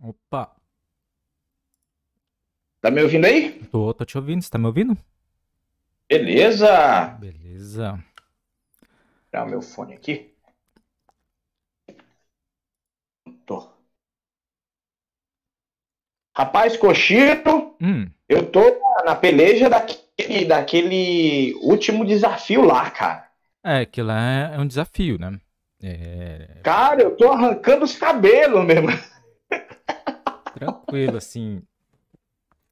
Opa. Tá me ouvindo aí? Tô, tô te ouvindo. Você tá me ouvindo? Beleza. Beleza. Tirar o meu fone aqui. Tô. Rapaz, Cochito, hum. eu tô na peleja daquele, daquele último desafio lá, cara. É, que lá é um desafio, né? É... Cara, eu tô arrancando os cabelos mesmo tranquilo, assim.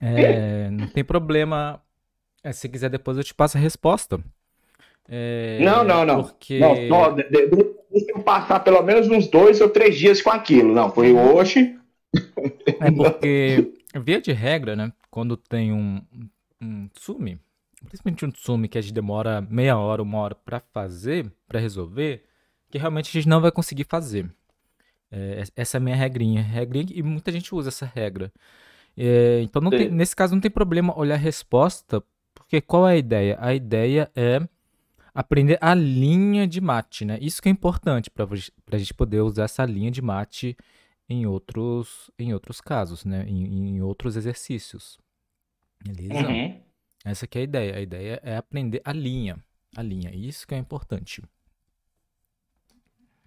É, não tem problema. É, se quiser, depois eu te passo a resposta. É, não, não, não. Porque... não, não de, de, eu passar pelo menos uns dois ou três dias com aquilo. Não, foi uhum. hoje. É porque, via de regra, né? Quando tem um, um tsumi, principalmente um tsumi que a gente demora meia hora, uma hora para fazer, para resolver, que realmente a gente não vai conseguir fazer. É, essa é a minha regrinha. regrinha. E muita gente usa essa regra. É, então, tem, nesse caso, não tem problema olhar a resposta, porque qual é a ideia? A ideia é aprender a linha de mate, né? Isso que é importante para a gente poder usar essa linha de mate em outros, em outros casos, né? Em, em outros exercícios. Beleza? Uhum. Essa que é a ideia. A ideia é aprender a linha. A linha. Isso que é importante.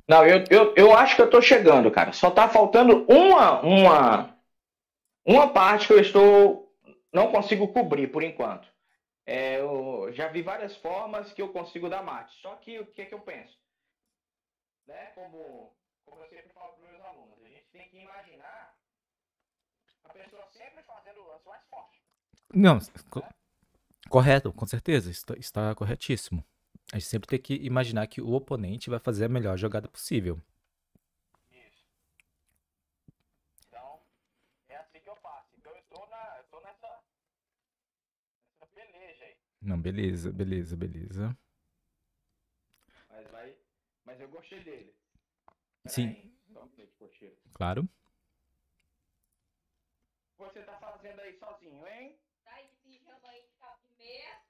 Não, eu, eu, eu acho que eu tô chegando, cara. Só tá faltando uma, uma, uma parte que eu estou. não consigo cobrir por enquanto. É, eu já vi várias formas que eu consigo dar mate. Só que o que é que eu penso? Né? Como, como eu sempre falo para meus alunos, a gente tem que imaginar a pessoa sempre fazendo o lance mais forte. Não, né? co correto, com certeza. Está, está corretíssimo. A gente sempre tem que imaginar que o oponente vai fazer a melhor jogada possível. Isso. Então, é assim que eu faço. Então eu tô, nessa, nessa peleja aí. Não, beleza, beleza, beleza. Mas vai. Mas eu gostei dele. Pera Sim. Aí. Claro. Você tá fazendo aí sozinho, hein? Tá difícil, eu vou ficar primeiro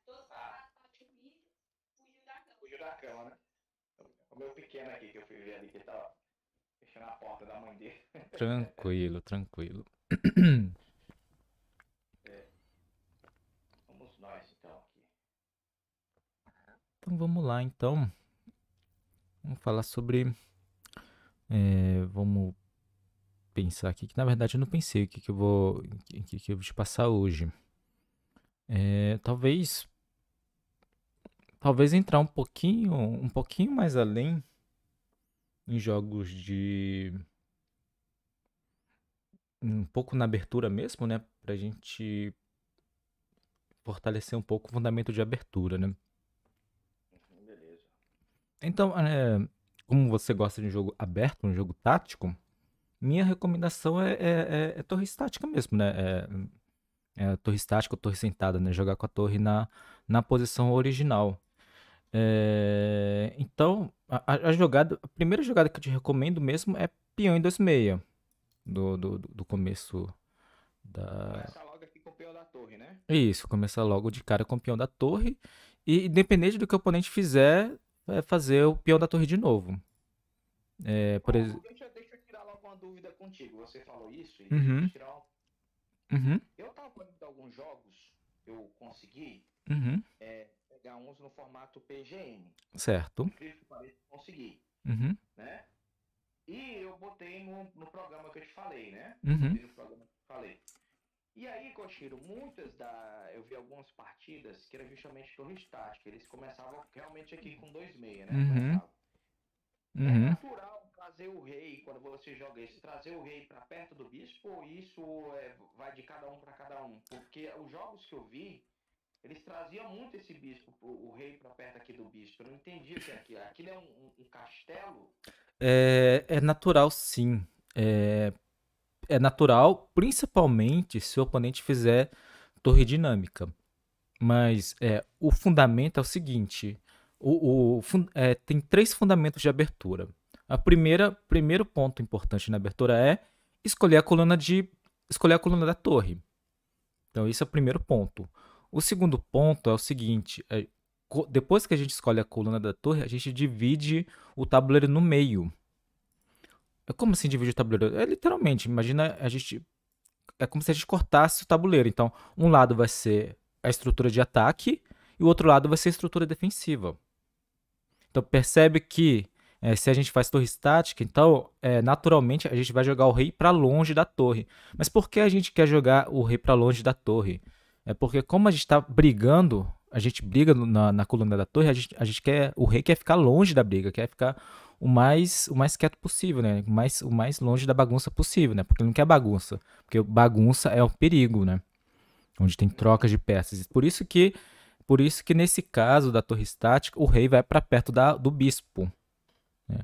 da cama, né? O meu pequeno aqui que eu fui ver ali, que tava fechando a porta da mãe dele. Tranquilo, tranquilo. É. Vamos então, então vamos lá então. Vamos falar sobre. É, vamos pensar aqui, que na verdade eu não pensei o que, que eu vou. que, que eu vou te passar hoje. É, talvez talvez entrar um pouquinho, um pouquinho mais além em jogos de um pouco na abertura mesmo, né, pra gente fortalecer um pouco o fundamento de abertura, né? Beleza. Então, é, como você gosta de um jogo aberto, um jogo tático, minha recomendação é, é, é, é torre estática mesmo, né? É, é torre estática ou torre sentada, né? Jogar com a torre na, na posição original. É, então, a, a, jogada, a primeira jogada que eu te recomendo mesmo é peão em 2,6 do, do, do começo da. Começa logo aqui com o peão da torre, né? Isso, começa logo de cara com o peão da torre. E independente do que o oponente fizer, é fazer o peão da torre de novo. É, por exemplo. Deixa, deixa, eu tirar logo uma dúvida contigo. Você falou isso e uhum. tirar uma... uhum. Eu tava falando de alguns jogos, eu consegui. Uhum. É, pegar uns no formato PGM. Certo. Consegui, Uhum. Né? E eu botei no, no, programa que eu te falei, né? Uhum. No programa que eu te falei. E aí, Cochiro, muitas da. Eu vi algumas partidas que era justamente do restart, eles começavam realmente aqui com 2,6, né? Uhum. Uhum. É natural trazer o rei, quando você joga esse, trazer o rei para perto do bispo, ou isso é, vai de cada um para cada um? Porque os jogos que eu vi, eles traziam muito esse bispo, o, rei para perto aqui do bispo. Eu não o que é aquilo, aquilo é um, um castelo. É, é natural, sim. É, é natural, principalmente se o oponente fizer torre dinâmica. Mas é, o fundamento é o seguinte: o, o é, tem três fundamentos de abertura. A primeira, primeiro ponto importante na abertura é escolher a coluna de escolher a coluna da torre. Então esse é o primeiro ponto. O segundo ponto é o seguinte: é, depois que a gente escolhe a coluna da torre, a gente divide o tabuleiro no meio. É como assim divide o tabuleiro? É literalmente, imagina a gente. É como se a gente cortasse o tabuleiro. Então, um lado vai ser a estrutura de ataque e o outro lado vai ser a estrutura defensiva. Então, percebe que é, se a gente faz torre estática, então é, naturalmente a gente vai jogar o rei para longe da torre. Mas por que a gente quer jogar o rei para longe da torre? É porque como a gente está brigando, a gente briga na, na coluna da torre, a gente, a gente quer, o rei quer ficar longe da briga, quer ficar o mais o mais quieto possível, né? O mais, o mais longe da bagunça possível, né? Porque ele não quer bagunça, porque bagunça é o perigo, né? Onde tem trocas de peças. Por isso que por isso que nesse caso da torre estática, o rei vai para perto da, do bispo. Né?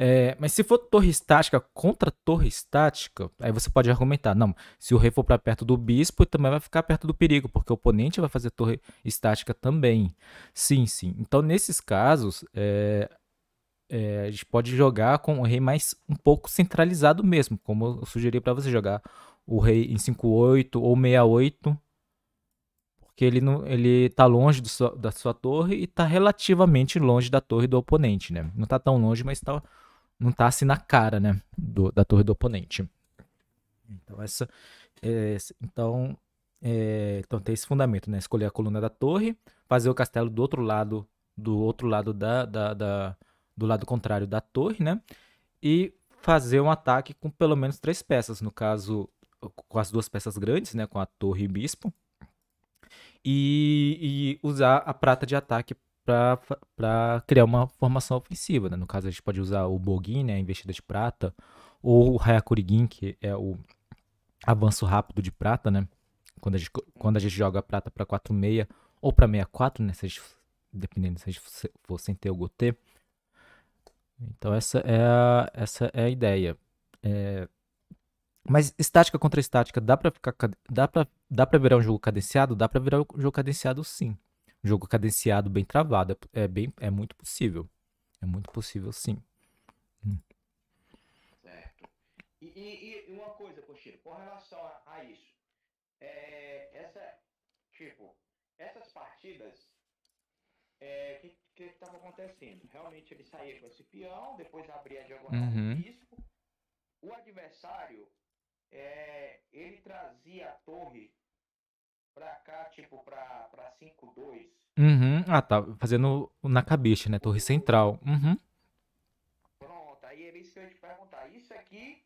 É, mas se for torre estática contra torre estática, aí você pode argumentar, não, se o rei for para perto do bispo, também vai ficar perto do perigo, porque o oponente vai fazer torre estática também. Sim, sim. Então, nesses casos, é, é, a gente pode jogar com o rei mais um pouco centralizado mesmo, como eu sugeri para você jogar o rei em 58 ou 68, porque ele não, ele tá longe sua, da sua torre e está relativamente longe da torre do oponente, né? Não está tão longe, mas está não tá assim na cara, né? Do, da torre do oponente. Então, essa. É, então, é, então tem esse fundamento, né? Escolher a coluna da torre, fazer o castelo do outro lado, do outro lado da, da, da do lado contrário da torre, né? E fazer um ataque com pelo menos três peças, no caso com as duas peças grandes, né? Com a torre e bispo, e, e usar a prata de ataque para criar uma formação ofensiva. Né? No caso, a gente pode usar o Bogin, né, a investida de prata, ou o Hayakurigin, que é o avanço rápido de prata, né? Quando a gente, quando a gente joga prata para 4,6 ou para 64, né? Se a gente, dependendo se a gente for sem ter o Gotê. Então essa é a, essa é a ideia. É... Mas estática contra estática, dá para ficar dá dá para virar um jogo cadenciado, dá para virar um jogo cadenciado sim jogo cadenciado, bem travado. É, é, bem, é muito possível. É muito possível, sim. Hum. Certo. E, e, e uma coisa, Cochiro, com relação a, a isso. É, essa, tipo, essas partidas, o é, que que estava acontecendo? Realmente ele saía com esse peão, depois abria a diagonal uhum. do bispo. O adversário, é, ele trazia a torre pra cá, tipo, pra, pra 5-2. Uhum. Ah, tá fazendo na cabeça, né? Torre central. Uhum. Pronto, aí é isso que eu ia te perguntar. Isso aqui,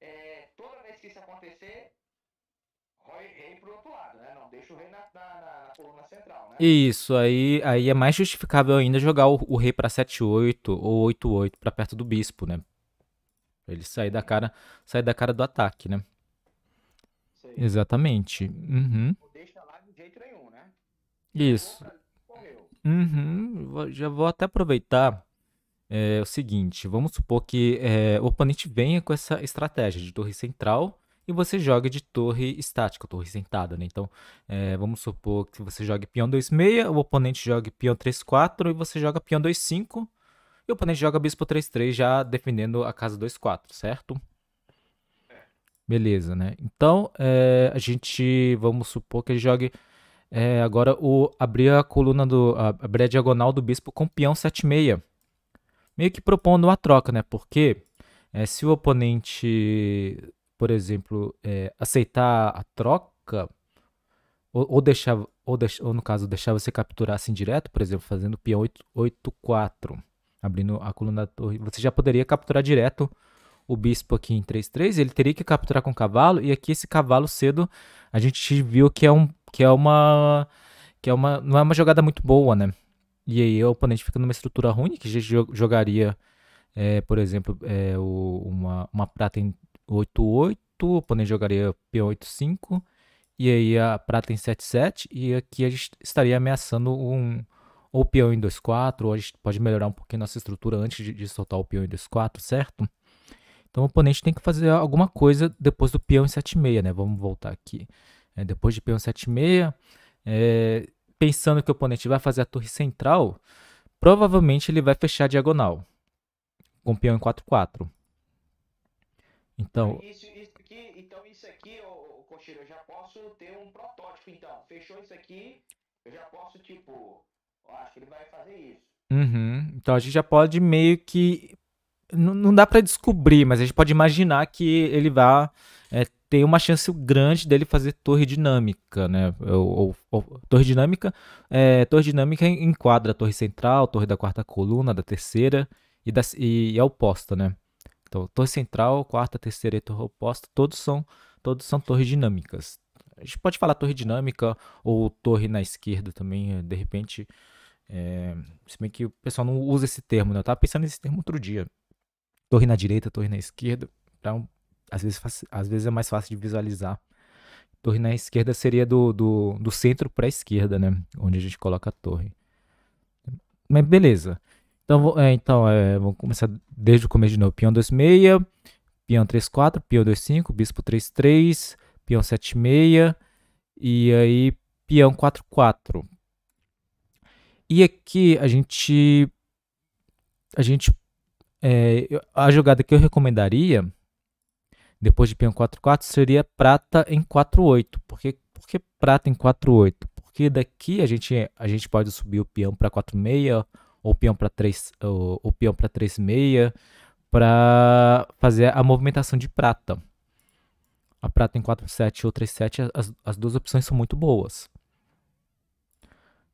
é, toda vez que isso acontecer, roi rei pro outro lado, né? Não deixa o rei na, na, na, coluna central, né? Isso, aí, aí é mais justificável ainda jogar o, o rei pra 7-8 ou 8-8 pra perto do bispo, né? ele sair da cara, sair da cara do ataque, né? Sei. Exatamente. Uhum. Isso. Uhum, já vou até aproveitar é, o seguinte: vamos supor que é, o oponente venha com essa estratégia de torre central e você jogue de torre estática, torre sentada, né? Então, é, vamos supor que você jogue peão 2,6, o oponente jogue peão 3,4 e você joga peão 2,5 e o oponente joga bispo 3,3 já defendendo a casa 2,4, certo? É. Beleza, né? Então, é, a gente, vamos supor que ele jogue é, agora o abrir a coluna do abrir a diagonal do bispo com peão 76. Meio que propondo uma troca, né? Porque é, se o oponente, por exemplo, é, aceitar a troca ou, ou deixar ou, deix, ou no caso deixar você capturar assim direto, por exemplo, fazendo peão 8, 8 4, abrindo a coluna da torre, você já poderia capturar direto o bispo aqui em 3-3, ele teria que capturar com cavalo, e aqui esse cavalo cedo a gente viu que é um que é uma. Que é uma. Não é uma jogada muito boa, né? E aí o oponente fica numa estrutura ruim que gente jogaria, é, por exemplo, é, o, uma, uma prata em 8-8, o oponente jogaria P8-5, e aí a prata em 7-7, e aqui a gente estaria ameaçando um ou peão em 2-4, ou a gente pode melhorar um pouquinho nossa estrutura antes de, de soltar o peão em 2-4, certo? Então o oponente tem que fazer alguma coisa depois do peão em 7-6, né? Vamos voltar aqui é, depois de peão 76, é, pensando que o oponente vai fazer a torre central, provavelmente ele vai fechar a diagonal com peão em 4-4. Então. Isso, isso aqui, então, isso aqui, ô, eu já posso ter um protótipo, então. Fechou isso aqui, eu já posso, tipo, eu acho que ele vai fazer isso. Uhum. Então a gente já pode meio que. Não, não dá para descobrir, mas a gente pode imaginar que ele vai é, tem uma chance grande dele fazer torre dinâmica, né? Ou, ou, ou torre dinâmica, é, torre dinâmica enquadra a torre central, a torre da quarta coluna, da terceira e, da, e, e a oposta, né? Então, torre central, quarta, terceira e torre oposta, todos são, todos são torres dinâmicas. A gente pode falar torre dinâmica ou torre na esquerda também, eh, de repente. É, se bem que o pessoal não usa esse termo, né? Eu tava pensando nesse termo outro dia. Torre na direita, torre na esquerda. Então, às vezes, às vezes é mais fácil de visualizar. Torre na esquerda seria do, do, do centro para a esquerda, né? Onde a gente coloca a torre. Mas beleza. Então, é, então é, vamos começar desde o começo de novo. Peão 26, peão 34, peão 25, bispo 33, peão 76 e aí peão 44. E aqui a gente a gente é, a jogada que eu recomendaria depois de peão 4,4 seria prata em 4,8. porque porque por que prata em 4,8? Porque daqui a gente, a gente pode subir o peão para 4,6 ou peão para 3, ou, peão para 3,6 para fazer a movimentação de prata. A prata em 4,7 ou 3,7, as, as duas opções são muito boas.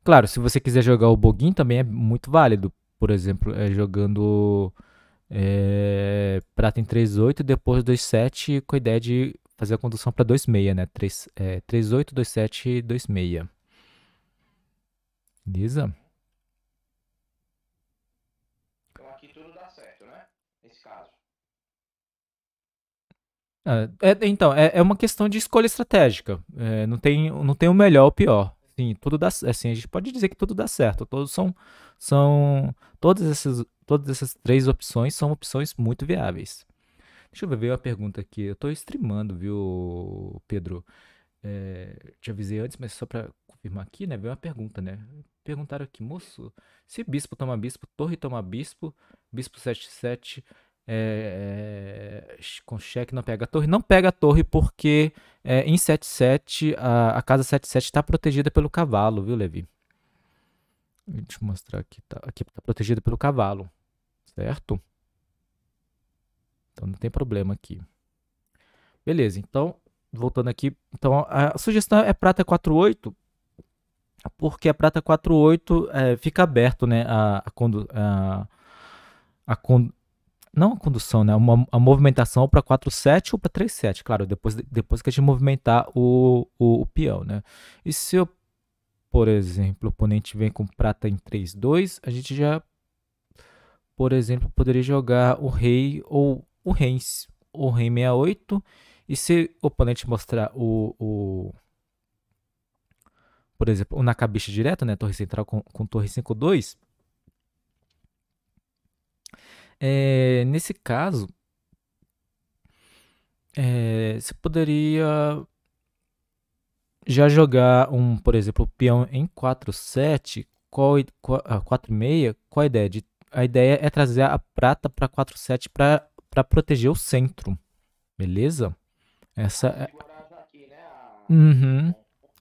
Claro, se você quiser jogar o Boguin também é muito válido. Por exemplo, é jogando é, prata em 3-8, depois 2-7, com a ideia de fazer a condução para 2-6, né? 3, 8 é, 3,8, 2-6. Beleza? Então aqui tudo dá certo, né? Nesse caso. É, é, então, é, é uma questão de escolha estratégica. É, não, tem, não tem o melhor ou o pior assim, tudo dá, assim, a gente pode dizer que tudo dá certo. Todos são, são todas essas, todas essas três opções são opções muito viáveis. Deixa eu ver a pergunta aqui. Eu estou streamando, viu, Pedro? É, te avisei antes, mas só para confirmar aqui, né? Veio uma pergunta, né? Perguntaram aqui, moço, se bispo toma bispo, torre toma bispo, bispo 77 é, é com cheque não pega a torre. Não pega a torre porque é, em 77 a, a casa 77 está protegida pelo cavalo, viu, Levi? Deixa eu mostrar aqui. Tá, aqui está protegida pelo cavalo, certo? Então não tem problema aqui. Beleza, então, voltando aqui. Então, a sugestão é prata 48, porque a prata 48 é, fica aberto, né? A, a, a, a não a condução, né? Uma, a movimentação para 4-7 ou para 3-7, claro, depois, depois que a gente movimentar o, o, o peão, né? E se eu, por exemplo, o oponente vem com prata em 3-2, a gente já, por exemplo, poderia jogar o rei ou o rei, o rei 68. E se o oponente mostrar o, o por exemplo, o Nakabicha direto, né? Torre central com, com torre 5-2, é, nesse caso, é, você poderia já jogar um, por exemplo, o peão em 4, 7, qual, 4 ah, e meia, qual a ideia? De, a ideia é trazer a prata para 4, 7 para proteger o centro, beleza? Essa é... Né? Uhum,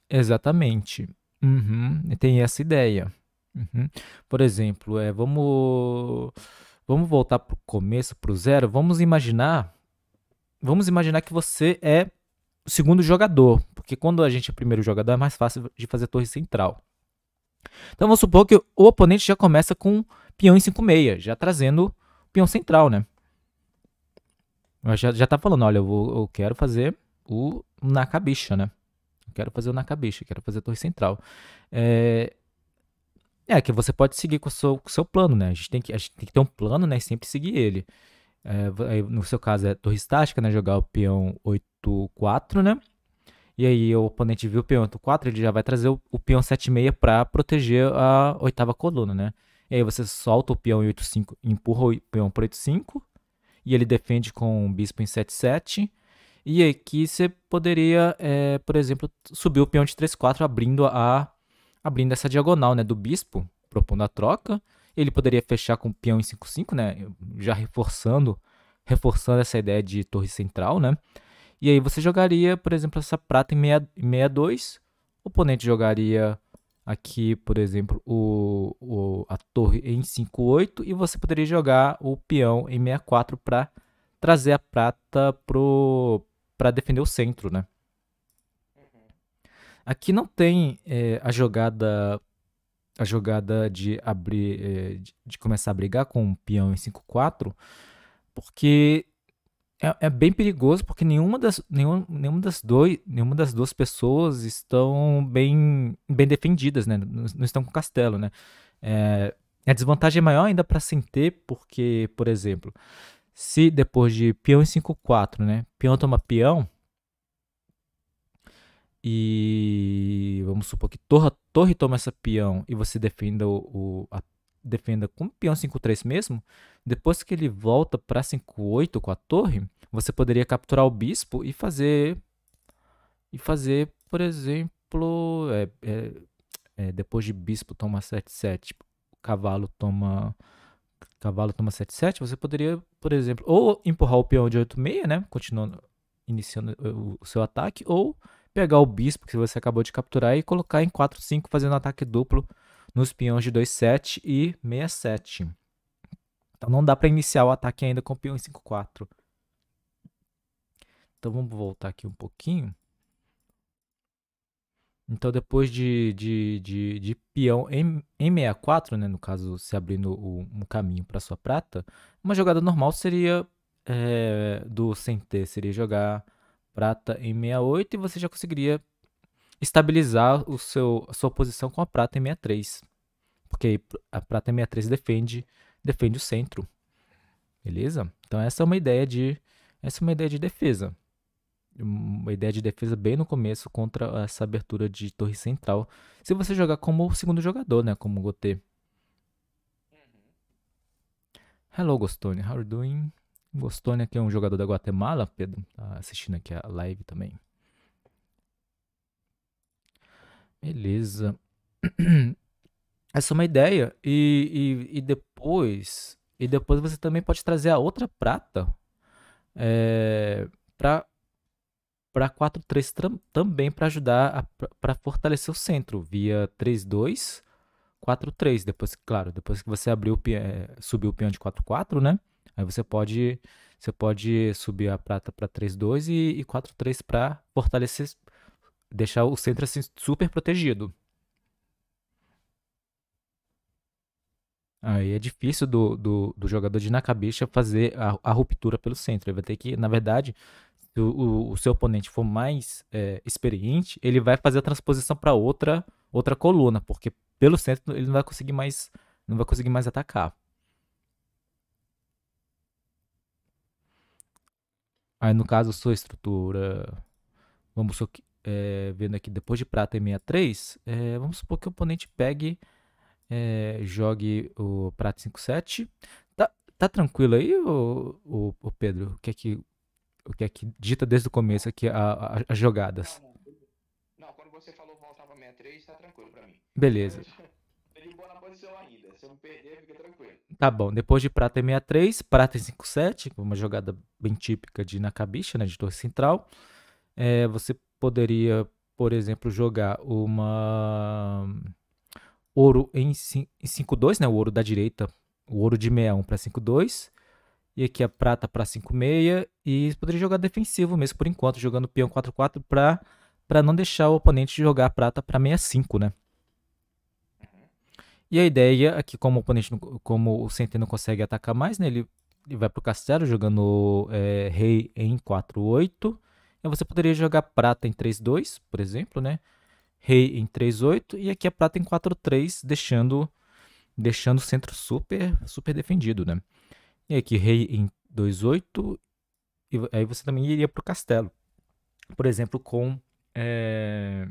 exatamente. Uhum, tem essa ideia. Uhum. Por exemplo, é, vamos Vamos voltar para o começo, para o zero. Vamos imaginar, vamos imaginar que você é o segundo jogador, porque quando a gente é primeiro jogador é mais fácil de fazer torre central. Então vamos supor que o oponente já começa com peão em 5 meia, já trazendo o peão central, né? Já, já tá falando, olha, eu, vou, eu quero fazer o na cabicha, né? Eu quero fazer o na cabicha, quero fazer a torre central. É, é, que você pode seguir com o seu, com o seu plano, né? A gente, tem que, a gente tem que ter um plano, né? E sempre seguir ele. É, no seu caso é torre estática, né? Jogar o peão 8-4, né? E aí o oponente viu o peão 8-4, ele já vai trazer o, o peão 7-6 pra proteger a oitava coluna, né? E aí você solta o peão em 8-5, empurra o peão pro 8-5, e ele defende com o bispo em 7-7. E aqui você poderia, é, por exemplo, subir o peão de 3-4, abrindo a abrindo essa diagonal né, do bispo, propondo a troca. Ele poderia fechar com o peão em 5-5, né, já reforçando, reforçando essa ideia de torre central. Né? E aí você jogaria, por exemplo, essa prata em 62. O oponente jogaria aqui, por exemplo, o, o a torre em 5-8. E você poderia jogar o peão em 64 para trazer a prata para defender o centro. Né? Aqui não tem é, a jogada a jogada de abrir é, de, começar a brigar com um peão em 5-4, porque é, é, bem perigoso porque nenhuma das, nenhuma, nenhuma, das dois, nenhuma das duas pessoas estão bem, bem defendidas, né? Não, não estão com castelo, né? É, a desvantagem é maior ainda para sentir, porque, por exemplo, se depois de peão em 5-4, né? Peão toma peão, e vamos supor que torre, torre toma essa peão e você defenda o, o a, defenda com peão 5-3 mesmo, depois que ele volta para 5-8 com a torre, você poderia capturar o bispo e fazer e fazer, por exemplo, é, é, é, depois de bispo toma 7-7, tipo, cavalo toma cavalo toma 7-7, você poderia, por exemplo, ou empurrar o peão de 8-6, né, continuando iniciando o seu ataque, ou pegar o bispo que você acabou de capturar e colocar em 4-5 fazendo ataque duplo nos peões de 2-7 e 6-7. Então não dá para iniciar o ataque ainda com o peão em 5-4. Então vamos voltar aqui um pouquinho. Então depois de, de, de, de peão em, em 64, né, no caso se abrindo o, um caminho para sua prata, uma jogada normal seria é, do sem ter, seria jogar prata em 68 e você já conseguiria estabilizar o seu, a sua posição com a prata em 63. Porque a prata em 63 defende, defende o centro. Beleza? Então essa é uma ideia de essa é uma ideia de defesa. Uma ideia de defesa bem no começo contra essa abertura de torre central. Se você jogar como segundo jogador, né, como Gotê. Uhum. Hello Gostone, how are you doing? Gostônia, né? que é um jogador da Guatemala, Pedro, tá assistindo aqui a live também. Beleza. Essa é uma ideia. E, e, e depois. E depois você também pode trazer a outra prata é, para para 4-3 também para ajudar para fortalecer o centro via 3-2, 4-3. Depois, claro, depois que você abriu, é, subiu o peão de 4-4, né? Aí você pode você pode subir a prata para 3-2 e, e 4-3 para fortalecer, deixar o centro assim super protegido. Aí é difícil do, do, do jogador de Nakabisha fazer a, a, ruptura pelo centro. Ele vai ter que, na verdade, se o, o seu oponente for mais é, experiente, ele vai fazer a transposição para outra outra coluna, porque pelo centro ele não vai conseguir mais não vai conseguir mais atacar. Aí, no caso, sua estrutura. Vamos é, vendo aqui, depois de prata e 63, é, vamos supor que o oponente pegue, é, jogue o prata 57. Tá, tá tranquilo aí, o, o, o, Pedro? O que é que, o que é que dita desde o começo aqui as jogadas? Tá não, quando você falou voltava 63, tá tranquilo pra mim. Beleza. Tô boa na posição ainda. Se eu não perder, fica tranquilo. Tá bom, depois de prata é e 63, prata é e 57, é uma jogada bem típica de Nakabicha, né, de torre central. É, você poderia, por exemplo, jogar uma ouro em 5-2, né, o ouro da direita, o ouro de 61 para 5-2. E aqui a prata para 5-6. E poderia jogar defensivo mesmo por enquanto, jogando peão 4-4 para não deixar o oponente jogar a prata para 65, né? E a ideia é que, como o oponente, como o Senten não consegue atacar mais, né, ele, ele vai pro castelo jogando é, rei em 4-8. E então, você poderia jogar prata em 3-2, por exemplo, né? Rei em 3-8 e aqui a prata em 4-3, deixando, deixando o centro super, super defendido, né? E aqui rei em 2-8 e aí você também iria pro castelo. Por exemplo, com... É,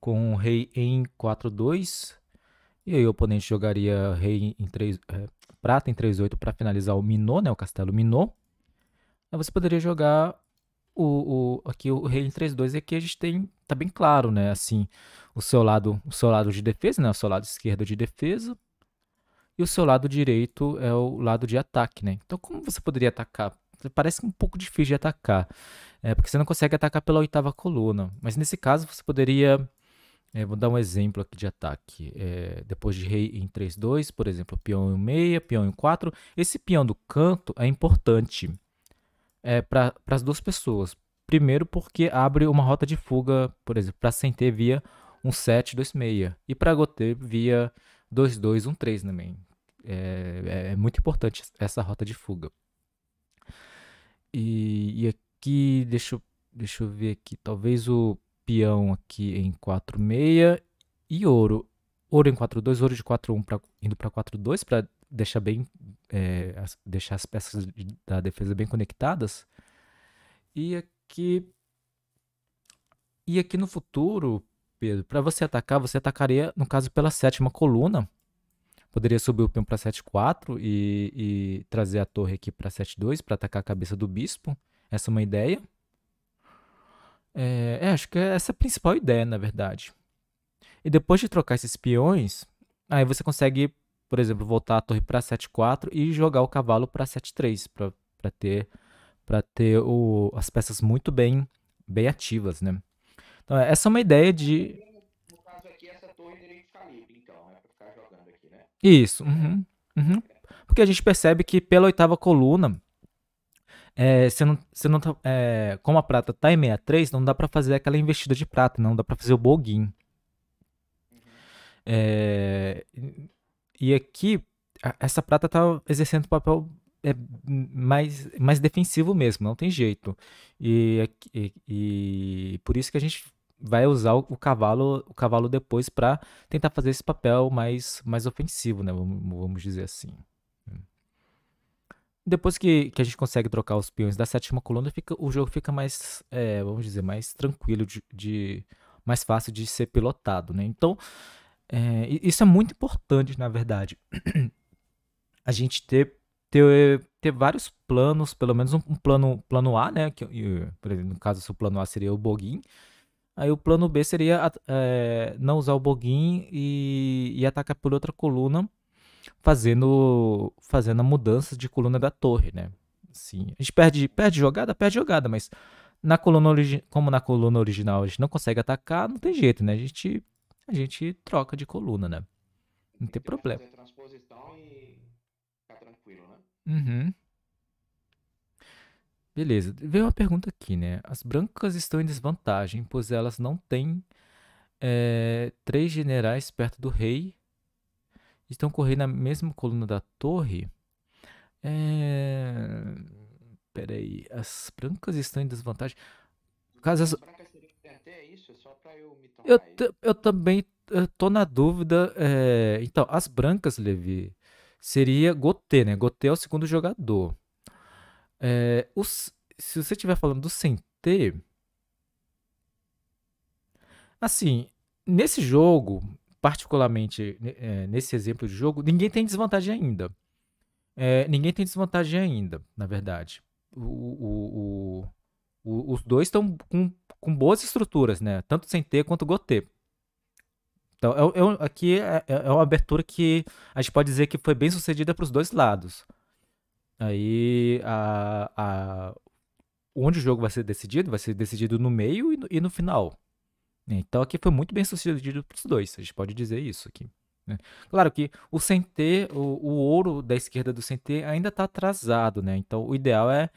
com rei em 4-2 e aí o oponente jogaria rei em 3, é, prata em 3-8 para finalizar o minô, né, o castelo minô. Aí você poderia jogar o, o, aqui o rei em 3-2 e aqui a gente tem, tá bem claro, né, assim, o seu lado, o seu lado de defesa, né, o seu lado esquerdo de defesa e o seu lado direito é o lado de ataque, né. Então como você poderia atacar? Parece um pouco difícil de atacar, é, porque você não consegue atacar pela oitava coluna, mas nesse caso você poderia é, vou dar um exemplo aqui de ataque. É, depois de rei em 3, 2, por exemplo, peão em 6, peão em 4. Esse peão do canto é importante é, para as duas pessoas. Primeiro, porque abre uma rota de fuga, por exemplo, para Sente via 1, 7, 2, 6. E para Gotê via 2, 2, 1, 3 também. É, é, é, muito importante essa rota de fuga. E, e aqui, deixa, deixa eu ver aqui. Talvez o peão aqui em 4,6 e ouro. Ouro em 4,2, ouro de 4,1 pra, indo para 4,2 para deixar bem é, as, deixar as peças da defesa bem conectadas. E aqui e aqui no futuro, Pedro, para você atacar, você atacaria no caso pela sétima coluna. Poderia subir o peão para 7,4 e, e trazer a torre aqui para 7,2 para atacar a cabeça do bispo. Essa é uma ideia. É, é, acho que é essa é a principal ideia, na verdade. E depois de trocar esses peões, aí você consegue, por exemplo, voltar a torre para 7-4 e jogar o cavalo para 7-3, para ter, pra ter o, as peças muito bem, bem ativas, né? Então, é, essa é uma ideia de... No caso aqui, essa torre direito de calibre, então, é né? para ficar jogando aqui, né? Isso, uhum, uhum. Porque a gente percebe que pela oitava coluna, é, você não, você não tá, é, como a prata tá em 63, não dá para fazer aquela investida de prata, não dá para fazer o boguin. É, e aqui essa prata tá exercendo um papel é, mais, mais defensivo mesmo, não tem jeito. E, e, e por isso que a gente vai usar o, o cavalo o cavalo depois para tentar fazer esse papel mais mais ofensivo, né? Vamos, vamos dizer assim depois que, que a gente consegue trocar os peões da sétima coluna, fica, o jogo fica mais, é, vamos dizer, mais tranquilo, de, de, mais fácil de ser pilotado, né? Então, é, isso é muito importante, na verdade. A gente ter, ter, ter vários planos, pelo menos um, um plano, plano A, né? Que, por exemplo, no caso, se o plano A seria o Boguin, aí o plano B seria é, não usar o Boguin e, e atacar por outra coluna fazendo fazendo a mudança de coluna da torre, né? Assim, a gente perde, perde jogada, perde jogada, mas na coluna como na coluna original a gente não consegue atacar, não tem jeito, né? A gente a gente troca de coluna, né? Não tem, problema. transposição e tranquilo, né? Uhum. Beleza. Veio uma pergunta aqui, né? As brancas estão em desvantagem, pois elas não têm é, três generais perto do rei estão correndo na mesma coluna da torre. É... Peraí, as brancas estão em desvantagem. Casas... Eu, eu também tô na dúvida. É... Então, as brancas, Levi, seria Gotê, né? Gotê é o segundo jogador. É... Os... Se você estiver falando do T. assim, nesse jogo, particularmente é, nesse exemplo de jogo, ninguém tem desvantagem ainda. É, ninguém tem desvantagem ainda, na verdade. O, o, o, os dois estão com, com, boas estruturas, né? Tanto sem T quanto Gotê. Então, é, é aqui é, é, é, uma abertura que a gente pode dizer que foi bem sucedida para os dois lados. Aí, a, a, onde o jogo vai ser decidido, vai ser decidido no meio e no, e no final. Né, então aqui foi muito bem sucedido para os dois, a gente pode dizer isso aqui. Né? Claro que o CT, o, o, ouro da esquerda do CT ainda está atrasado, né? Então o ideal é,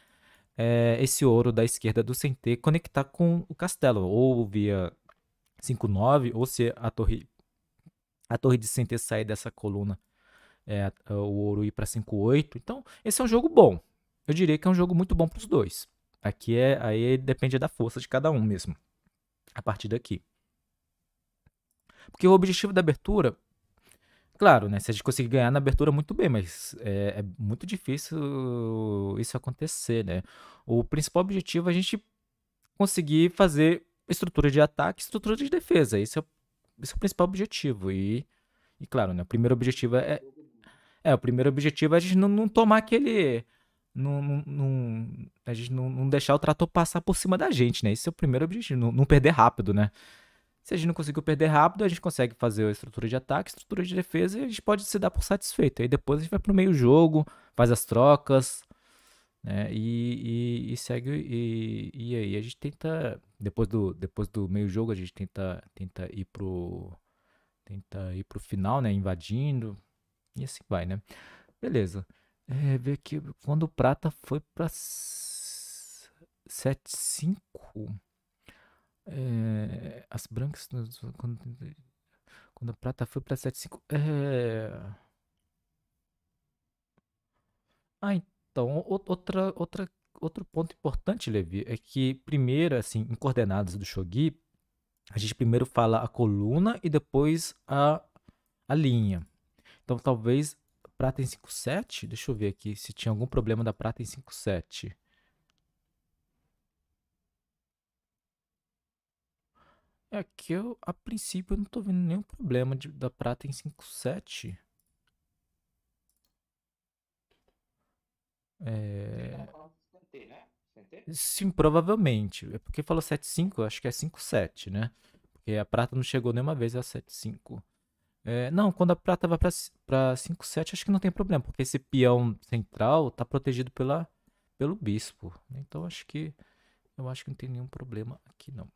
é, esse ouro da esquerda do CT conectar com o castelo, ou via 5.9, ou se a torre, a torre de CT sair dessa coluna, é, o ouro ir para 5.8. Então esse é um jogo bom, eu diria que é um jogo muito bom para os dois. Aqui é, aí depende da força de cada um mesmo a partir daqui. Porque o objetivo da abertura, claro, né? Se a gente conseguir ganhar na abertura, muito bem, mas é, é muito difícil isso acontecer, né? O principal objetivo é a gente conseguir fazer estrutura de ataque estrutura de defesa. Esse é, esse é o principal objetivo. E, e claro, né? O primeiro objetivo é. É, o primeiro objetivo é a gente não, não tomar aquele não, não, não, a gente não, não, deixar o trator passar por cima da gente, né? Esse é o primeiro objetivo, não, não, perder rápido, né? Se a gente não conseguiu perder rápido, a gente consegue fazer a estrutura de ataque, estrutura de defesa e a gente pode se dar por satisfeito. Aí depois a gente vai pro meio jogo, faz as trocas, né? E, e, e segue e, e aí a gente tenta depois do depois do meio jogo a gente tenta tenta ir pro tenta ir pro final, né? Invadindo e assim vai, né? Beleza é, ver que quando o prata foi para 7,5, é, as brancas, quando, quando a prata foi para 7,5, é... Ah, então, outra, outra, outro ponto importante, Levi, é que primeiro, assim, em coordenadas do Shogi, a gente primeiro fala a coluna e depois a, a linha. Então, talvez prata em 5.7? Deixa eu ver aqui se tinha algum problema da prata em 5.7. É que eu, a princípio, eu não tô vendo nenhum problema de, da prata em 5.7. É... Sim, provavelmente. É porque falou 7.5, acho que é 5.7, né? Porque a prata não chegou nenhuma vez a 7.5. É, não, quando a prata vai para pra 5, 7, acho que não tem problema, porque esse peão central tá protegido pela, pelo bispo. Então acho que. Eu acho que não tem nenhum problema aqui, não.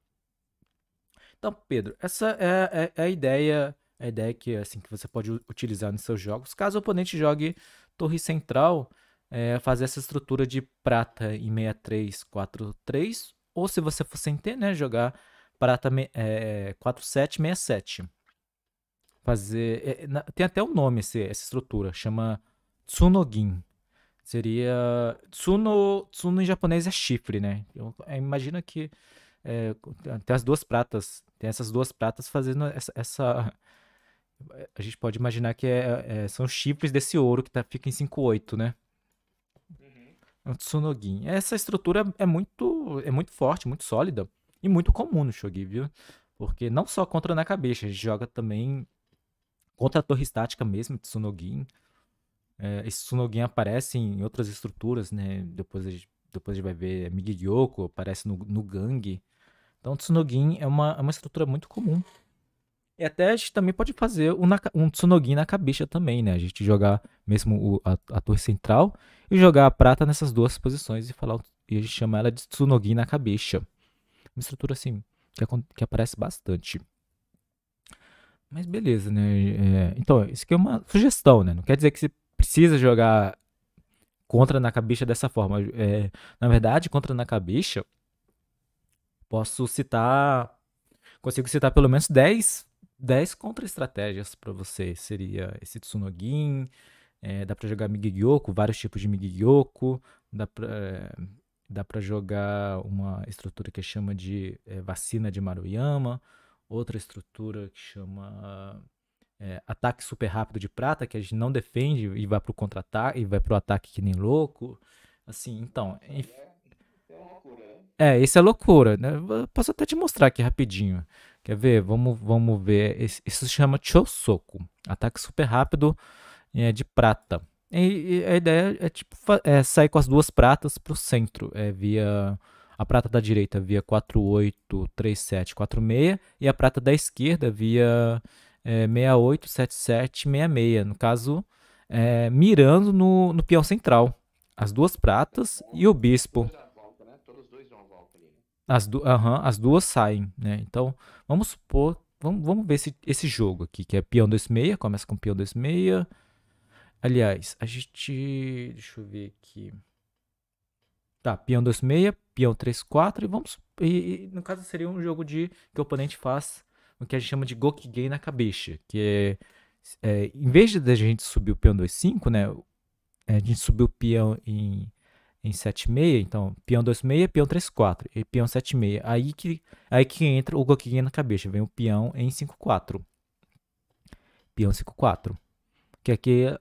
Então, Pedro, essa é, é, é a ideia. É a ideia que, assim, que você pode utilizar nos seus jogos. Caso o oponente jogue torre central, é, fazer essa estrutura de prata em 6343. Ou se você for sem ter, né? Jogar prata é, 67 fazer. É, na, tem até um nome esse, essa estrutura, chama Tsunogin. Seria. Tsuno, tsuno em japonês é chifre, né? Eu, imagina que é, tem as duas pratas, tem essas duas pratas fazendo essa. essa a gente pode imaginar que é, é, são chifres desse ouro que tá, fica em 5,8, né? Uhum. É Tsunogin. Essa estrutura é muito, é muito forte, muito sólida e muito comum no Shogi, viu? Porque não só contra na cabeça a gente joga também Contra a torre estática mesmo, Tsunogin. É, esse Tsunogin aparece em outras estruturas, né? Depois a gente, depois a gente vai ver é Migiryoko, aparece no, no Gang. Então, Tsunogin é uma, é uma estrutura muito comum. E até a gente também pode fazer um, um Tsunogin na cabeça também, né? A gente jogar mesmo o, a, a, torre central e jogar a prata nessas duas posições e falar e a gente chama ela de Tsunogin na cabeça. Uma estrutura assim que, que aparece bastante. Mas beleza, né? É, então, isso aqui é uma sugestão, né? Não quer dizer que você precisa jogar contra na cabeça dessa forma. É, na verdade, contra na cabeça, posso citar. Consigo citar pelo menos 10, 10 contra-estratégias para você. Seria esse Tsunogin, é, dá para jogar Miggyoko, vários tipos de Miggyoko, dá para. É, dá para jogar uma estrutura que chama de é, vacina de Maruyama, outra estrutura que chama é, ataque super rápido de prata, que a gente não defende e vai pro contra-ataque, e vai pro ataque que nem louco. Assim, então. Enf... É, é, né? é, isso é loucura, né? posso até te mostrar aqui rapidinho. Quer ver? Vamos, vamos ver. Isso se chama Chosoku. Ataque super rápido é, de prata. E, e, a ideia é tipo é, sair com as duas pratas pro centro. É via a prata da direita via 483746 e a prata da esquerda via é, eh, 687766. No caso, é, mirando no, no peão central. As duas pratas e o bispo. As, du uhum, as duas saem, né? Então, vamos supor. Vamos, vamos ver esse, esse jogo aqui, que é peão 26, começa com peão 26. Aliás, a gente. Deixa eu ver aqui. Tá, peão 2-6, peão 3 e vamos. E, e, no caso seria um jogo de que o oponente faz o que a gente chama de Gokigei na cabeça, que é, é, em vez de a gente subir o peão 25, né, a gente subiu o peão em, em 7 então peão 26, 6 peão 3 e peão 76. Aí que, aí que entra o Gokigei na cabeça, vem o peão em 54. 4 Peão 5 Que aqui é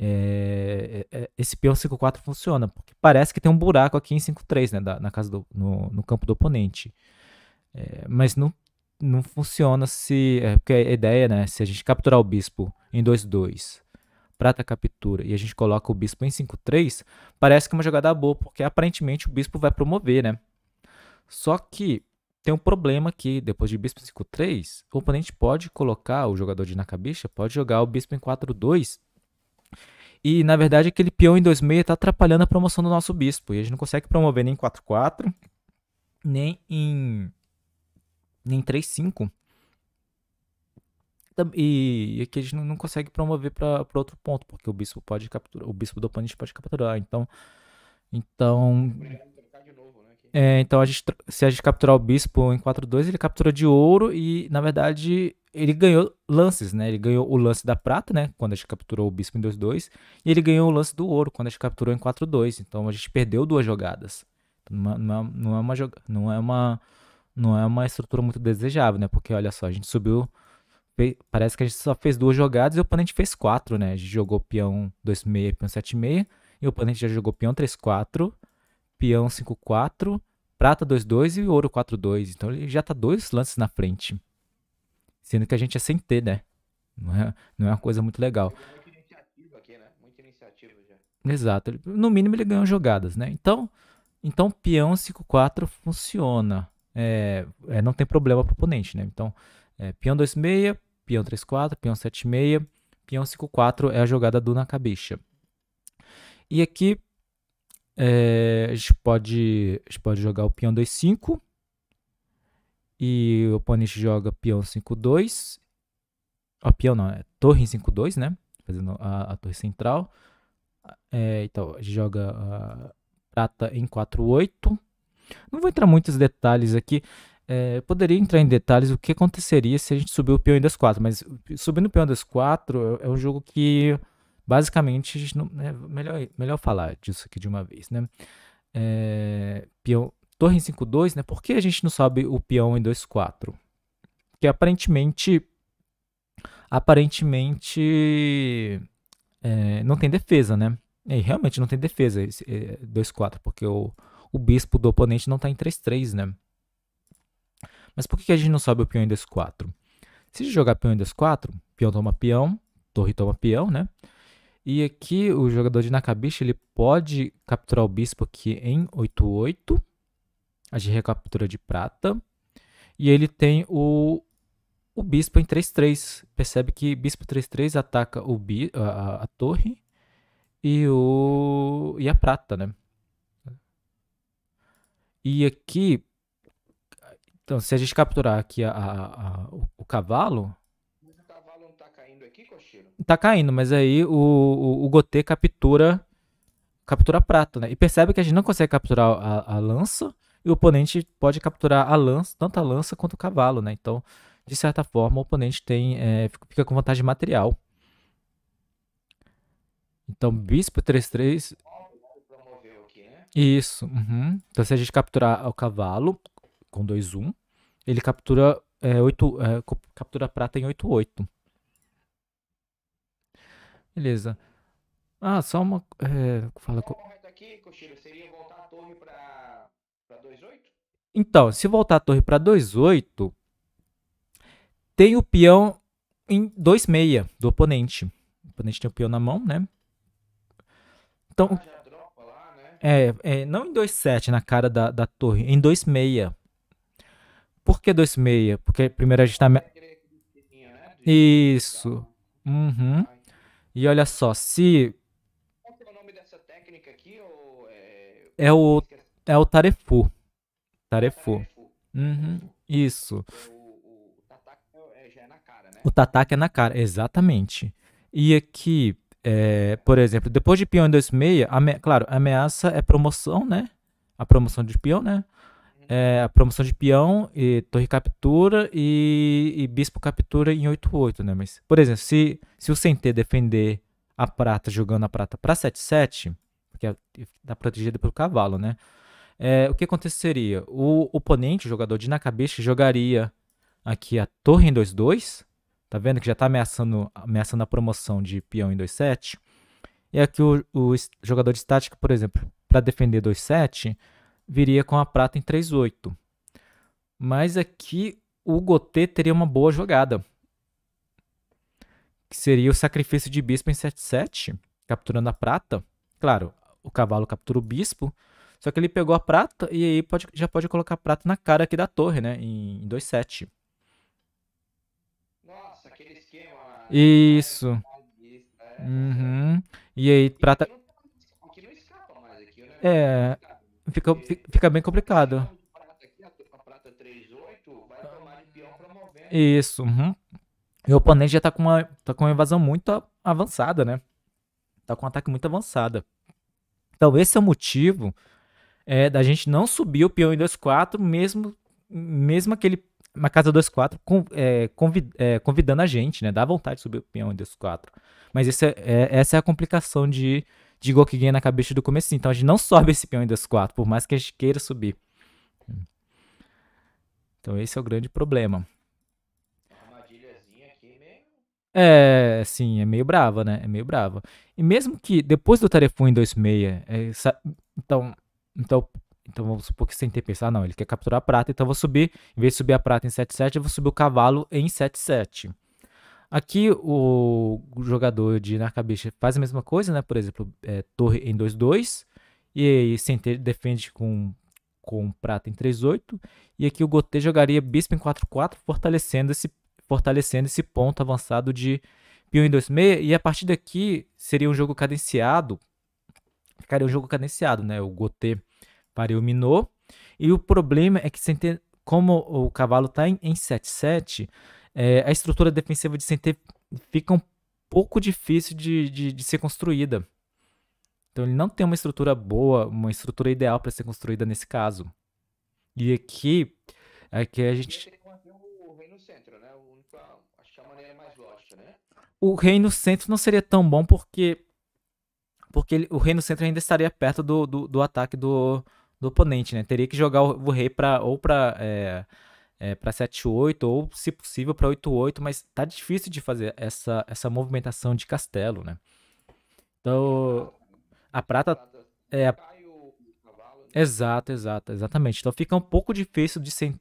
é, é, é, esse peão 5-4 funciona, porque parece que tem um buraco aqui em 5-3, né, da, na casa do, no, no campo do oponente. É, mas não, não funciona se. É, porque a ideia, né? Se a gente capturar o bispo em 2-2, prata captura, e a gente coloca o bispo em 5-3, parece que é uma jogada boa, porque aparentemente o bispo vai promover, né? Só que tem um problema aqui. depois de bispo 5-3, o oponente pode colocar, o jogador de Nakabicha pode jogar o bispo em 4-2 e na verdade aquele peão em 2.6 está atrapalhando a promoção do nosso bispo. E a gente não consegue promover nem em 4.4, nem em nem 3.5. E, e aqui a gente não consegue promover para outro ponto, porque o bispo pode capturar, o bispo do oponente pode capturar. Então, então é, então, a gente, se a gente capturar o bispo em 4-2, ele captura de ouro e, na verdade, ele ganhou lances, né? Ele ganhou o lance da prata, né? Quando a gente capturou o bispo em 2-2. E ele ganhou o lance do ouro, quando a gente capturou em 4-2. Então, a gente perdeu duas jogadas. Não, é, não, é, não é uma... Não é uma não é uma estrutura muito desejável, né? Porque olha só, a gente subiu parece que a gente só fez duas jogadas e o oponente fez quatro, né? A gente jogou peão 2-6, peão 7-6, e o oponente já jogou peão 3-4, peão 5-4, prata 2-2 e ouro 4-2. Então ele já tá dois lances na frente. Sendo que a gente é sem ter, né? Não é, não é uma coisa muito legal. Muita iniciativa aqui, né? Muita iniciativa já. Exato. no mínimo ele ganhou jogadas, né? Então, então peão 5-4 funciona. É, é, não tem problema pro oponente, né? Então, é, peão 2-6, peão 3-4, peão 7-6, peão 5-4 é a jogada do Nakabicha. E aqui é, a, gente pode, a gente pode jogar o peão 2-5. E o oponente joga peão 5-2. Ah, peão não, é torre em 5-2, né? Fazendo a, a torre central. É, então, a gente joga a prata em 4-8. Não vou entrar muitos detalhes aqui. É, poderia entrar em detalhes o que aconteceria se a gente subir o peão em 2-4. Mas subindo o peão em 2-4 é, é um jogo que Basicamente, não, é melhor, melhor falar disso aqui de uma vez, né? É, peão, torre em 5-2, né? Por que a gente não sobe o peão em 2-4? Que aparentemente, aparentemente é, não tem defesa, né? É, e realmente não tem defesa 2-4, é, porque o, o bispo do oponente não tá em 3-3, né? Mas por que a gente não sobe o peão em 2-4? Se a gente jogar peão em 2-4, peão toma peão, torre toma peão, né? E aqui o jogador de Nakabishi ele pode capturar o bispo aqui em 8-8. A gente recaptura de prata. E ele tem o, o bispo em 3-3. Percebe que bispo 3-3 ataca o bi, a, a, torre e, o, e a prata, né? E aqui, então, se a gente capturar aqui a, a, a o cavalo, Tá caindo, mas aí o, o, o Gotê captura captura prata, né? E percebe que a gente não consegue capturar a, a, lança e o oponente pode capturar a lança, tanto a lança quanto o cavalo, né? Então, de certa forma, o oponente tem é, fica com vantagem material. Então, bispo 3-3. Isso. Uhum. Então, se a gente capturar o cavalo com 2-1, ele captura, é, 8, é, captura prata em 8-8. Beleza. Ah, só uma. É, fala. com. Então, se voltar a torre pra 2.8, então, tem o peão em 2.6 do oponente. O oponente tem o peão na mão, né? Então. Ah, é, né? é, é, não em 2.7 na cara da, da torre, em 2.6. Por que 2.6? Porque primeiro a gente tá. Né? Isso. Tá. Uhum. E olha só, se. Qual é o nome dessa técnica aqui? Ou é... É, o, é o tarefu. Tarefu. Uhum, isso. O, o, tataque é, é, já é na cara, né? O tataque é na cara, exatamente. E aqui, é, por exemplo, depois de peão em 2.6, ame... claro, a ameaça é promoção, né? A promoção de peão, né? é, promoção de peão, e torre captura e, e bispo captura em 8-8, né? Mas, por exemplo, se, se o CT defender a prata jogando a prata para 7-7, porque está é, protegida pelo cavalo, né? É, o que aconteceria? O oponente, o jogador de Nakabishi, jogaria aqui a torre em 2-2, tá vendo que já está ameaçando, ameaçando a promoção de peão em 2-7. E aqui o, o jogador de estática, por exemplo, para defender 2-7 viria com a prata em 3-8. Mas aqui o Gotê teria uma boa jogada. Que seria o sacrifício de bispo em 7-7, capturando a prata. Claro, o cavalo captura o bispo, só que ele pegou a prata e aí pode, já pode colocar a prata na cara aqui da torre, né? Em 2-7. Nossa, aquele esquema. Né? Isso. É, é né? Uhum. E aí, prata. Né? É, fica, fica bem complicado. Isso. Uhum. E o oponente já tá com uma, tá com uma invasão muito avançada, né? Tá com um ataque muito avançado. Então, esse é o motivo é, da gente não subir o peão em 2-4, mesmo, mesmo aquele uma casa 2-4 com, é, convid, é, convidando a gente, né? Dá vontade de subir o peão em 2-4. Mas esse é, é, essa é a complicação de de ganha na cabeça do começo. Então a gente não sobe esse peão em D4, por mais que a gente queira subir. Então esse é o grande problema. É, sim, é meio brava, né? É meio brava. E mesmo que depois do Tarefun em 26, é, sa... então, então, então vamos supor que sem ter pensado, não, ele quer capturar a prata, então eu vou subir, em vez de subir a prata em 77, eu vou subir o cavalo em 77. Aqui o jogador de arcabista faz a mesma coisa, né? Por exemplo, é, torre em 2-2 e aí Center defende com, com prata em 3-8 e aqui o Gotê jogaria bispo em 4-4, fortalecendo esse, fortalecendo esse ponto avançado de peão em 2-6 e a partir daqui seria um jogo cadenciado, ficaria um jogo cadenciado, né? O Gotê o minou e o problema é que Center, como o cavalo está em 7-7 é, a estrutura defensiva de CT fica um pouco difícil de, de, de ser construída. Então ele não tem uma estrutura boa, uma estrutura ideal para ser construída nesse caso. E aqui, aqui a gente. O rei no centro, né? que a mais lógica, né? O rei no centro não seria tão bom porque. Porque ele, o rei no centro ainda estaria perto do, do, do ataque do, do oponente, né? Teria que jogar o, o rei para ou para é, é, para 7-8 ou, se possível, para 8-8, mas tá difícil de fazer essa, essa movimentação de castelo, né? Então, a prata é... Exato, exato, exatamente. Então fica um pouco difícil de sem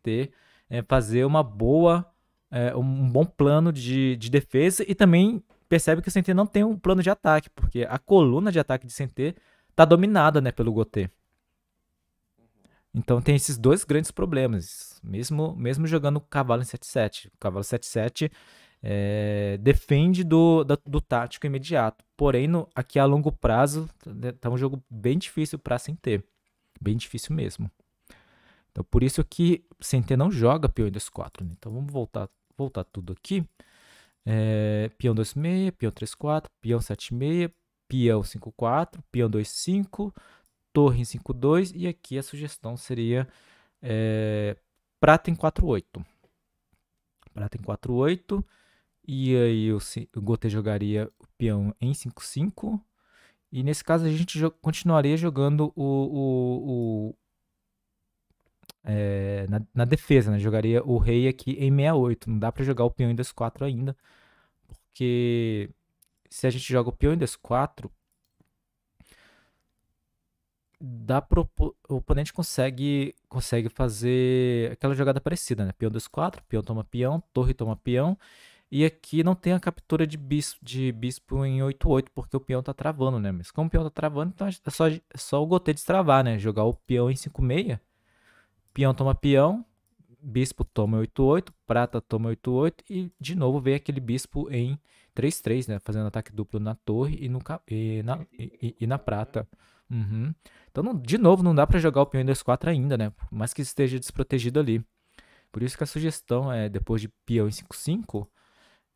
é, fazer uma boa, é, um bom plano de, de defesa e também percebe que o Sentê não tem um plano de ataque, porque a coluna de ataque de Sentê tá dominada, né, pelo Gotê. Então tem esses dois grandes problemas, mesmo, mesmo jogando cavalo em 7-7. O cavalo 7-7 é, eh, defende do, da, do tático imediato, porém no, aqui a longo prazo né, tá um jogo bem difícil para sem ter, bem difícil mesmo. Então por isso que sem ter não joga peão 2-4. Né? Então vamos voltar, voltar tudo aqui. É, peão 26, peão 34, peão 76, peão 54, peão 25 torre em 5.2 e aqui a sugestão seria é, prata em 4.8. Prata em 4.8 e aí o, o Gotê jogaria o peão em 5.5 e nesse caso a gente jo continuaria jogando o, o, o é, na, na, defesa, né? Jogaria o rei aqui em 68. Não dá para jogar o peão em 2-4 ainda, porque se a gente joga o peão em 2-4, dá pro, o oponente consegue consegue fazer aquela jogada parecida, né? Peão 2 4, peão toma peão, torre toma peão. E aqui não tem a captura de bispo, de bispo em 8-8, porque o peão tá travando, né? Mas como o peão tá travando, então é só, é só o gotê destravar, né? Jogar o peão em 5-6, peão toma peão, bispo toma 8-8, prata toma 8-8, e de novo vem aquele bispo em 3-3, né? Fazendo ataque duplo na torre e, no, e, na, e, e na prata. Uhum. Então, não, de novo, não dá para jogar o peão em 2-4 ainda, né? Por mais que esteja desprotegido ali. Por isso que a sugestão é, depois de peão em 5-5,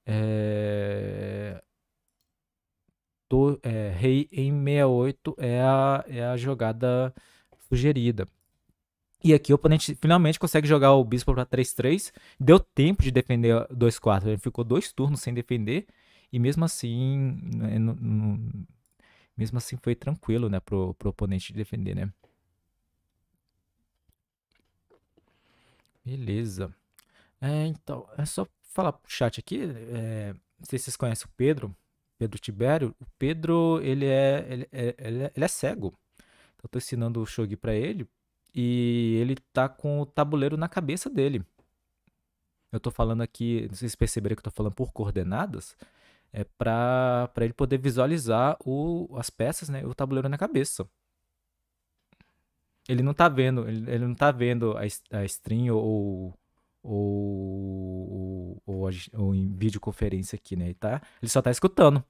é... Do, é, rei em 68 é a, é a jogada sugerida. E aqui o oponente finalmente consegue jogar o bispo para 3-3. Deu tempo de defender 2-4. Ele ficou dois turnos sem defender. E mesmo assim, né, mesmo assim, foi tranquilo, né, pro, pro oponente defender, né? Beleza. É, então, é só falar pro chat aqui. É, não sei se vocês conhecem o Pedro, Pedro Tibério. O Pedro, ele é, ele é, ele é, ele é cego. Então, eu tô ensinando o Shogi para ele e ele tá com o tabuleiro na cabeça dele. Eu tô falando aqui, não sei se perceberam que eu tô falando por coordenadas é para ele poder visualizar o, as peças, né, o tabuleiro na cabeça. Ele não tá vendo, ele, ele não tá vendo a, a stream ou ou, ou, ou, ou em videoconferência aqui, né? Ele, tá, ele só tá escutando.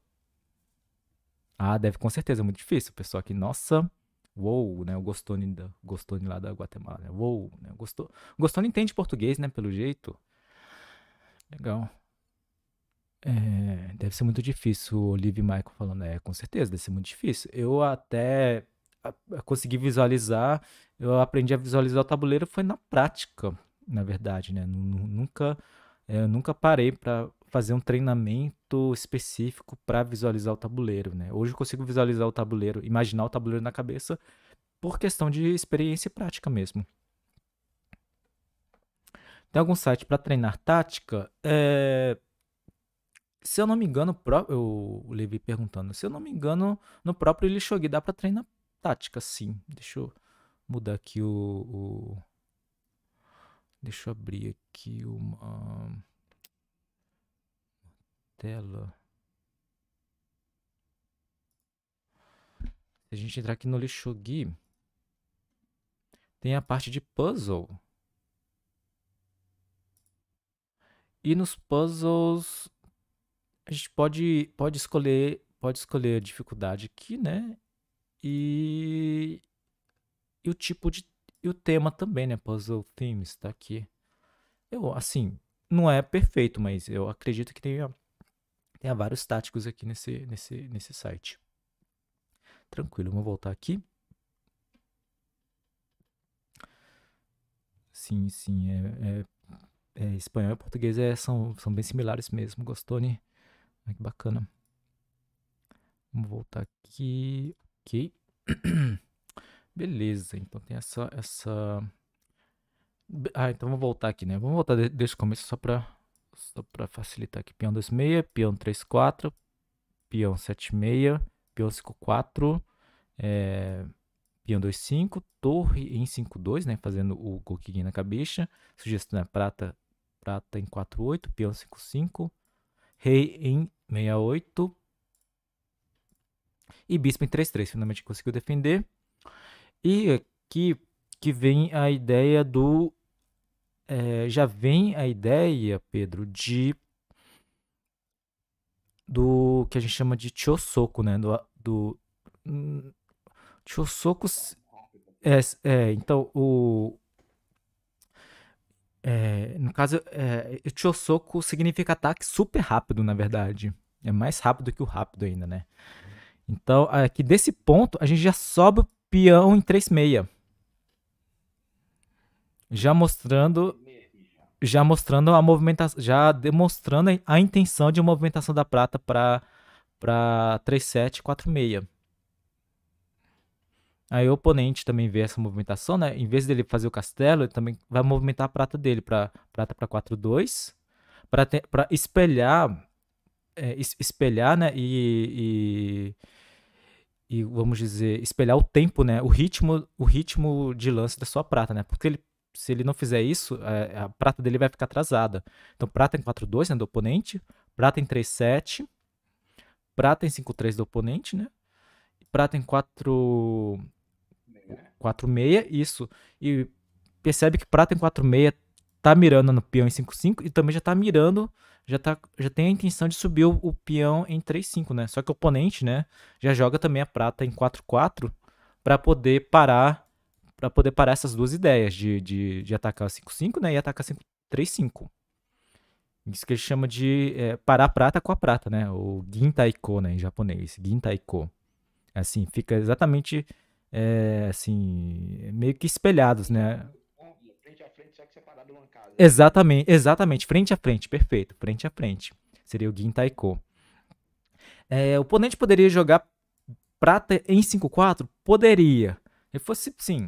Ah, deve com certeza, é muito difícil. O pessoal aqui, nossa, Uou, né? O Gostoni, da, Gostoni lá da Guatemala. Né? Uou, né? Gostou, Gostoni entende português, né? Pelo jeito. Legal. É, deve ser muito difícil, o Olivia e Michael falando, é, com certeza, deve ser muito difícil. Eu até consegui visualizar, eu aprendi a visualizar o tabuleiro foi na prática, na verdade, né? Nunca, é, nunca parei para fazer um treinamento específico para visualizar o tabuleiro, né? Hoje eu consigo visualizar o tabuleiro, imaginar o tabuleiro na cabeça por questão de experiência e prática mesmo. Tem algum site para treinar tática? É se eu não me engano, eu, o Levi perguntando, se eu não me engano, no próprio Lixogui dá para treinar tática, sim. Deixa eu mudar aqui o, o... deixa eu abrir aqui uma tela. Se a gente entrar aqui no Lixogui, tem a parte de puzzle. E nos puzzles a gente pode, pode escolher pode escolher a dificuldade aqui, né? E, e o tipo de e o tema também, né? Puzzle themes está aqui. Eu assim não é perfeito, mas eu acredito que tenha tenha vários táticos aqui nesse nesse nesse site. Tranquilo, vou voltar aqui. Sim, sim, é, é, é espanhol e português é, são, são bem similares mesmo, gostou, Né? Ah, que bacana. Vamos voltar aqui. Ok. Beleza, então tem essa, essa... Ah, então vamos voltar aqui, né? Vamos voltar desde o começo só para só facilitar aqui. Peão 26, peão 34, peão 76, peão 54, é... peão 25, torre em 52, né? Fazendo o coquinho na cabeça. Sugestão é prata, prata em 48, peão 55, rei em 68 e bispo em 33. Finalmente conseguiu defender. E aqui que vem a ideia do. É, já vem a ideia, Pedro, de. do que a gente chama de Chosoco, né? Do. do hum, É, é, então, o, é, no caso, é, soco significa ataque super rápido, na verdade. É mais rápido que o rápido ainda, né? Então, aqui desse ponto, a gente já sobe o peão em 3,6. Já mostrando já mostrando a movimentação, já demonstrando a intenção de movimentação da prata para para 4,6. Aí o oponente também vê essa movimentação, né? Em vez dele fazer o castelo, ele também vai movimentar a prata dele para prata para 4 2, para espelhar é, espelhar, né, e, e, e, vamos dizer, espelhar o tempo, né, o ritmo, o ritmo de lance da sua prata, né? Porque ele se ele não fizer isso, a, é, a prata dele vai ficar atrasada. Então, prata em 4 2, né, do oponente, prata em 3 7, prata em 5 3 do oponente, né? Prata em 4 4-6, isso. E percebe que prata em 4-6 tá mirando no peão em 5-5 e também já tá mirando, já, tá, já tem a intenção de subir o, o peão em 3-5, né? Só que o oponente, né, já joga também a prata em 4-4 para poder parar para poder parar essas duas ideias de, de, de atacar 5-5, né, e atacar 3-5. Isso que ele chama de é, parar a prata com a prata, né? O Gintaiko, né, em japonês, Gintaiko. Assim, fica exatamente é, assim, meio que espelhados, né? Frente a frente, só que separado numa casa. Né? Exatamente, exatamente, frente a frente, perfeito, frente a frente. Seria o Gin Taiko. É, o oponente poderia jogar prata em 5-4? Poderia. Se fosse, sim.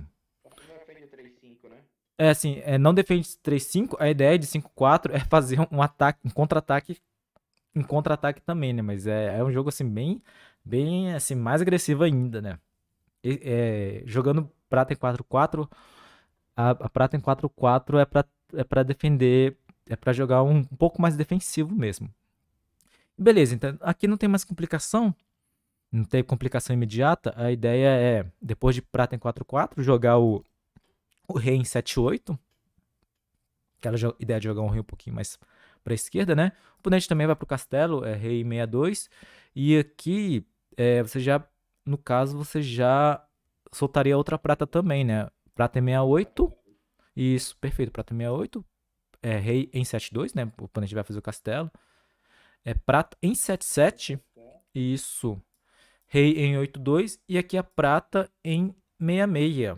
Né? É assim, é, não defende 3-5, a ideia de 5-4 é fazer um ataque, um contra-ataque, um contra-ataque também, né? Mas é, é um jogo assim bem, bem assim, mais agressivo ainda, né? é, jogando prata em 4-4, a, a, prata em 4-4 é para é pra defender, é para jogar um, um pouco mais defensivo mesmo. Beleza, então aqui não tem mais complicação, não tem complicação imediata. A ideia é, depois de prata em 4-4, jogar o, o rei em 7-8. Aquela ideia de jogar um rei um pouquinho mais para a esquerda, né? O oponente também vai para o castelo, é rei 6-2. E aqui é, você já no caso, você já soltaria outra prata também, né? Prata em 68 Isso, perfeito. Prata em 68 É, rei em 72, né? O oponente vai fazer o castelo. É prata em 77. Isso. Rei em 82. E aqui a prata em 66.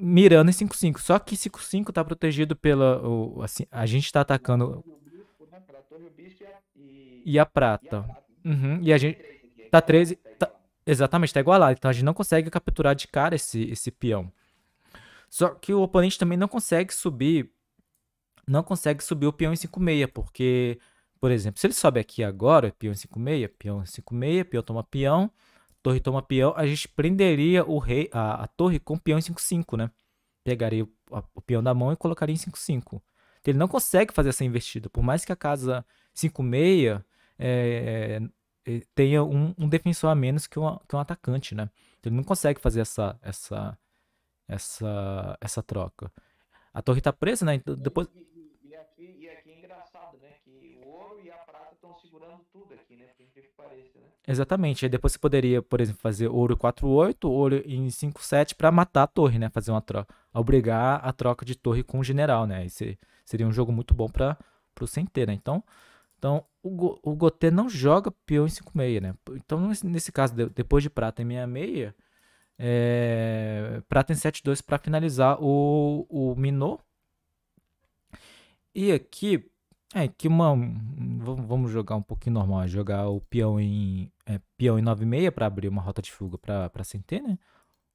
Mirando em 55. Só que 55 tá protegido pela. O, assim, a gente tá atacando. Né? E a prata. Uhum. E a gente. Tá 13. Tá, exatamente, tá igualado. Então a gente não consegue capturar de cara esse, esse peão. Só que o oponente também não consegue subir. Não consegue subir o peão em 5,6, porque, por exemplo, se ele sobe aqui agora, peão em 5,6, peão em 5,6, peão toma peão, torre toma peão, a gente prenderia o rei, a, a torre com peão em 5,5, né? Pegaria o, a, o peão da mão e colocaria em 5,5. Então ele não consegue fazer essa investida, por mais que a casa 5,6 é, é eh, tenha um, um, defensor a menos que um, que um atacante, né? ele não consegue fazer essa, essa, essa, essa troca. A torre tá presa, né? Então, depois... E, aqui, e aqui é engraçado, né? Que o ouro e a prata estão segurando tudo aqui, né? Por que pareça, né? Exatamente. Aí depois você poderia, por exemplo, fazer ouro 4-8, ouro em 5-7 para matar a torre, né? Fazer uma troca. Obrigar a troca de torre com o general, né? Esse seria um jogo muito bom para o sem né? Então, então, o, o Gotê não joga peão em 5,6, né? Então, nesse caso, depois de prata em 6,6, é, prata em 7,2 para finalizar o, o Minot. E aqui, é que uma. Vamos jogar um pouquinho normal, é jogar o peão em, é, peão em 9,6 para abrir uma rota de fuga para centena. Né?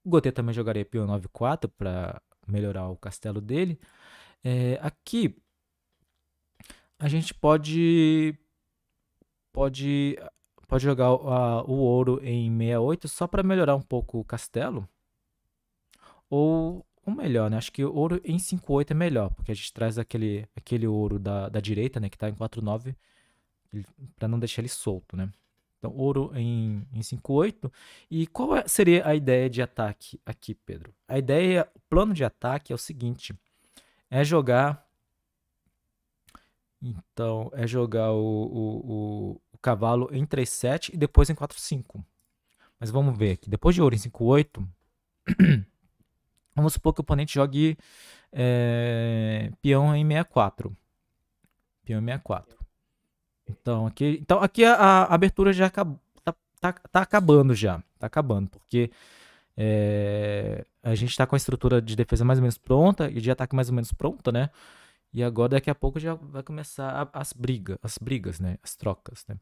O Gotê também jogaria peão 9,4 para melhorar o castelo dele. É, aqui a gente pode pode pode jogar a, o ouro em 68 só para melhorar um pouco o castelo. Ou o melhor, né? Acho que o ouro em 58 é melhor, porque a gente traz aquele aquele ouro da, da direita, né, que tá em 49 para não deixar ele solto, né? Então, ouro em, em 5.8. E qual é, seria a ideia de ataque aqui, Pedro? A ideia, o plano de ataque é o seguinte: é jogar então, é jogar o, o, o, o cavalo em 3-7 e depois em 4-5. Mas vamos ver aqui. Depois de ouro em 5-8, vamos supor que o oponente jogue é, peão em 64. Peão em 64. Então, aqui, então, aqui a, a abertura já acabou. Tá, tá, tá, acabando já. Tá acabando, porque é, a gente está com a estrutura de defesa mais ou menos pronta e de ataque mais ou menos pronta, né? E agora daqui a pouco já vai começar a, as brigas, as brigas, né? As trocas, né?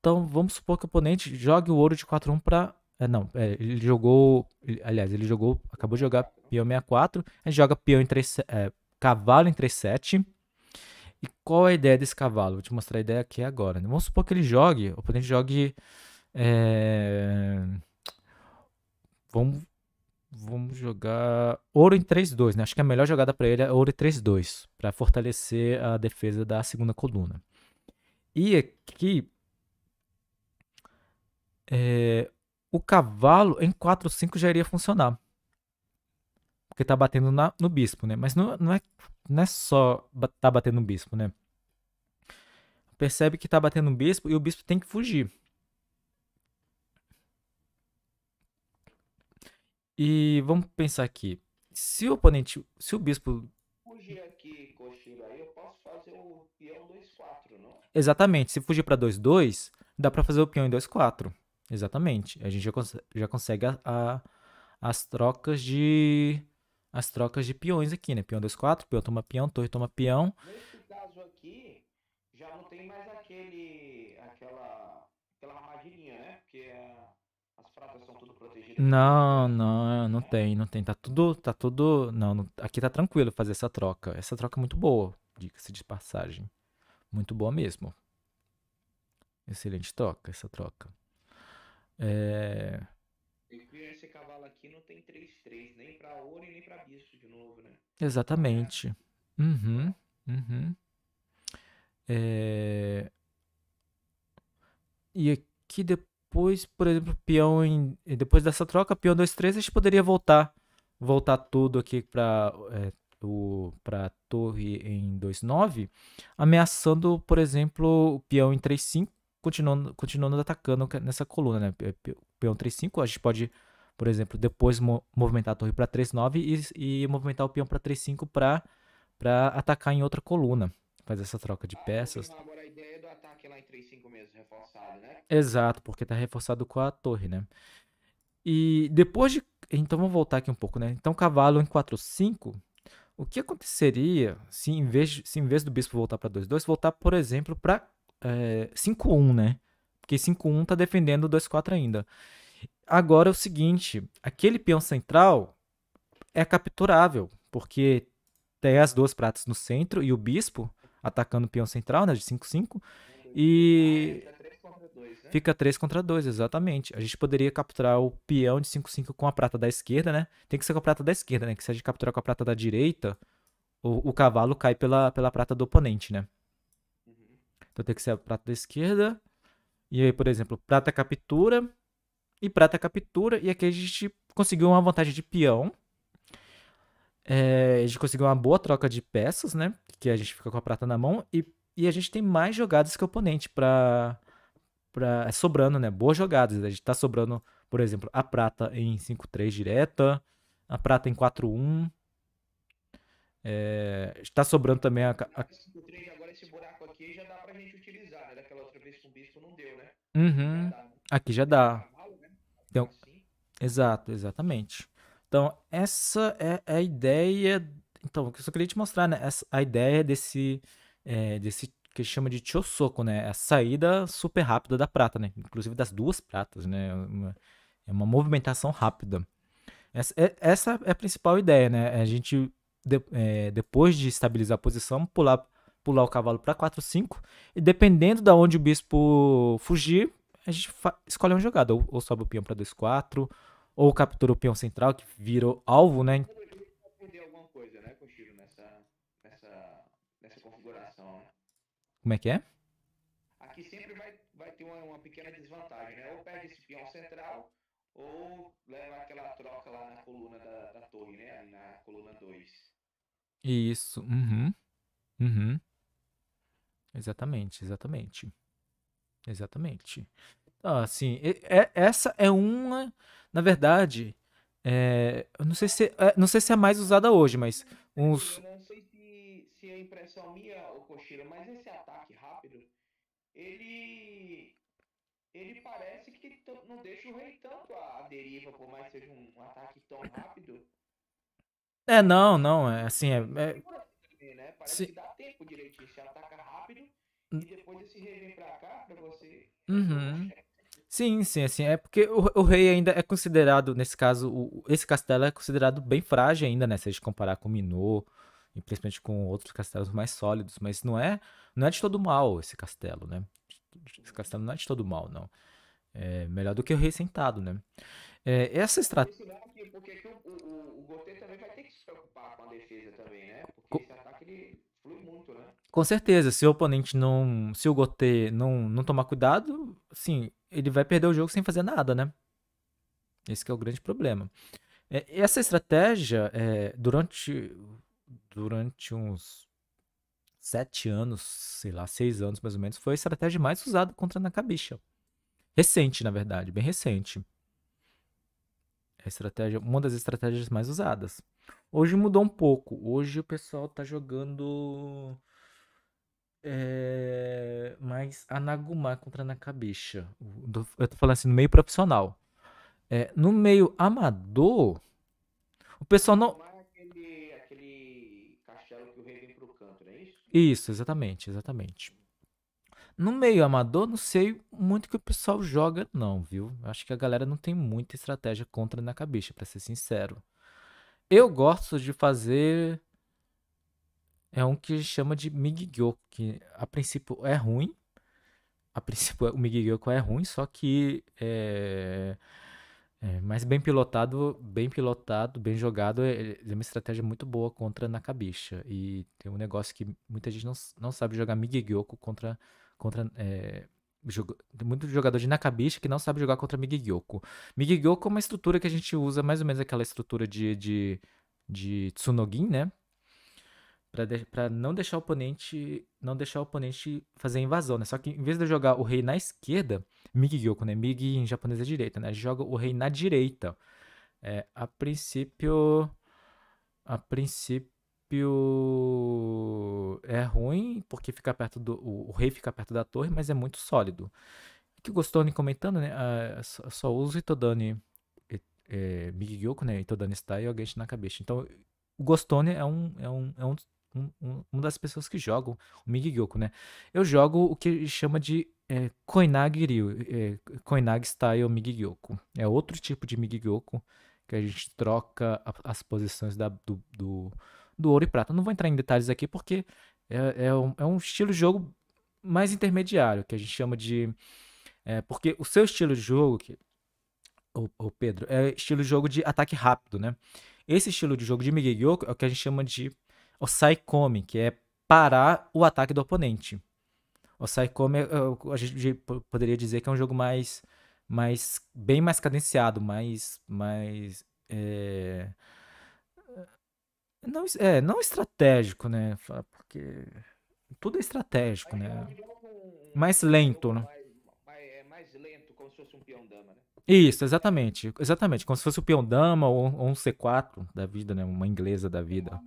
Então vamos supor que o oponente jogue o ouro de 4-1 para é, não, é, ele jogou, ele, aliás, ele jogou, acabou de jogar peão 64, ele joga peão em 3, é, cavalo em 37. E qual é a ideia desse cavalo? Vou te mostrar a ideia aqui agora. Né? Vamos supor que ele jogue, o oponente jogue é... vamos Vamos jogar ouro em 3-2, né? Acho que a melhor jogada para ele é ouro em 3-2, para fortalecer a defesa da segunda coluna. E aqui, é, o cavalo em 4-5 já iria funcionar. Porque tá batendo na, no bispo, né? Mas não, não, é, não é só tá batendo no bispo, né? Percebe que tá batendo no bispo e o bispo tem que fugir. E vamos pensar aqui. Se o oponente, se o bispo. Fugir aqui, cocheiro, aí eu posso fazer o peão 2-4, não? Exatamente. Se fugir para 2-2, dá para fazer o peão em 2-4. Exatamente. A gente já, cons já consegue a, a, as trocas de. As trocas de peões aqui, né? Peão 2-4, peão toma peão, torre toma peão. Nesse caso aqui, já não tem mais aquele. aquela. aquela armadilhinha, né? Porque a, as pratas são não, não, não tem, não tem. Tá tudo, tá tudo. Não, não, aqui tá tranquilo fazer essa troca. Essa troca é muito boa, dica se de passagem. Muito boa mesmo. Excelente troca, essa troca. É. Eu vi esse cavalo aqui não tem 3-3, nem pra ouro e nem pra bispo de novo, né? Exatamente. Uhum, uhum. É... E aqui depois depois, por exemplo, peão em, eh, depois dessa troca, peão 2, 3, a gente poderia voltar voltar tudo aqui para é, eh, o torre em 2, 9, ameaçando, por exemplo, o peão em 3, 5, continuando, continuando atacando nessa coluna, né? Peão 3, 5, a gente pode, por exemplo, depois movimentar a torre para 3, 9 e, e movimentar o peão para 3, 5 para atacar em outra coluna. Fazer essa troca de peças. Ah, aquela em 3, 5 meses reforçada, né? Exato, porque tá reforçado com a torre, né? E depois de. Então vamos voltar aqui um pouco, né? Então, cavalo em 4, 5. O que aconteceria se em vez, se em vez do bispo voltar para 2, 2, voltar, por exemplo, para é, 5, 1, né? Porque 5, 1 tá defendendo o 2, 4 ainda. Agora é o seguinte: aquele peão central é capturável, porque tem as duas pratas no centro e o bispo atacando o peão central, né, de 5-5. E. Ah, Fica 3 contra 2, né? exatamente. A gente poderia capturar o peão de 5-5 com a prata da esquerda, né? Tem que ser com a prata da esquerda, né? Que se a gente capturar com a prata da direita, o, o cavalo cai pela, pela prata do oponente, né? Uhum. Então tem que ser a prata da esquerda. E aí, por exemplo, prata captura e prata captura. E aqui a gente conseguiu uma vantagem de peão. É, a gente conseguiu uma boa troca de peças, né? Que a gente fica com a prata na mão. E e a gente tem mais jogadas que o oponente para pra, é sobrando, né? Boas jogadas. A gente tá sobrando, por exemplo, a prata em 5-3 direta, a prata em 4-1. É, está sobrando também a. a... Agora esse buraco aqui já dá pra gente utilizar, né? Daquela outra vez com o bispo não deu, né? Uhum. Já né? Aqui já dá. Tá né? Então, exato, exatamente. Então, essa é a ideia. Então, eu só queria te mostrar, né? Essa, a ideia desse é, desse que chama de Chosoco, né? É a saída super rápida da prata, né? Inclusive das duas pratas, né? É uma é movimentação rápida. Essa é, essa é a principal ideia, né? É a gente, de, é, depois de estabilizar a posição, pular, pular o cavalo para 4, 5. E dependendo da de onde o bispo fugir, a gente escolhe uma jogada. Ou, ou sobe o peão para 2, 4. Ou captura o peão central, que virou alvo, né? Como é que é? Aqui sempre vai, vai ter uma, uma pequena desvantagem, né? Ou perde esse peão central, ou leva aquela troca lá na coluna da, da torre, né? Na coluna 2. Isso. Uhum. Uhum. Exatamente, exatamente. Exatamente. Então, assim, é, essa é uma, na verdade, é, não sei se é, não sei se é mais usada hoje, mas uns a impressão minha, o Cochira, mas esse ataque rápido, ele ele parece que não deixa o rei tanto a deriva, por mais que seja um ataque tão rápido. É, não, não, é assim, é... é... Assim né? Parece que dá tempo direitinho, você ataca rápido e hum. depois esse rei vem pra cá pra você... Uhum. Sim, sim, assim, é porque o, o, rei ainda é considerado, nesse caso, o, esse castelo é considerado bem frágil ainda, né, se a gente comparar com o Minou, e principalmente com outros castelos mais sólidos, mas não é, não é de todo mal esse castelo, né? Esse castelo não é de todo mal, não. É melhor do que o rei sentado, né? É, essa estratégia. Porque o, o, o também vai ter que se preocupar com a defesa também, né? Porque esse ataque ele flui muito, né? Com certeza, se o oponente não. Se o Gotê não, não tomar cuidado, sim, ele vai perder o jogo sem fazer nada, né? Esse é o grande problema. É, essa estratégia, é, durante durante uns sete anos, sei lá, seis anos mais ou menos, foi a estratégia mais usada contra a Nakabicha. Recente, na verdade, bem recente. É a estratégia, uma das estratégias mais usadas. Hoje mudou um pouco. Hoje o pessoal tá jogando é, mais anaguma contra a Nakabicha. Eu tô falando assim, no meio profissional. É, no meio amador, o pessoal não. Isso, exatamente, exatamente. No meio amador, não sei muito que o pessoal joga, não, viu? Acho que a galera não tem muita estratégia contra na cabeça, para ser sincero. Eu gosto de fazer. É um que chama de Migigyo, que a princípio é ruim. A princípio, o Migigyo é ruim, só que é... É, mas bem pilotado, bem pilotado, bem jogado, é, é uma estratégia muito boa contra Nakabisha. E tem um negócio que muita gente não, não sabe jogar Miggyoko contra. contra é, tem muito jogador de Nakabisha que não sabe jogar contra Miggyoko. Miggyoko é uma estrutura que a gente usa mais ou menos aquela estrutura de, de, de Tsunogin, né? para de, não deixar o oponente não deixar o oponente fazer a invasão, né? Só que em vez de eu jogar o rei na esquerda, migi né? Migi em japonês é direita, né? Joga o rei na direita. É, a princípio a princípio é ruim porque fica perto do o, o rei fica perto da torre, mas é muito sólido. O que o Gostoni comentando, né? Ah, só, uso Itodani é, migi né? Itodani Style e na cabeça Então o Gostone é um, é um, é um um, um, uma das pessoas que jogam o Migigyoku, né? Eu jogo o que chama de é, Koinagi é, Koinagi Style Migyoku. É outro tipo de Migyoku que a gente troca a, as posições da, do, do, do, ouro e prata. Não vou entrar em detalhes aqui porque é, é, um, é um estilo de jogo mais intermediário, que a gente chama de... É, porque o seu estilo de jogo, que, o, o Pedro, é estilo de jogo de ataque rápido, né? Esse estilo de jogo de Migyoku é o que a gente chama de o come que é parar o ataque do oponente. O come é, a gente poderia dizer que é um jogo mais, mais bem mais cadenciado, mais, mais é... Não, é, não estratégico, né? Porque tudo é estratégico, né? É mais lento, né? Mais, é mais lento, como se fosse um peão-dama, né? Isso, exatamente. Exatamente, como se fosse o peão-dama ou, ou, um C4 da vida, né? Uma inglesa da vida.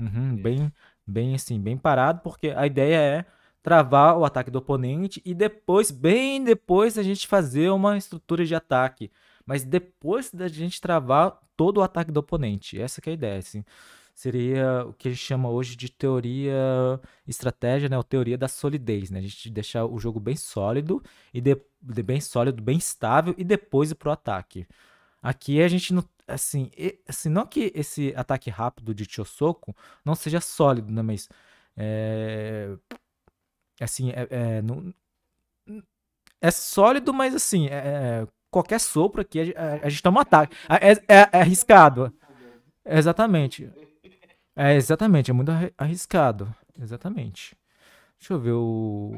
Uhum, bem, bem assim, bem parado, porque a ideia é travar o ataque do oponente e depois, bem depois, a gente fazer uma estrutura de ataque. Mas depois da gente travar todo o ataque do oponente. Essa é a ideia, assim. Seria o que a gente chama hoje de teoria estratégia, né? Ou teoria da solidez, né? A gente deixar o jogo bem sólido e de, bem sólido, bem estável e depois ir pro ataque. Aqui a gente não assim, e, assim, não que esse ataque rápido de Chosoku não seja sólido, né? Mas, é, assim, é, é, não, é sólido, mas assim, é, é qualquer sopro aqui, a, a, gente toma um ataque. É, é, é arriscado. Exatamente. É, exatamente, é muito arriscado. Exatamente. Deixa eu ver o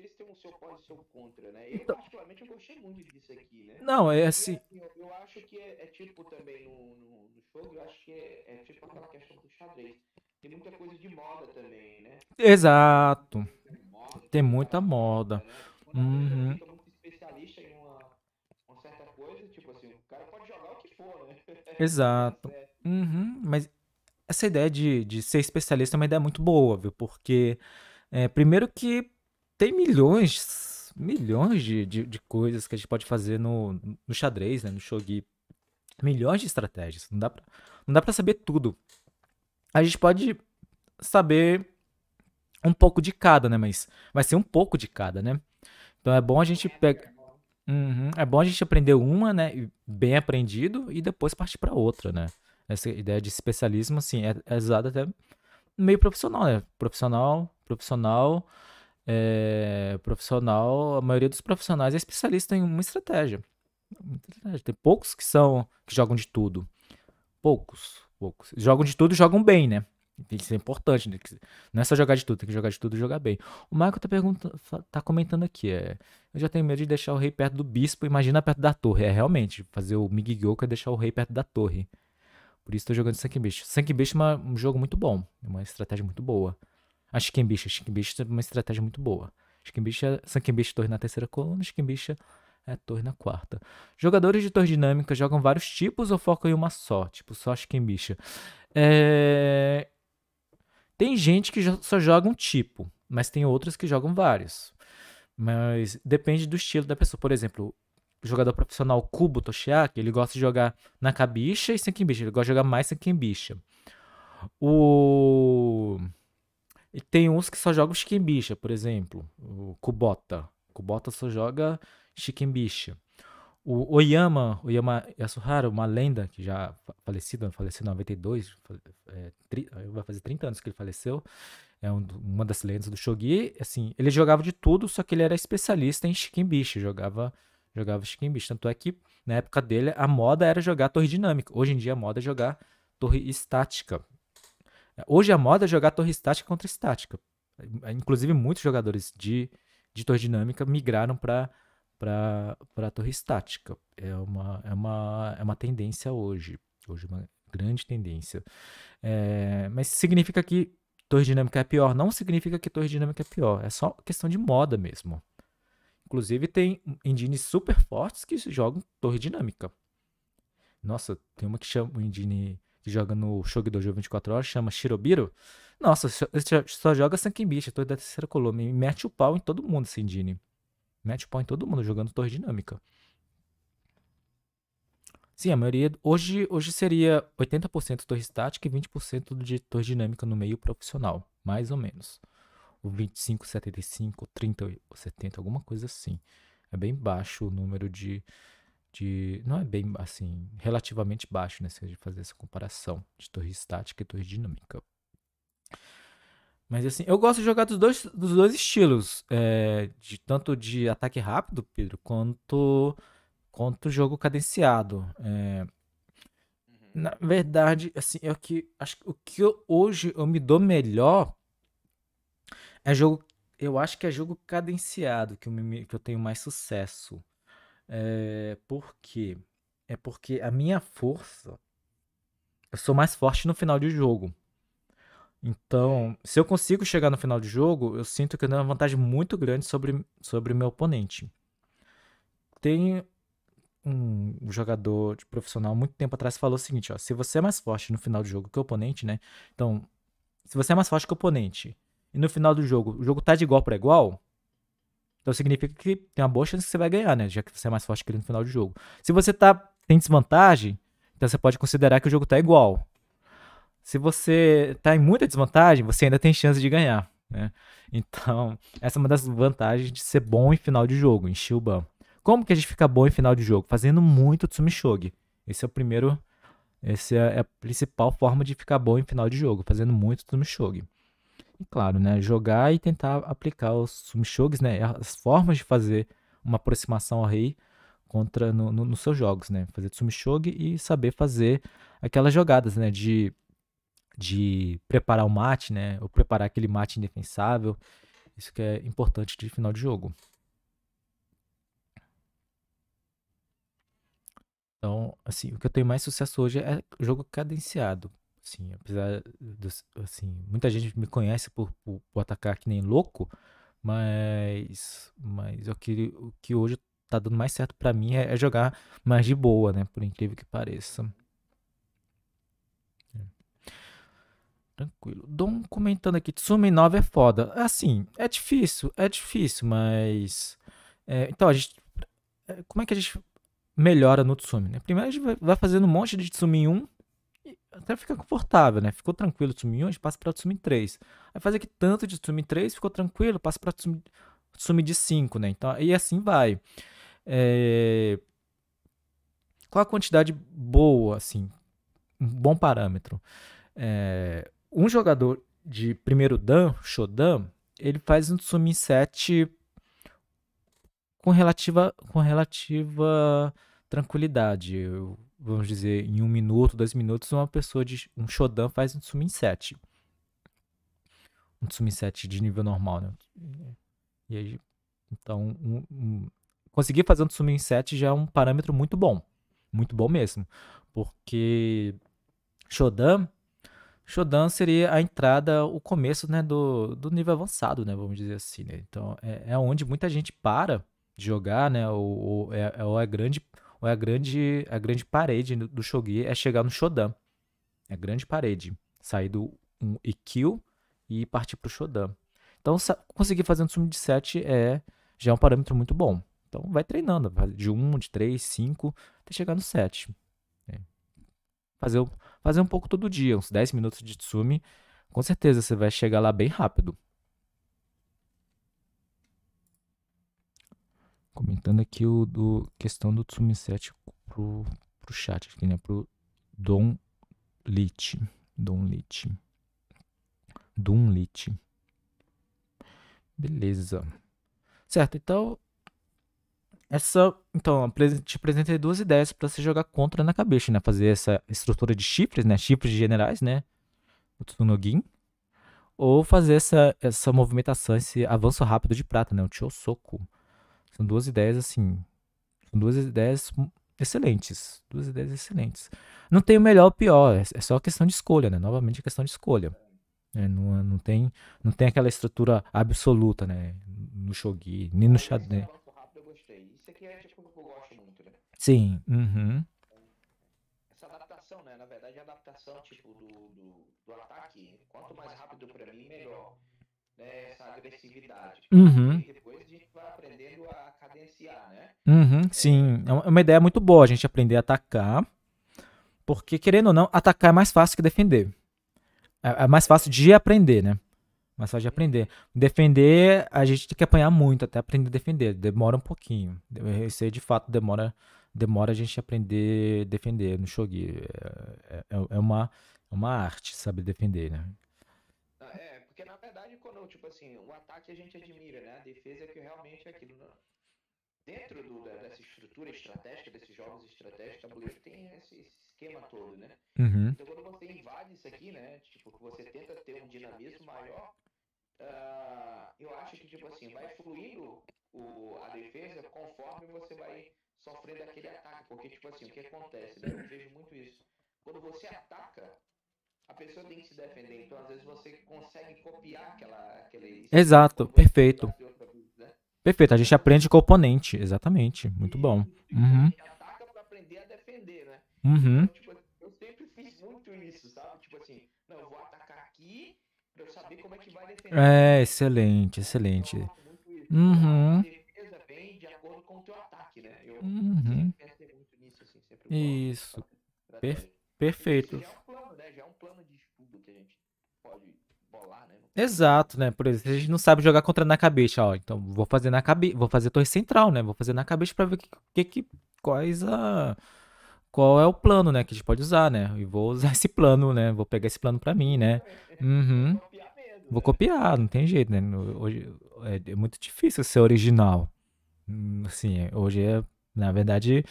eles têm um seu pós e seu contra, né? Eu, então- particularmente, eu gostei muito disso aqui, né? Não, é assim. eu, eu, acho que é, é tipo também no, no, no, jogo, eu acho que é, é tipo aquela questão do xadrez. Tem muita coisa de moda também, né? Exato. Tem, muita moda. Né? Uhum. muito especialista em uma, certa coisa, tipo assim, o cara pode jogar o que for, né? Exato. É. Uhum, mas essa ideia de, de ser especialista é uma ideia muito boa, viu? Porque, é, primeiro que tem milhões, milhões de, de, de, coisas que a gente pode fazer no, no xadrez, né? no shogi. Milhões de estratégias. Não dá, pra, não dá pra saber tudo. A gente pode saber um pouco de cada, né? Mas vai ser um pouco de cada, né? Então é bom a gente pegar. É, é uhum. É bom a gente aprender uma, né? Bem aprendido e depois partir para outra, né? Essa ideia de especialismo, assim, é, é usada até meio profissional, né? Profissional, profissional, é, profissional, a maioria dos profissionais é especialista em uma estratégia. Tem poucos que são que jogam de tudo. Poucos, poucos. Jogam de tudo, jogam bem, né? Isso é importante. Né? Não é só jogar de tudo, tem que jogar de tudo e jogar bem. O Marco tá, perguntando, tá comentando aqui. É, eu já tenho medo de deixar o rei perto do bispo. Imagina perto da torre. É realmente, fazer o Migyoku é deixar o rei perto da torre. Por isso tô jogando Sank Beast. Sank Beast é uma, um jogo muito bom. É uma estratégia muito boa. A Chiquembicha. Chiquembicha é uma estratégia muito boa. Chiquembicha, Sanquembicha torre na terceira coluna, Chiquembicha é torre na quarta. Jogadores de torre dinâmica jogam vários tipos ou focam em uma só? Tipo, só Chiquembicha. É... Tem gente que só joga um tipo, mas tem outras que jogam vários. Mas depende do estilo da pessoa. Por exemplo, o jogador profissional Kubo Toshiaki, ele gosta de jogar na cabicha e sem Ele gosta de jogar mais sem O... E tem uns que só jogam chicken bicha, por exemplo. O Kubota. O Kubota só joga chicken bicha. O Oyama, Oyama Yasuhara, uma lenda que já falecido, faleceu em 92, é, tri, vai fazer 30 anos que ele faleceu, é um, uma das lendas do Shogi, assim, ele jogava de tudo, só que ele era especialista em Bicha, jogava jogava Bicha. tanto é que na época dele a moda era jogar torre dinâmica, hoje em dia a moda é jogar torre estática, Hoje a moda é jogar torre estática contra estática. Inclusive, muitos jogadores de, de torre dinâmica migraram para para torre estática. É uma, é, uma, é uma tendência hoje. Hoje é uma grande tendência. É, mas significa que torre dinâmica é pior? Não significa que torre dinâmica é pior. É só questão de moda mesmo. Inclusive, tem engines super fortes que jogam torre dinâmica. Nossa, tem uma que chama o engine que joga no Dojo 24 horas, chama Shirobiro. Nossa, só, só joga Sankibicha, torre da terceira coluna. E mete o pau em todo mundo, Sindini. Mete o pau em todo mundo, jogando torre dinâmica. Sim, a maioria. Hoje, hoje seria 80% torre estática e 20% de torre dinâmica no meio profissional, mais ou menos. O 25, 75, 30, 70, alguma coisa assim. É bem baixo o número de, de. Não é bem assim, relativamente baixo, né? Se a gente fazer essa comparação de torre estática e torre dinâmica. Mas assim, eu gosto de jogar dos dois, dos dois estilos. É, de, tanto de ataque rápido, Pedro, quanto, quanto jogo cadenciado. É, na verdade, assim, é o que. Acho o que eu, hoje eu me dou melhor é jogo. Eu acho que é jogo cadenciado que eu, me, que eu tenho mais sucesso. É, porque É porque a minha força. Eu sou mais forte no final de jogo. Então, se eu consigo chegar no final de jogo, eu sinto que eu tenho uma vantagem muito grande sobre, sobre o meu oponente. Tem um jogador de profissional muito tempo atrás falou o seguinte: ó, se você é mais forte no final do jogo que o oponente, né? Então, se você é mais forte que o oponente e no final do jogo o jogo tá de igual para igual, então significa que tem uma boa chance que você vai ganhar, né? Já que você é mais forte que ele no final do jogo. Se você tá tem desvantagem, então você pode considerar que o jogo tá igual. Se você tá em muita desvantagem, você ainda tem chance de ganhar, né? Então, essa é uma das vantagens de ser bom em final de jogo, em o Como que a gente fica bom em final de jogo? Fazendo muito Tsumi Esse é o primeiro essa é, é a principal forma de ficar bom em final de jogo, fazendo muito Tsumi e claro, né, jogar e tentar aplicar os sumshogs, né, as formas de fazer uma aproximação ao rei contra no, no, nos seus jogos, né? Fazer tsumishog e saber fazer aquelas jogadas, né, de de preparar o mate, né? Ou preparar aquele mate indefensável. Isso que é importante de final de jogo. Então, assim, o que eu tenho mais sucesso hoje é jogo cadenciado. Assim, apesar do, assim, muita gente me conhece por, por, por, atacar que nem louco, mas mas o que o que hoje tá dando mais certo para mim é, é, jogar mais de boa, né? Por incrível que pareça. É. Tranquilo. Dom comentando aqui, Tsumi 9 é foda. Assim, é difícil, é difícil, mas. É, então, a gente. É, como é que a gente melhora no Tsumi, né? Primeiro a gente vai fazendo um monte de Tsumi 1, até fica confortável, né? Ficou tranquilo Tsumi 1, passa para Tsumi 3. Aí faz aqui tanto de Tsumi 3, ficou tranquilo, passa para Tsumi, Tsumi de 5, né? Então, e assim vai. É... Qual a quantidade boa, assim? Um bom parâmetro. É... Um jogador de primeiro Dan, Shodan, ele faz um Tsumi 7 com relativa, com relativa tranquilidade. Eu vamos dizer, em um minuto, dois minutos, uma pessoa de um Shodan faz um Tsumi 7. Um Tsumi 7 de nível normal, né? E aí, então, um, um, conseguir fazer um Tsumi 7 já é um parâmetro muito bom. Muito bom mesmo. Porque Shodan, Shodan seria a entrada, o começo né, do, do nível avançado, né? Vamos dizer assim, né? Então, é, é onde muita gente para de jogar, né? Ou, ou é, ou é grande é a grande, a grande parede do Shogi é chegar no Shodan. É a grande parede. Sair do um Ikkyu e partir para o Shodan. Então, conseguir fazer um sumi de 7 é, já é um parâmetro muito bom. Então, vai treinando. De 1, um, de 3, 5, até chegar no 7. É. Fazer, fazer um pouco todo dia, uns 10 minutos de tsumi. Com certeza você vai chegar lá bem rápido. Comentando aqui o do questão do Tsumi 7 pro, pro chat aqui, né? Pro Dom Lit. Dom Lit. Dom Lit. Beleza. Certo, então essa, então, te apresentei duas ideias para você jogar contra na cabeça, né? Fazer essa estrutura de chifres, né? Chifres de generais, né? O Tsunogin. Ou fazer essa, essa movimentação, esse avanço rápido de prata, né? O Chosoku. São duas ideias assim. São duas ideias excelentes. Duas ideias excelentes. Não tem o melhor ou pior, é, é só questão de escolha, né? Novamente, é questão de escolha. É, não, não, tem, não tem aquela estrutura absoluta, né? No Shogi, nem no xadrez é, tipo, né? Sim. Uhum. Essa adaptação, né? Na verdade, a adaptação tipo, do, do, do ataque, quanto mais rápido para mim, melhor dessa então, é, agressividade. Uhum. E depois a gente vai aprendendo a cadenciar, né? Uhum, sim, é, é uma ideia muito boa a gente aprender a atacar, porque querendo ou não, atacar é mais fácil que defender. É, é, mais fácil de aprender, né? Mais fácil de aprender. Defender, a gente tem que apanhar muito até aprender a defender. Demora um pouquinho. Isso aí, de fato, demora demora a gente aprender defender no shogi. É, é, uma, uma arte saber defender, né? falou, tipo assim, o ataque a gente admira, né? A defesa é que realmente é aquilo. Né? Dentro do, da, dessa estrutura estratégica, desses jogos estratégicos, tabuleiro tem esse esquema todo, né? Uhum. Então quando você invade isso aqui, né? Tipo, que você tenta ter um dinamismo maior, uh, eu acho que, tipo assim, vai fluindo o, a defesa conforme você vai sofrendo aquele ataque. Porque, tipo assim, o que acontece? Né? Eu vejo muito isso. Quando você ataca, a pessoa tem que se defender. Então, às vezes, você consegue copiar aquela, aquele. Exato, perfeito. Né? Perfeito, a gente aprende com o oponente, exatamente. Muito bom. Uhum. A gente ataca pra aprender a defender, né? Uhum. Então, tipo, eu sempre fiz muito isso, sabe? Tipo assim, não, eu vou atacar aqui pra eu saber como é que vai defender. É, excelente, excelente. Uhum. Então, defesa vem de acordo com o teu ataque, né? Eu uhum. sempre muito nisso, assim, sempre Isso. Per perfeito. Né? Já é um plano de estudo que a gente pode bolar, né? Exato, né? Por exemplo, a gente não sabe jogar contra na cabeça, ó. Então vou fazer na cabeça, vou fazer torre central, né? Vou fazer na cabeça para ver que, que que quais a qual é o plano, né, que a gente pode usar, né? E vou usar esse plano, né? Vou pegar esse plano para mim, né? Uhum. Vou copiar, né? não tem jeito, né? Hoje é, é muito difícil ser original. Hum, assim, é, hoje é, na verdade,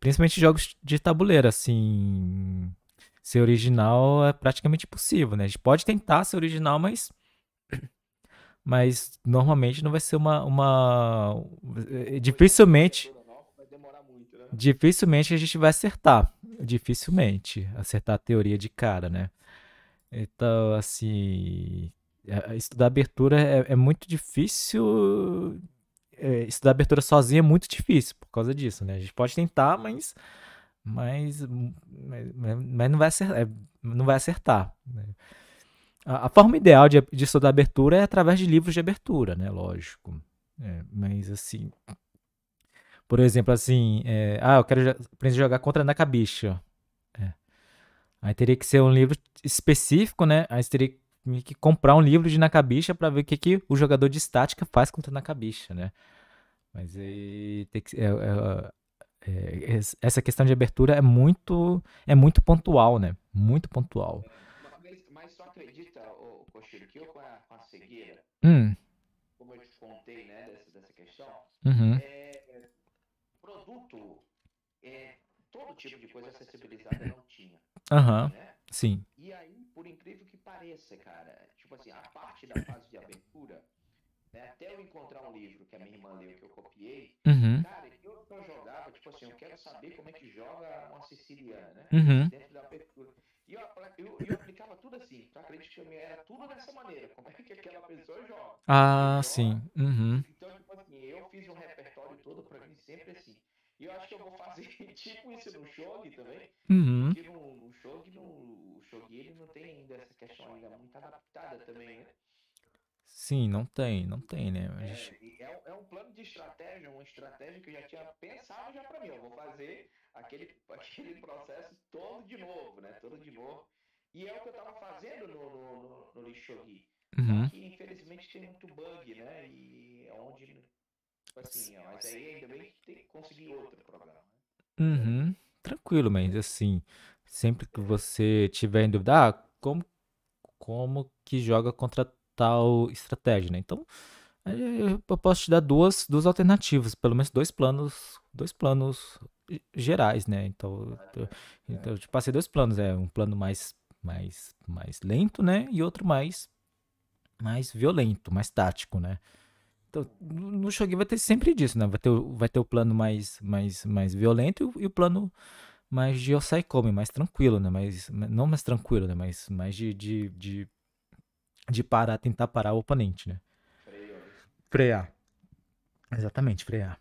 principalmente jogos de tabuleiro, assim, ser original é praticamente impossível, né? A gente pode tentar ser original, mas mas normalmente não vai ser uma uma eh, dificilmente dificilmente a gente vai acertar, dificilmente acertar a teoria de cara, né? Então, assim, estudar abertura é, é muito difícil. Eh, estudar abertura sozinho é muito difícil por causa disso, né? A gente pode tentar, mas mas, mas não vai acertar. É, não vai acertar né? a, a, forma ideal de, de estudar abertura é através de livros de abertura, né? Lógico. É, mas assim. Por exemplo, assim. É, ah, eu quero aprender a jogar contra na cabeça. É. Aí teria que ser um livro específico, né? Aí teria que que comprar um livro de Nakabicha para ver o que, que o jogador de estática faz contra Nakabicha, né? Mas aí tem que, é, é, é, essa questão de abertura é muito, é muito pontual, né? Muito pontual. É, mas, mas só acredita, o Cochiro, que eu com a, com a cegueira, hum. como eu te contei, né, dessa, dessa questão, uhum. é, produto, é, todo tipo de coisa acessibilizada não tinha. Aham, uhum. né? sim. E aí, por incrível que pareça, cara, tipo assim, a parte da fase de abertura né? Até eu encontrar um livro que a minha irmã leu, que eu copiei, uhum. cara, eu, jogava, tipo assim, eu quero saber como é que joga uma siciliana, né? Uhum. Dentro da abertura. E eu, eu, eu, aplicava tudo assim, tu acredita que eu era tudo dessa maneira, como é que aquela pessoa joga? Ah, é sim. Uhum. Então, tipo assim, eu fiz um repertório todo pra mim, sempre assim. E eu acho que eu vou fazer tipo isso no Shogi também. Uhum. Porque no, no Shogi, no, Shogi ele não tem ainda essa questão ainda muito adaptada também, né? Sim, não tem, não tem, né? A gente... É, é, é, um plano de estratégia, uma estratégia que eu já tinha pensado já para mim. Eu vou fazer aquele, aquele processo todo de novo, né? Todo de novo. E é o que eu estava fazendo no, no, no, no Lixogui. Uhum. Que infelizmente tem muito bug, né? E é onde. Assim, mas aí ainda bem que tem, conseguir outro programa. Né? Uhum. Tranquilo, mas assim, sempre que você tiver em dúvida, ah, como, como que joga contra tal estratégia, né? Então, eu posso te dar duas, duas alternativas, pelo menos dois planos, dois planos gerais, né? Então, eu, é, é. então eu te passei dois planos, é um plano mais mais mais lento, né? E outro mais mais violento, mais tático, né? Então, no Shogun vai ter sempre disso, né? Vai ter, vai ter o plano mais, mais, mais violento e o, e o plano mais de Osaikome, mais tranquilo, né? Mais, não mais tranquilo, né? Mais, mais de, de, de de parar, tentar parar o oponente, né? Frear. Exatamente, frear.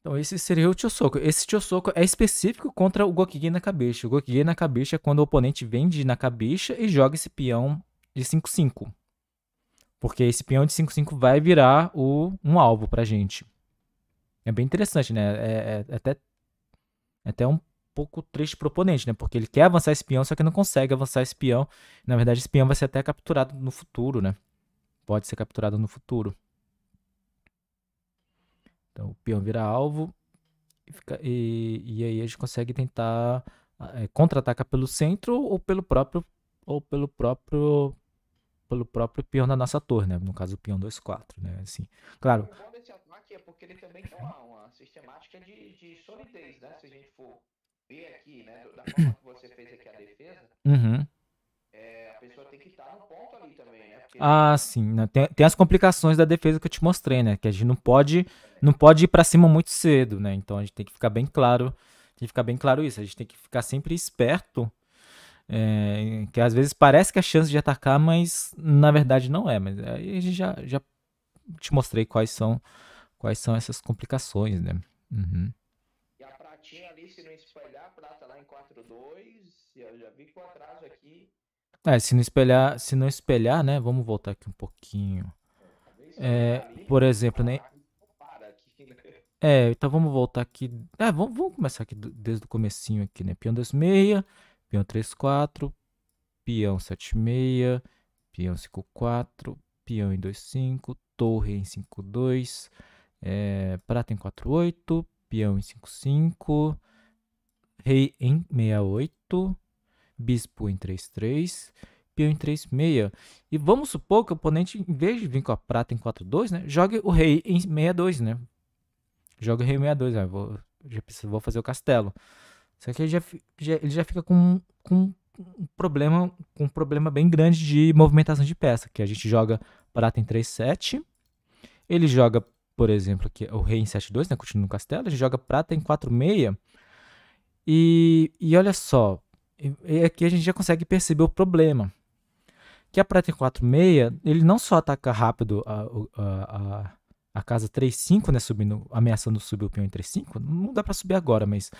Então esse seria o soco, Esse soco é específico contra o Gokigei na cabeça. O Gokigei na cabeça é quando o oponente vende na cabeça e joga esse peão de 5-5. Porque esse peão de 5-5 vai virar o, um alvo pra gente. É bem interessante, né? É, é, é até, é até um pouco triste pro oponente, né? Porque ele quer avançar esse peão, só que não consegue avançar esse peão. Na verdade, esse peão vai ser até capturado no futuro, né? Pode ser capturado no futuro. Então, o peão vira alvo. E, fica, e, e aí a gente consegue tentar é, contra-atacar pelo centro ou pelo próprio ou pelo próprio pelo próprio peão da nossa torre, né? No caso, o peão 2-4, né? Assim, claro. O bom desse ataque é porque ele também tem uma, uma sistemática de, de solidez, né? Se a gente for aqui, né, da forma que você fez aqui a defesa, uhum. é, a pessoa tem que estar no ponto ali também, né? Porque ah, sim. Né? Tem, tem as complicações da defesa que eu te mostrei, né? Que a gente não pode, não pode ir para cima muito cedo, né? Então a gente tem que ficar bem claro, tem que ficar bem claro isso. A gente tem que ficar sempre esperto. É, que às vezes parece que a chance de atacar, mas na verdade não é. Mas aí já, já te mostrei quais são quais são essas complicações, né? Uhum. É, se não espelhar, se não espelhar, né? Vamos voltar aqui um pouquinho. É, por exemplo, nem. Né? né? É, então vamos voltar aqui. É, vamos, vamos começar aqui do, desde o comecinho aqui, né? Peão 26, peão 34, peão 76, peão 54, peão em 25, torre em 52, é, prata em 48, peão em 55, rei em 68, bispo em 33, peão em 36. E vamos supor que o oponente, em vez de vir com a prata em 42, né, jogue o rei em 62, né? Joga o rei em 62, né? vou, já preciso, vou fazer o castelo. Só que ele já, já, ele já fica com, com um problema com um problema bem grande de movimentação de peça, que a gente joga prata em 3-7, ele joga, por exemplo, aqui, é o rei em 7-2, né, continua no castelo, a gente joga prata em 4-6, e, e olha só, aqui a gente já consegue perceber o problema. Que a prata em 4,6, ele não só ataca rápido a, a, a, a casa 3,5, né, subindo, ameaçando subir o peão em 3,5, não dá para subir agora, mas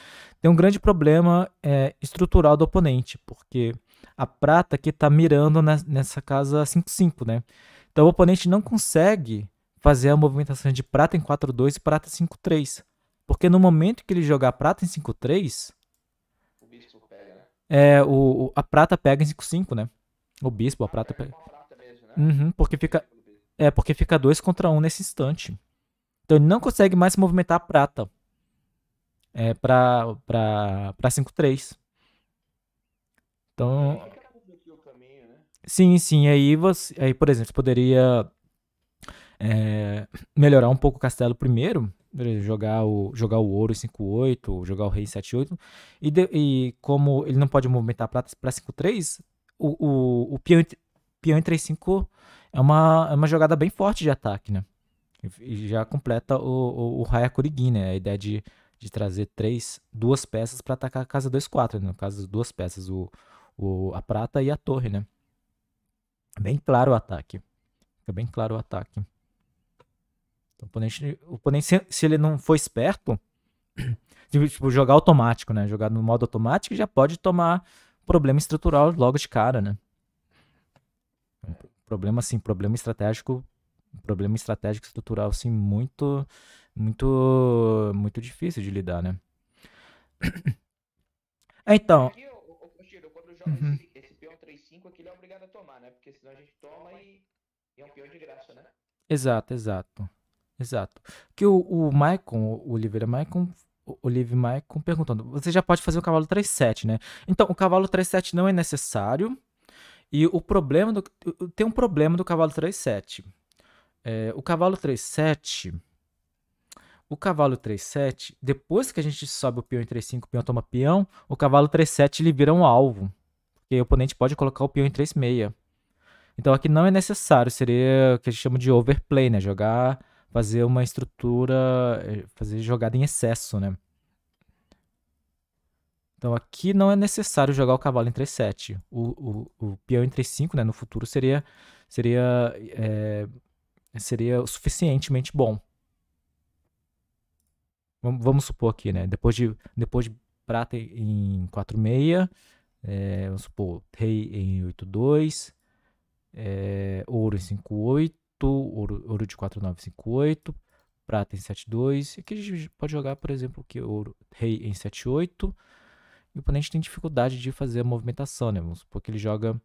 tem um grande problema é, estrutural do oponente, porque a prata que está mirando nessa casa 5,5, né? Então o oponente não consegue fazer a movimentação de prata em 4,2 e prata 5,3, porque no momento que ele jogar prata em 5,3 é, o, a prata pega em 5-5, né? O bispo, a prata pega. Uhum, porque fica. É, porque fica 2 contra 1 um nesse instante. Então ele não consegue mais se movimentar a prata. É, pra, pra, pra 5-3. Então. Né? Sim, sim. Aí você. Aí, por exemplo, você poderia é, melhorar um pouco o castelo primeiro, né, jogar o, jogar o ouro 5-8, jogar o rei 7-8, e, e como ele não pode movimentar prata para 5-3, o, o, o peão, peão em 3-5 é uma, é uma jogada bem forte de ataque, né? E já completa o, o, o Haya Kurigi, né? A ideia de, de trazer três, duas peças para atacar a casa 2-4, né? no caso, duas peças, o, o, a prata e a torre, né? Bem claro o ataque. Fica bem claro o ataque. Então, o oponente, o oponente se, se ele não for esperto, tipo, jogar automático, né? Jogar no modo automático já pode tomar problema estrutural logo de cara, né? Problema, assim, problema estratégico, problema estratégico estrutural, assim, muito, muito, muito difícil de lidar, né? Então... quando joga uhum. esse, peão 3-5 ele é obrigado a tomar, né? Porque senão a gente toma e, é um peão de graça, né? Exato, exato. Exato. Que o, o Maicon, o Oliveira Maicon, o Olive Maicon perguntando: você já pode fazer o cavalo 3-7, né? Então, o cavalo 3-7 não é necessário. E o problema do. Tem um problema do cavalo 3-7. É, o cavalo 3-7. O cavalo 3-7, depois que a gente sobe o peão em 3-5, o peão toma peão, o cavalo 3-7 ele vira um alvo. Porque o oponente pode colocar o peão em 3-6. Então aqui não é necessário, seria o que a gente chama de overplay, né? Jogar fazer uma estrutura, eh, fazer jogada em excesso, né? Então aqui não é necessário jogar o cavalo em 3-7. O, o, o peão em 3-5, né, no futuro, seria, seria, é, seria suficientemente bom. Vamos supor aqui, né? Depois de, depois de prata em 4-6, é, eh, vamos supor, rei em 8-2, é, ouro em 5 ouro, ouro de 4958, prata em 72. E aqui a gente pode jogar, por exemplo, que ouro, rei em 78. E o oponente tem dificuldade de fazer a movimentação, né? Vamos supor que ele joga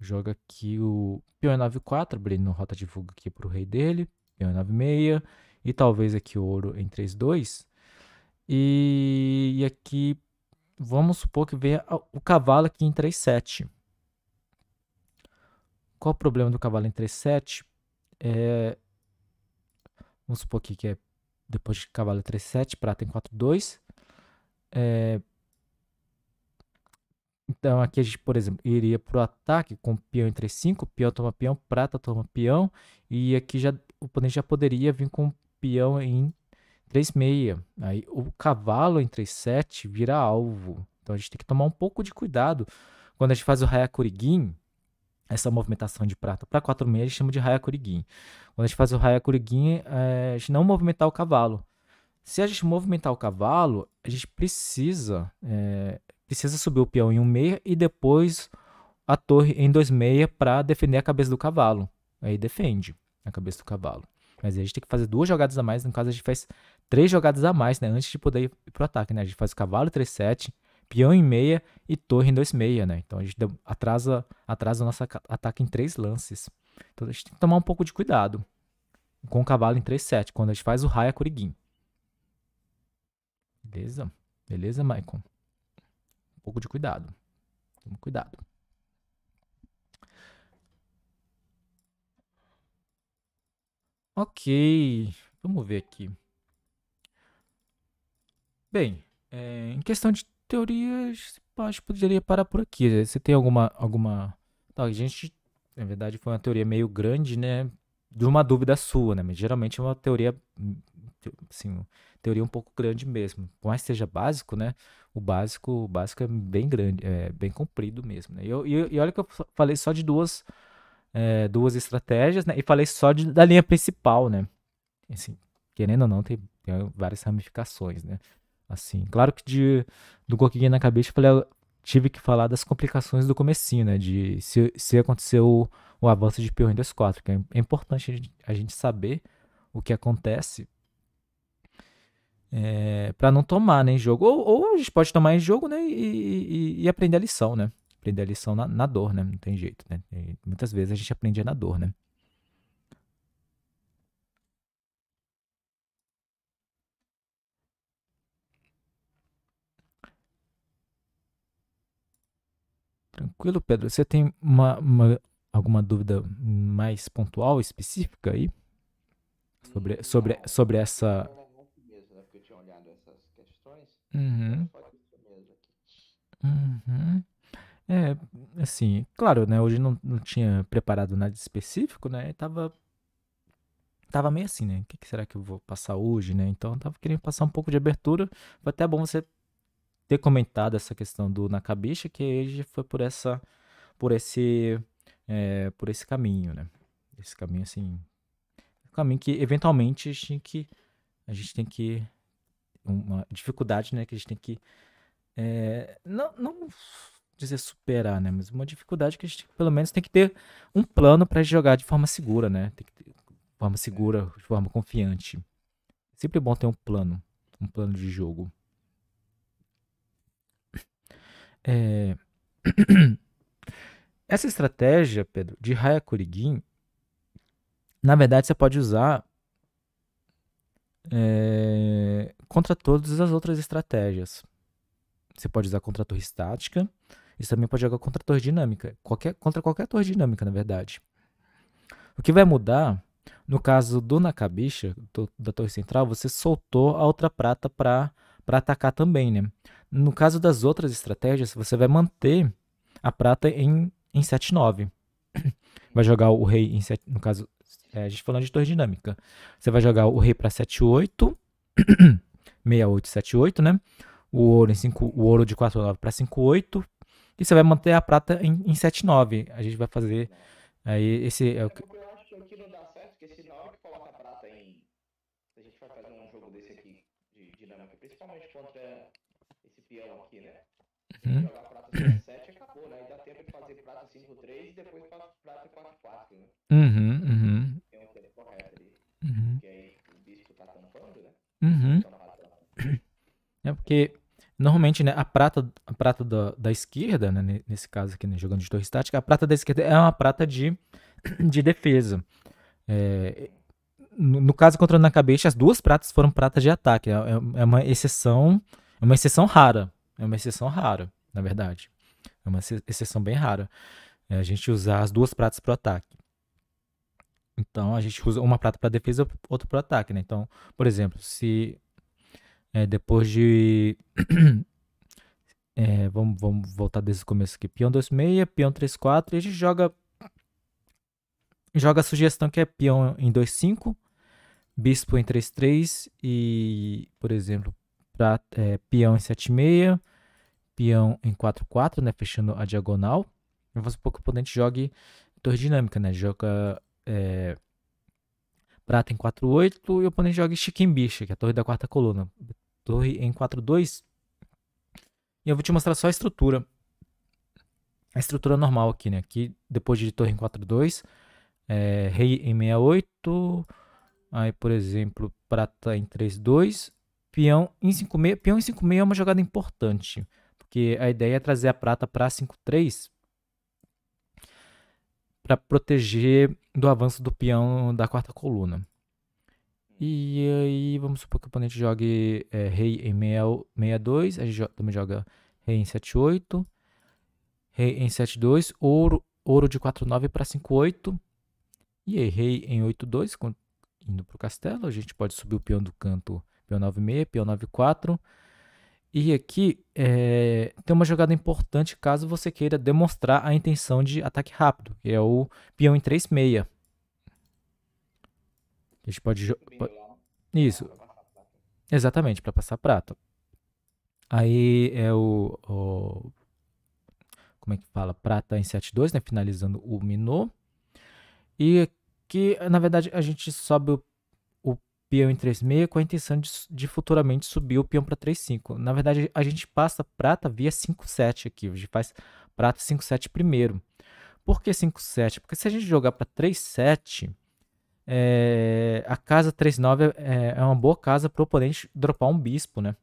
joga aqui o peão em 94, abrindo rota de fuga aqui para o rei dele, peão 96 é e talvez aqui o ouro em 32. E, e aqui vamos supor que venha o cavalo aqui em 37. Qual o problema do cavalo em 37? É, vamos supor aqui que é depois de cavalo 3, é 7, prata em 4, 2. É, então aqui a gente, por exemplo, iria para o ataque com peão em 3, 5, peão toma peão, prata toma peão. E aqui já, o oponente já poderia vir com peão em 3,6. Aí o cavalo em 3,7 vira alvo. Então a gente tem que tomar um pouco de cuidado. Quando a gente faz o Hayakurigin, essa movimentação de prata para 4,6, a gente chama de raia curiguin. Quando a gente faz o raia curiguin, é, a gente não movimentar o cavalo. Se a gente movimentar o cavalo, a gente precisa é, precisa subir o peão em um meia e depois a torre em meia para defender a cabeça do cavalo. Aí defende a cabeça do cavalo. Mas a gente tem que fazer duas jogadas a mais, no caso a gente faz três jogadas a mais, né? Antes de poder ir pro ataque, né? A gente faz o cavalo 3-7, peão em meia e torre em dois meia, né? Então a gente atrasa, atrasa o nosso ataque em três lances. Então a gente tem que tomar um pouco de cuidado com o cavalo em 3-7, quando a gente faz o a curiguim. Beleza? Beleza, Maicon? Um pouco de cuidado. Toma cuidado. Ok, vamos ver aqui. Bem, é, em questão de teorias, acho que poderia parar por aqui. Você tem alguma. alguma... Não, tá, a gente, na verdade, foi uma teoria meio grande, né? De uma dúvida sua, né? Mas geralmente é uma teoria. Assim, teoria um pouco grande mesmo. Por mais que seja básico, né? O básico, o básico é bem grande, é bem comprido mesmo. Né? E, e, olha que eu falei só de duas, é, duas estratégias, né? E falei só de, da linha principal, né? Assim, querendo ou não, tem, tem várias ramificações, né? assim. Claro que de, do coquinho na cabeça eu, falei, eu ah, tive que falar das complicações do comecinho, né? De se, se aconteceu o, o avanço de Pio 2 4, que é, é importante a gente saber o que acontece é, eh, para não tomar né, em jogo. Ou, ou, a gente pode tomar em jogo né, e, e, e aprender a lição, né? Aprender a lição na, na dor, né? Não tem jeito, né? E muitas vezes a gente aprende na dor, né? Tranquilo, Pedro? Você tem uma, uma alguma dúvida mais pontual, específica aí? Sobre, sobre, sobre essa. Né? Uhum. Uhum. É, assim, claro, né? Hoje não, não tinha preparado nada específico, né? E tava, tava meio assim, né? O que, que, será que eu vou passar hoje, né? Então, tava querendo passar um pouco de abertura. Foi até bom você ter comentado essa questão do Nakabisha, que ele foi por essa, por esse, é, por esse caminho, né? Esse caminho assim, caminho que eventualmente a gente tem que, a gente tem que uma dificuldade, né, que a gente tem que é, não, não dizer superar, né, mas uma dificuldade que a gente pelo menos tem que ter um plano para jogar de forma segura, né? Tem que ter, de forma segura, de forma confiante. Sempre bom ter um plano, um plano de jogo. É... Essa estratégia, Pedro, de Raya coriguim, na verdade você pode usar é, contra todas as outras estratégias. Você pode usar contra a torre estática, e também pode jogar contra a torre dinâmica. Qualquer, contra qualquer torre dinâmica, na verdade. O que vai mudar, no caso do Nakabicha, do, da torre central, você soltou a outra prata para atacar também, né? No caso das outras estratégias, você vai manter a prata em, em 7-9. Vai jogar o rei em 7. No caso, é, a gente tá falando de torre dinâmica. Você vai jogar o rei para 7-8. 6878, né? O ouro, em 5, o ouro de 49 para 58. E você vai manter a prata em, em 79. A gente vai fazer aí esse é o que é eu acho que aqui não dá certo, porque se na coloca a prata em se a gente vai fazer um jogo desse aqui de dinâmica, principalmente contra peão aqui, né? Uhum. Jogar prata 7 acabou, né? E dá tempo de fazer prata 5, 3 e depois prata 4, 4, né? Uhum, uhum. Tem um tempo correto ali. Uhum. Porque aí o tá tampando, né? Uhum. Tá é porque normalmente né, a prata, a prata da, da esquerda, né, nesse caso aqui, né, jogando de torre estática, a prata da esquerda é uma prata de, de defesa. É, no, no, caso contra o cabeça as duas pratas foram pratas de ataque. Né? É, é uma exceção é uma exceção rara. É uma exceção rara, na verdade. É uma exceção bem rara. É a gente usar as duas pratas para o ataque. Então a gente usa uma prata para defesa, outra para ataque, né? Então, por exemplo, se é, depois de é, vamos, vamos voltar desde o começo aqui. Peão 26, peão 34 e a gente joga joga a sugestão que é peão em 25, bispo em 33 e, por exemplo, pra, é, peão em 7,6, peão em 4,4, né? Fechando a diagonal. Vamos supor que o oponente jogue torre dinâmica, né? Joga é, prata em 4,8 e o oponente joga chicken bicha, que é a torre da quarta coluna. Torre em 4,2. E eu vou te mostrar só a estrutura. A estrutura normal aqui, né? Aqui, depois de torre em 4,2, é, rei em 6,8. Aí, por exemplo, prata em 3,2. Peão em 56. 6 Peão em 56 é uma jogada importante, porque a ideia é trazer a prata para 53 para proteger do avanço do peão da quarta coluna. E aí, vamos supor que o oponente jogue é, rei em 62, a gente também joga rei em 78, rei em 72, ouro, ouro de 49 para 58. E aí, rei em 82, indo para o castelo, a gente pode subir o peão do canto peão 9,6, peão 9,4. E aqui é, tem uma jogada importante caso você queira demonstrar a intenção de ataque rápido, que é o peão em 3,6. A gente pode... jogar. Isso. Exatamente, para passar prata. Aí é o, o, Como é que fala? Prata em 7-2, né? Finalizando o Minô. E aqui, na verdade, a gente sobe o peão em 3,6 com a intenção de, de, futuramente subir o peão para 3,5. Na verdade, a gente passa prata via 5,7 aqui. A gente faz prata 5,7 primeiro. Por que 5,7? Porque se a gente jogar para 3,7, é, a casa 3,9 é, é, é uma boa casa para o oponente dropar um bispo, né?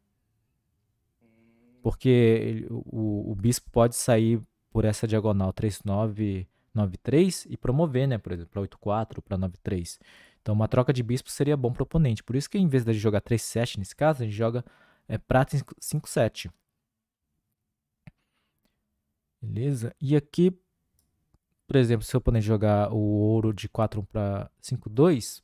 Porque ele, o, o, bispo pode sair por essa diagonal 3993 e promover, né? Por exemplo, para 8,4, para 9,3. Então, uma troca de bispo seria bom para o oponente. Por isso que, em vez de jogar 3-7 nesse caso, a gente joga é, prata 5-7. Beleza? E aqui, por exemplo, se o oponente jogar o ouro de 4-1 para 5-2,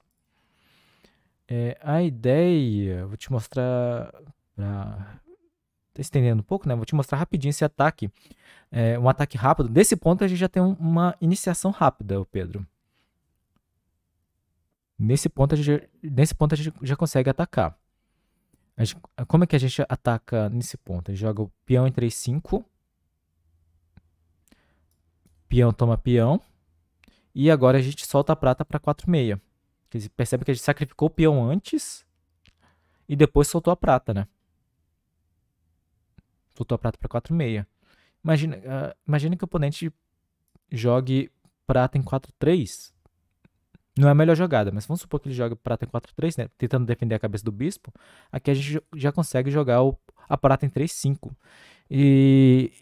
é, a ideia. Vou te mostrar. Pra, tá estendendo um pouco, né? Vou te mostrar rapidinho esse ataque. É, um ataque rápido. Desse ponto a gente já tem uma iniciação rápida, o Pedro. Nesse ponto, a gente, nesse ponto a gente já consegue atacar. Gente, como é que a gente ataca nesse ponto? A gente joga o peão em 3, 5. Peão toma peão. E agora a gente solta a prata para 4, 6. Quer dizer, percebe que a gente sacrificou o peão antes e depois soltou a prata, né? Soltou a prata para 4, 6. Imagina, uh, imagina que o oponente jogue prata em 4, 3. Não é a melhor jogada, mas vamos supor que ele joga prata em 4-3, né? Tentando defender a cabeça do bispo. Aqui a gente já consegue jogar o, a prata em 3-5. E,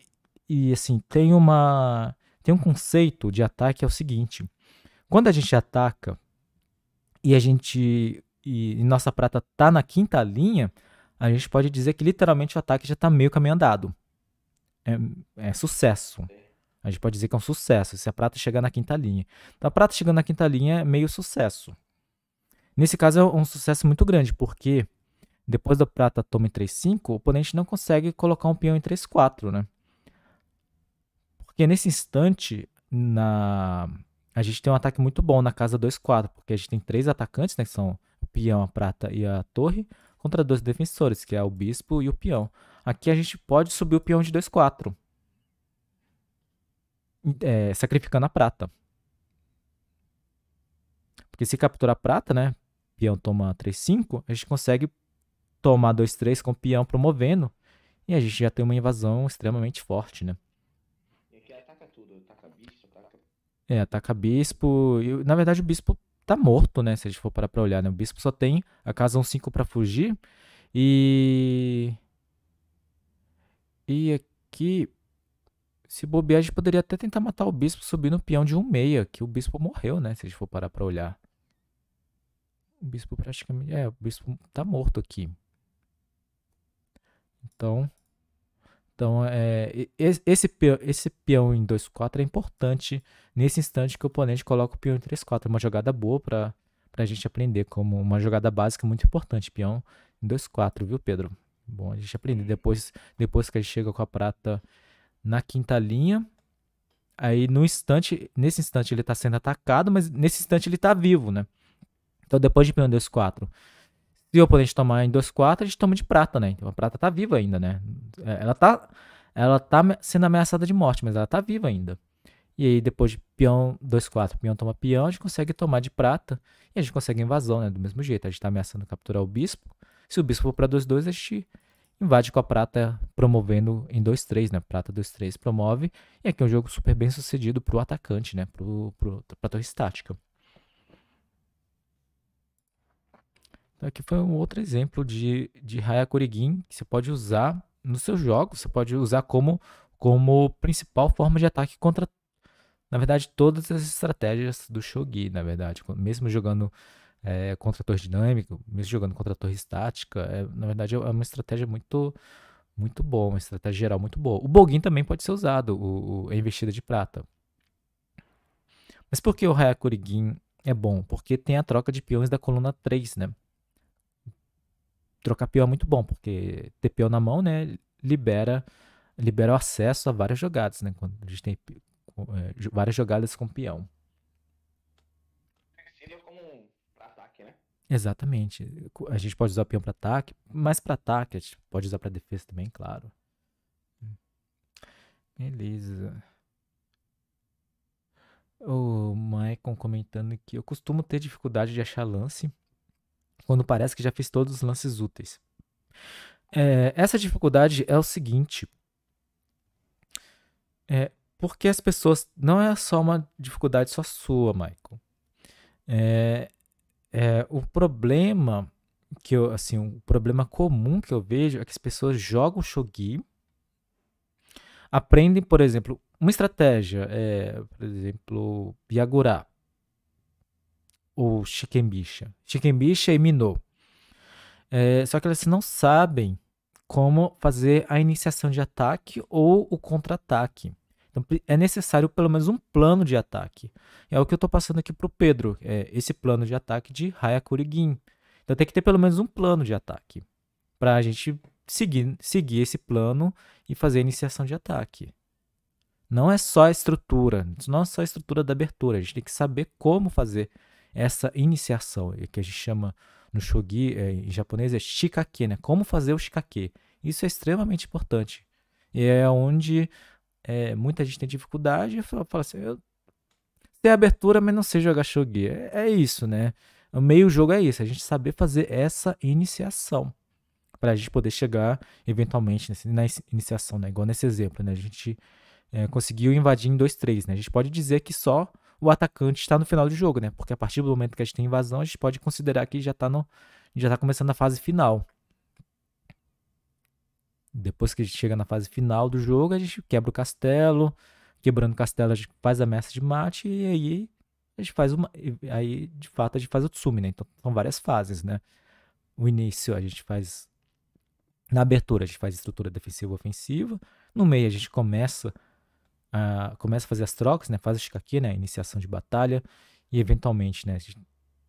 e assim, tem uma. Tem um conceito de ataque é o seguinte. Quando a gente ataca e a gente. E, e nossa prata tá na quinta linha, a gente pode dizer que literalmente o ataque já tá meio caminho andado. É, é sucesso. A gente pode dizer que é um sucesso se a prata chegar na quinta linha. Então, a prata chegando na quinta linha é meio sucesso. Nesse caso é um sucesso muito grande, porque depois da prata toma em 3,5, o oponente não consegue colocar um peão em 3,4, né? Porque nesse instante, na... a gente tem um ataque muito bom na casa 2,4, porque a gente tem três atacantes, né? Que são o peão, a prata e a torre, contra dois defensores, que é o bispo e o peão. Aqui a gente pode subir o peão de 2,4 é, sacrificando a prata. Porque se capturar a prata, né? Peão toma 3, 5, a gente consegue tomar 2, 3 com o peão promovendo. E a gente já tem uma invasão extremamente forte, né? E aqui ataca tudo, ataca bispo, ataca... É, ataca bispo. E, na verdade, o bispo tá morto, né? Se a gente for parar pra olhar, né? O bispo só tem a casa 1, 5 pra fugir. E. E aqui se bobear, a gente poderia até tentar matar o bispo subindo o peão de um meia, que o bispo morreu, né? Se a gente for parar pra olhar. O bispo praticamente. É, o bispo tá morto aqui. Então. Então, é, esse, peão, esse peão em 2-4 é importante nesse instante que o oponente coloca o peão em 3-4. É uma jogada boa para a gente aprender, como uma jogada básica muito importante. Peão em 2-4, viu, Pedro? Bom, a gente aprende depois, depois que a gente chega com a prata na quinta linha. Aí no instante, nesse instante ele está sendo atacado, mas nesse instante ele está vivo, né? Então depois de peão dois quatro, se o oponente tomar em 2 4 a gente toma de prata, né? Então a prata está viva ainda, né? Ela é, está ela tá, tá sendo ameaçada de morte, mas ela está viva ainda. E aí depois de peão dois quatro, peão toma peão, a gente consegue tomar de prata e a gente consegue invasão, né? Do mesmo jeito, a gente está ameaçando capturar o bispo. Se o bispo for para 2 2 a gente invade com a prata promovendo em 2-3, né? Prata 2-3 promove. E aqui é um jogo super bem sucedido para o atacante, né? Pro, pro, torre estática. Então aqui foi um outro exemplo de, de Hayakurigin que você pode usar nos seus jogos. Você pode usar como, como principal forma de ataque contra, na verdade, todas as estratégias do Shogi, na verdade. Mesmo jogando é, contra a torre dinâmica, mesmo jogando contra a torre estática, é, na verdade é uma estratégia muito muito boa, uma estratégia geral muito boa. O Boguin também pode ser usado, o, o, a é investida de prata. Mas por que o Hayakurigin é bom? Porque tem a troca de peões da coluna 3, né? Trocar peão é muito bom, porque ter peão na mão, né, libera libera o acesso a várias jogadas, né? Quando a gente tem é, várias jogadas com peão. Exatamente. A gente pode usar o peão para ataque, mas para ataque a gente pode usar para defesa também, claro. Beleza. O Maicon comentando que eu costumo ter dificuldade de achar lance quando parece que já fiz todos os lances úteis. É, essa dificuldade é o seguinte. É, porque as pessoas. Não é só uma dificuldade só sua, Michael. É, é, o problema que eu, assim, o problema comum que eu vejo é que as pessoas jogam shogi, aprendem, por exemplo, uma estratégia, é, por exemplo, Yagura ou Shikembisha. Shikembisha e minou É, só que elas não sabem como fazer a iniciação de ataque ou o contra-ataque. Então é necessário pelo menos um plano de ataque. É o que eu estou passando aqui para o Pedro, é esse plano de ataque de Hayakurigin. Então tem que ter pelo menos um plano de ataque para a gente seguir, seguir esse plano e fazer a iniciação de ataque. Não é só a estrutura, não é só a estrutura da abertura, a gente tem que saber como fazer essa iniciação, é que a gente chama no shogi, é, em japonês é shikake, né? Como fazer o shikake. Isso é extremamente importante. E é onde é, muita gente tem dificuldade e fala, fala assim, eu ter abertura, mas não sei jogar shogi. É, é isso, né? O meio jogo é isso, é a gente saber fazer essa iniciação para a gente poder chegar eventualmente nesse, na iniciação, né? Igual nesse exemplo, né? A gente é, conseguiu invadir em 2-3, né? A gente pode dizer que só o atacante está no final do jogo, né? Porque a partir do momento que a gente tem invasão, a gente pode considerar que já está no já tá começando a fase final. Depois que a gente chega na fase final do jogo, a gente quebra o castelo. Quebrando o castelo, a gente faz a messa de mate e aí a gente faz uma. Aí, de fato, a gente faz o tsumi, né? Então são várias fases, né? O início a gente faz. Na abertura, a gente faz estrutura defensiva e ofensiva. No meio, a gente começa a, começa a fazer as trocas, né? Faz o aqui né? Iniciação de batalha. E eventualmente, né? A gente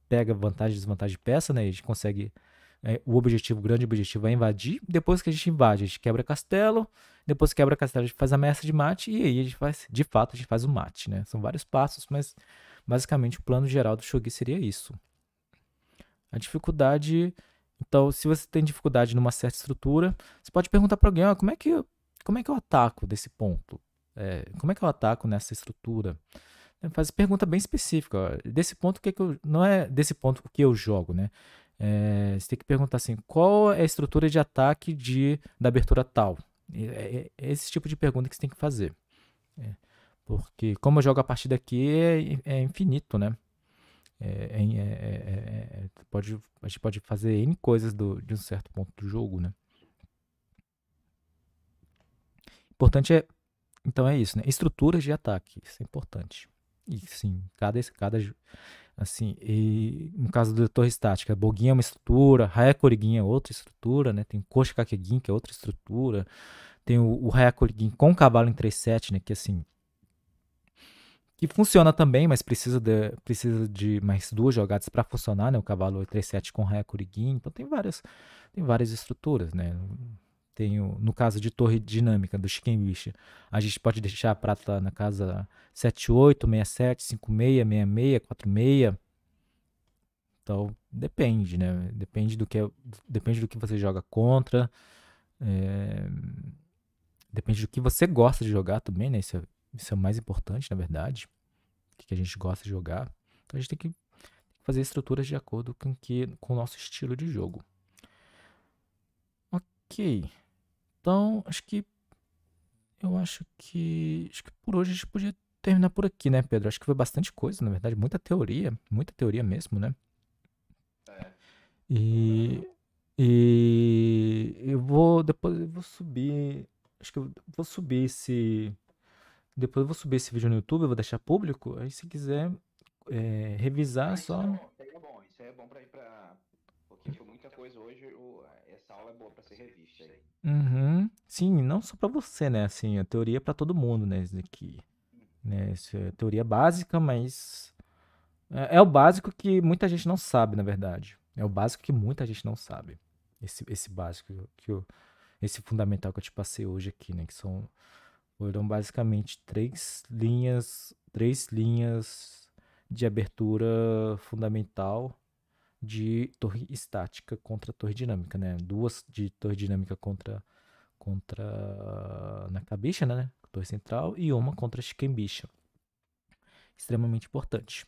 pega vantagem e desvantagem de peça, né? E a gente consegue é, o objetivo, o grande objetivo é invadir. Depois que a gente invade, a gente quebra castelo. Depois que quebra castelo, a gente faz ameaça de mate. E aí a gente faz, de fato, a gente faz o mate, né? São vários passos, mas basicamente o plano geral do Shogi seria isso. A dificuldade. Então, se você tem dificuldade numa certa estrutura, você pode perguntar para alguém: ah, como, é que, como é que eu ataco desse ponto? É, como é que eu ataco nessa estrutura? Faz pergunta bem específica. Ó. Desse ponto, o que, é que eu. Não é desse ponto que eu jogo, né? É, você tem que perguntar assim, qual é a estrutura de ataque de, da abertura tal? É, é, é esse tipo de pergunta que você tem que fazer. É, porque como eu jogo a partir daqui é, é, infinito, né? É, pode, a gente pode fazer N coisas do, de um certo ponto do jogo, né? Importante é, então é isso, né? Estruturas de ataque, isso é importante. E sim, cada, cada assim e no caso da torre estática boguinha é uma estrutura hayakorigin é outra estrutura né tem koshikakegin que é outra estrutura tem o, o hayakorigin com cavalo em 37 né que assim que funciona também mas precisa de, precisa de mais duas jogadas para funcionar né o cavalo 37 é com hayakorigin então tem várias tem várias estruturas né tenho, no caso de torre dinâmica do Chicken a gente pode deixar a prata na casa 78, 67, 56, 66, 46. Então, depende, né? Depende do que, é, depende do que você joga contra. É, depende do que você gosta de jogar também, né? Isso é, isso é o mais importante, na verdade. O que a gente gosta de jogar. Então, a gente tem que fazer estruturas de acordo com, que, com o nosso estilo de jogo. Ok. Então, acho que. Eu acho que. Acho que por hoje a gente podia terminar por aqui, né, Pedro? Acho que foi bastante coisa, na verdade. Muita teoria. Muita teoria mesmo, né? É. E. E eu vou depois eu vou subir, acho que eu vou subir esse depois eu vou subir esse vídeo no YouTube, eu vou deixar público, aí se quiser é, revisar ah, é só. Isso é bom, isso é bom pra ir pra, tipo, muita coisa hoje, o, essa aula é boa ser revista aí. Uhum. Sim, não só para você, né? Assim, a teoria é para todo mundo, né? Isso daqui. Né? Isso é teoria básica, mas é, é o básico que muita gente não sabe, na verdade. É o básico que muita gente não sabe. Esse, esse básico que eu, esse fundamental que eu te passei hoje aqui, né? Que são foram basicamente três linhas, três linhas de abertura fundamental de torre estática contra torre dinâmica, né? Duas de torre dinâmica contra contra Nakabicha, né? Torre central e uma contra Shikenbicha. Extremamente importante.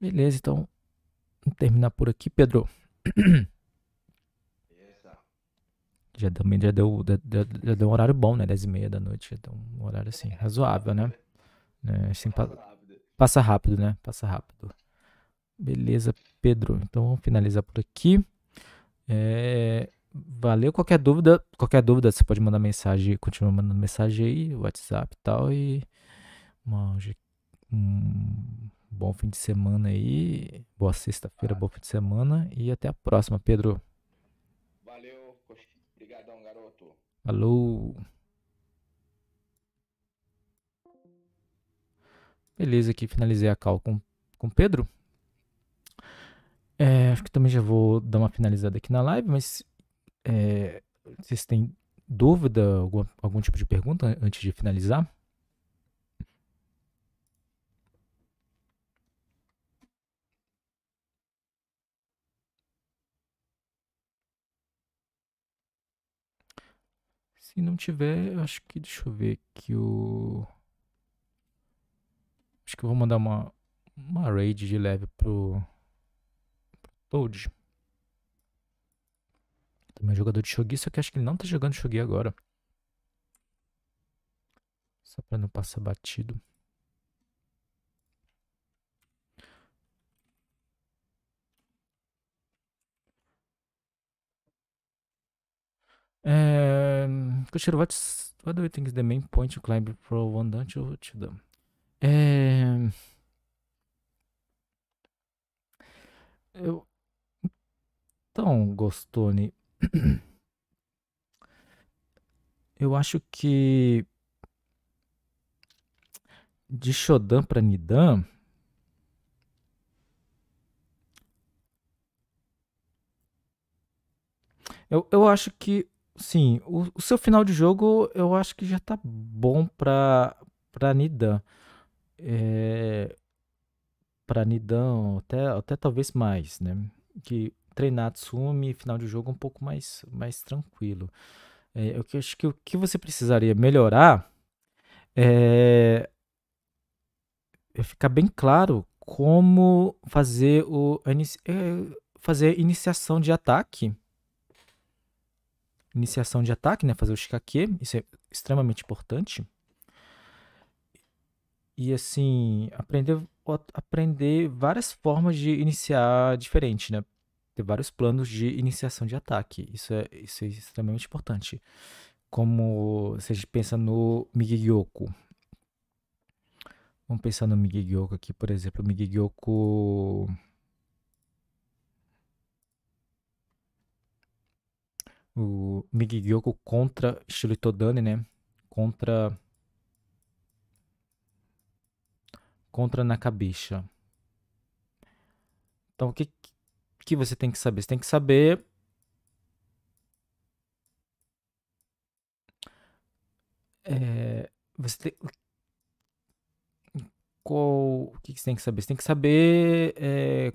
Beleza, então vamos terminar por aqui, Pedro. Já também já deu, já, já, deu um horário bom, né? 10 e meia da noite, já deu um horário assim, é, razoável, né? né? É, assim, passa rápido, né? Passa rápido. Beleza, Pedro. Então vamos finalizar por aqui. É, valeu. Qualquer dúvida, qualquer dúvida, você pode mandar mensagem, continua mandando mensagem aí, WhatsApp e tal. E uma, um bom fim de semana aí. Boa sexta-feira, bom fim de semana. E até a próxima, Pedro. Valeu, obrigadão, garoto. Alô. Beleza, aqui finalizei a call com, com Pedro. É, acho que também já vou dar uma finalizada aqui na live, mas é, vocês têm dúvida, algum, algum tipo de pergunta antes de finalizar? Se não tiver, acho que deixa eu ver que o acho que eu vou mandar uma uma raid de leve pro Toad. Também é jogador de Shogi, só que acho que ele não tá jogando Shogi agora. Só pra não passar batido. É... Kushiro, what, do you think is the main point to climb pro one dungeon or two them? É... Eu, então, Gostone, eu acho que de Shodan para Nidan eu, eu acho que sim, o, o, seu final de jogo eu acho que já tá bom para para Nidan. É, para Nidan, até até talvez mais, né? Que treinar Tsumi, final de jogo um pouco mais, mais tranquilo. É, eu acho que o que você precisaria melhorar é, é ficar bem claro como fazer o é, fazer iniciação de ataque. Iniciação de ataque, né? Fazer o shikake, isso é extremamente importante. E assim, aprender aprender várias formas de iniciar diferente, né? ter vários planos de iniciação de ataque. Isso é, isso é extremamente importante. Como se a gente pensa no Migyoku. Vamos pensar no Migyoku aqui, por exemplo. Migyoku. O Migyoku contra Shirotodane, né? Contra. Contra Nakabisha. Então, o que, que você tem que saber? Você tem que saber. É, você qual, o que, que você tem que saber? Você tem que saber é,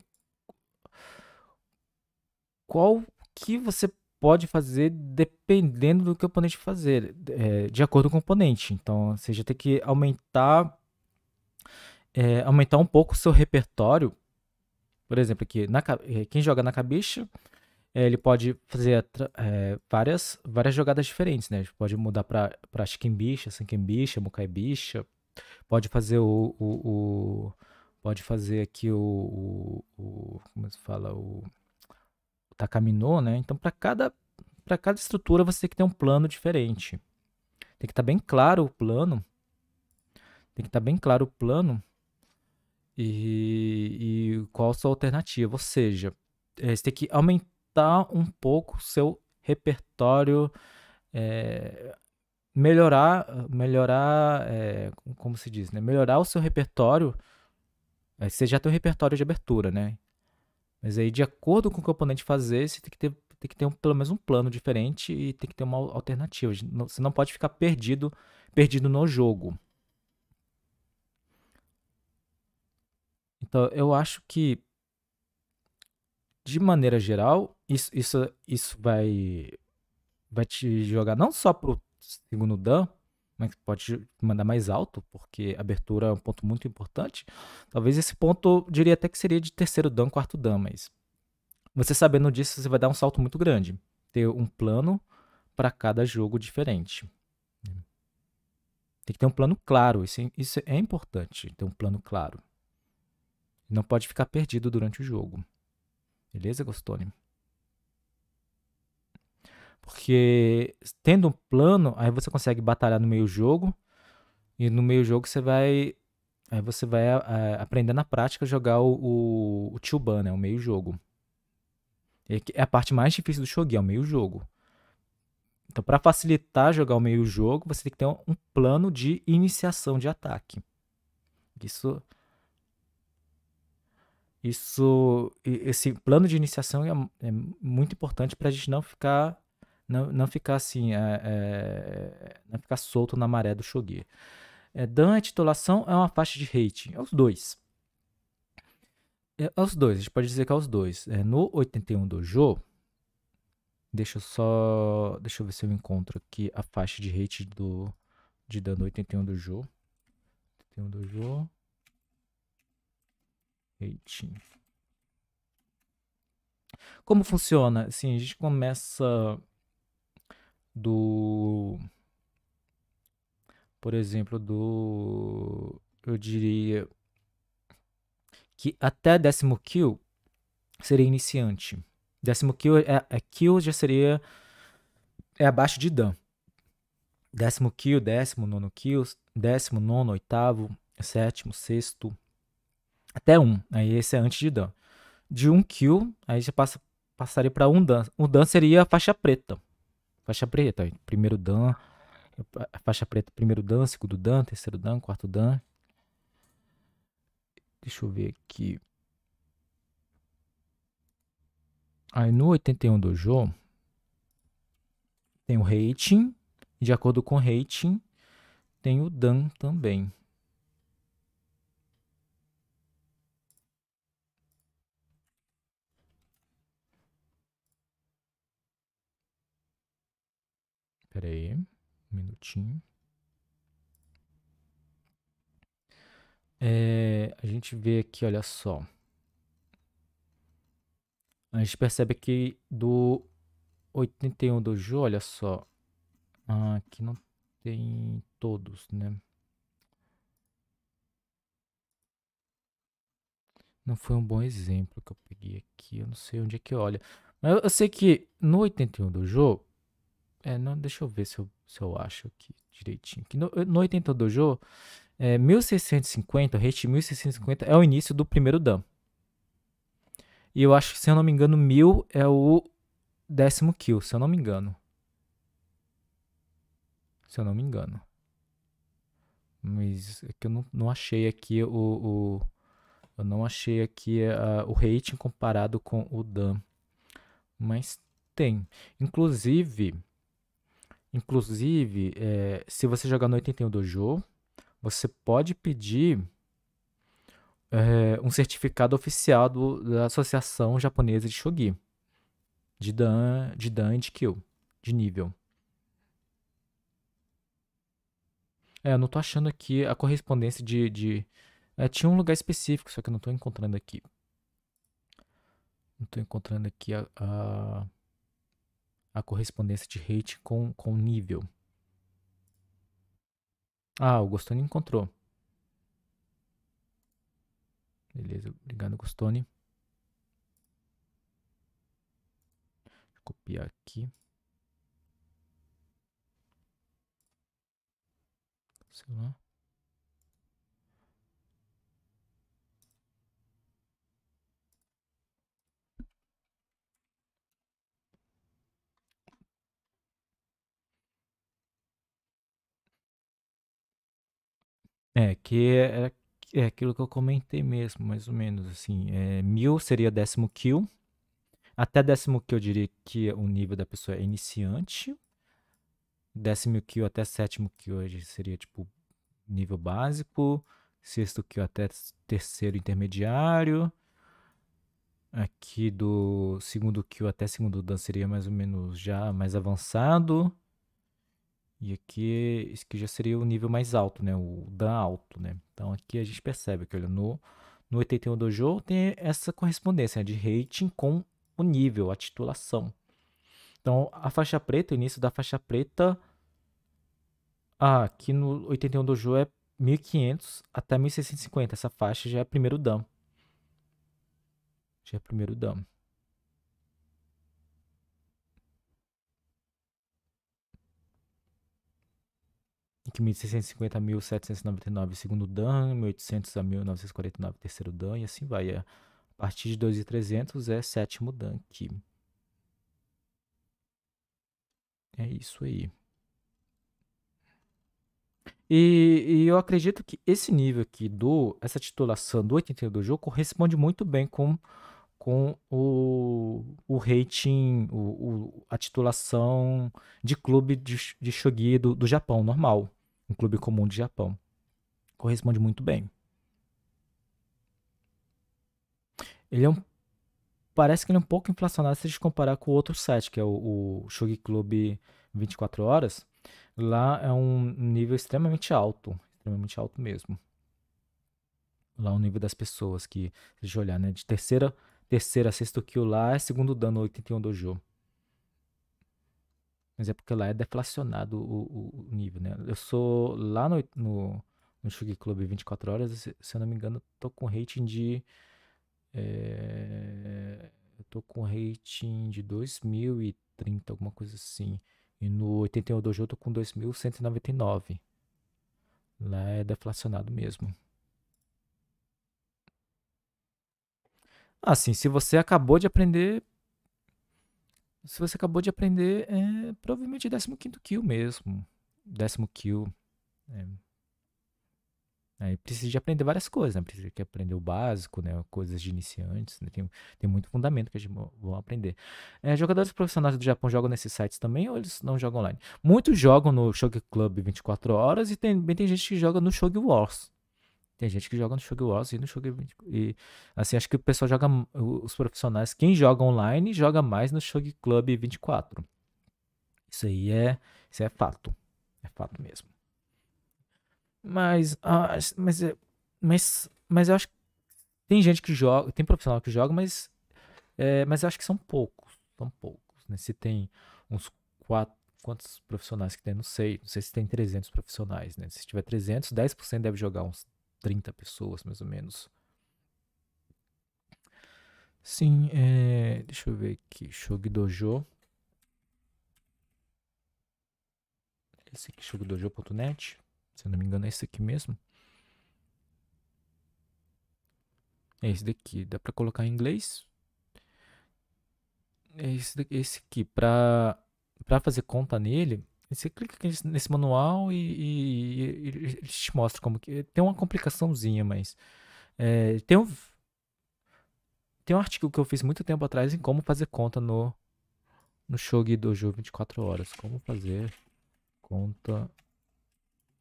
qual que você pode fazer dependendo do que o oponente fazer, é, de acordo com o oponente. Então, você já tem que aumentar, é, aumentar um pouco o seu repertório por exemplo, aqui, na, eh, quem joga na cabeça, eh, ele pode fazer é, várias, várias jogadas diferentes, né? pode mudar para Shikimbicha, Sankimbicha, Mukaibicha. Pode fazer o, o, o, Pode fazer aqui o, o, Como se fala? O, o Takaminô, né? Então, para cada, cada estrutura, você tem que ter um plano diferente. Tem que estar tá bem claro o plano. Tem que estar tá bem claro o plano e, e qual a sua alternativa. Ou seja, eh, você tem que aumentar um pouco o seu repertório, é, melhorar, melhorar, é, como se diz, né? Melhorar o seu repertório. Você já tem o repertório de abertura, né? Mas aí, de acordo com o que o oponente fazer, você tem que ter, tem que ter um, pelo menos um plano diferente e tem que ter uma alternativa. Você não pode ficar perdido, perdido no jogo. Então, eu acho que, de maneira geral, isso, isso, isso vai, vai te jogar não só pro segundo dan, mas pode mandar mais alto, porque abertura é um ponto muito importante. Talvez esse ponto, eu diria até que seria de terceiro dan, quarto dan, mas você sabendo disso, você vai dar um salto muito grande. Ter um plano para cada jogo diferente. Tem que ter um plano claro, isso é, isso é importante, ter um plano claro. Não pode ficar perdido durante o jogo. Beleza, Gostoni? Porque tendo um plano, aí você consegue batalhar no meio jogo. E no meio jogo você vai. Aí você vai é, aprender na prática jogar o, o, o né? O meio jogo. É, é a parte mais difícil do Shogi, é o meio jogo. Então, para facilitar jogar o meio jogo, você tem que ter um plano de iniciação de ataque. Isso isso, esse plano de iniciação é, é muito importante para a gente não ficar, não, não ficar assim, é, é, não ficar solto na maré do shogi. É, dan é titulação, é uma faixa de rating, é os dois. É, é dois, a gente pode dizer que é os dois. É, no 81 Dojo, deixa eu só. Deixa eu ver se eu encontro aqui a faixa de hate do, de no 81 Dojo. 81 Dojo rating. Como funciona? Assim, a gente começa do. Por exemplo, do. Eu diria que até décimo kill seria iniciante. Décimo kill é, é kill já seria é abaixo de dan. Décimo kill, décimo nono kill, décimo nono, oitavo, sétimo, sexto, até 1. Um, aí esse é antes de Dan. De 1 um kill, aí você passa, passaria para um Dan. O Dan seria a faixa preta. Faixa preta. Primeiro Dan. Faixa preta, primeiro Dan, segundo Dan, terceiro Dan, quarto Dan. Deixa eu ver aqui. Aí no 81 do jogo tem o rating. De acordo com o rating, tem o Dan também. Espera aí, um minutinho. É, a gente vê aqui, olha só. A gente percebe aqui do 81 do Ju, olha só. Ah, aqui não tem todos, né? Não foi um bom exemplo que eu peguei aqui. Eu não sei onde é que olha. Mas eu sei que no 81 do jogo é, não, deixa eu ver se eu, se eu acho aqui direitinho. Que no, eh, no 80 Dojo, é, 1650, Rate 1650 é o início do primeiro Dan. E eu acho que, se eu não me engano, 1000 é o décimo kill, se eu não me engano. Se eu não me engano. Mas é que eu não, não achei aqui o, o Eu não achei aqui eh, a, o rating comparado com o Dan. Mas tem. Inclusive, Inclusive, é, se você jogar no 81 Dojo, você pode pedir é, um certificado oficial do, da Associação Japonesa de Shogi, de Dan, de Dan e de Kill. de nível. É, eu não tô achando aqui a correspondência de. de é, tinha um lugar específico, só que eu não tô encontrando aqui. Não tô encontrando aqui a... a a correspondência de rate com, com nível. Ah, o Gostoni encontrou. Beleza, obrigado, Gostoni. copiar aqui. Sei lá. É, que é, é aquilo que eu comentei mesmo, mais ou menos, assim, é, mil seria décimo kill, até décimo kill eu diria que o nível da pessoa é iniciante, décimo kill até sétimo kill hoje seria, tipo, nível básico, sexto kill até terceiro intermediário, aqui do segundo kill até segundo dan seria mais ou menos já mais avançado, e aqui, isso aqui já seria o nível mais alto, né? O Dan alto, né? Então aqui a gente percebe que olha, no, no 81 Dojo tem essa correspondência né? de rating com o nível, a titulação. Então a faixa preta, o início da faixa preta, ah, aqui no 81 Dojo é 1500 até 1650. Essa faixa já é primeiro Dan. Já é primeiro Dan. que 1.650 a 1.799, segundo Dan, 1.800 a 1.949, terceiro Dan, e assim vai. É, a partir de 2.300 é sétimo Dan aqui. É isso aí. E, e, eu acredito que esse nível aqui do essa titulação do 82 do jogo corresponde muito bem com com o, o rating, o, o a titulação de clube de, de shogi do, do Japão normal um clube comum de Japão. Corresponde muito bem. Ele é um. Parece que ele é um pouco inflacionado se a gente comparar com o outro site, que é o, o Shogi Club 24 Horas. Lá é um nível extremamente alto. Extremamente alto mesmo. Lá é o nível das pessoas que, se a gente olhar, né? De terceira, terceira, sexto kill lá é segundo dano 81 dojo mas é porque lá é deflacionado o, o, nível, né? Eu sou lá no, no, no Sugar Club 24 horas, se, se eu não me engano, tô com rating de. É, tô com rating de 2030, alguma coisa assim. E no 81 Dojo eu tô com 2199. Lá é deflacionado mesmo. Assim, se você acabou de aprender, se você acabou de aprender, é provavelmente 15 kill mesmo. Décimo kill. É. Aí precisa de aprender várias coisas, né? Precisa que aprender o básico, né? Coisas de iniciantes, né? tem, tem muito fundamento que a gente vai aprender. É, jogadores profissionais do Japão jogam nesses sites também ou eles não jogam online? Muitos jogam no Shogi Club 24 horas e também tem gente que joga no Shogi Wars. Tem gente que joga no Shoguwars e no Shogi. E, assim, acho que o pessoal joga. Os profissionais, quem joga online, joga mais no Shogi Club 24. Isso aí é. Isso é fato. É fato mesmo. Mas. Ah, mas, é, mas, mas eu acho que. Tem gente que joga. Tem profissional que joga, mas. É, mas eu acho que são poucos. São poucos. Né? Se tem uns quatro quantos profissionais que tem, não sei, não sei se tem 300 profissionais, né? Se tiver 300, 10% deve jogar uns 30 pessoas, mais ou menos. Sim, é, deixa eu ver aqui. Shogi Dojo. Esse aqui, shogidojo.net. Se eu não me engano, é esse aqui mesmo. É esse daqui. Dá para colocar em inglês. É esse, esse aqui. Para fazer conta nele, você clica nesse manual e, e, e eles te mostram como que. Tem uma complicaçãozinha, mas. É, tem, um, tem um artigo que eu fiz muito tempo atrás em como fazer conta no, no Shogi Dojo 24 horas. Como fazer conta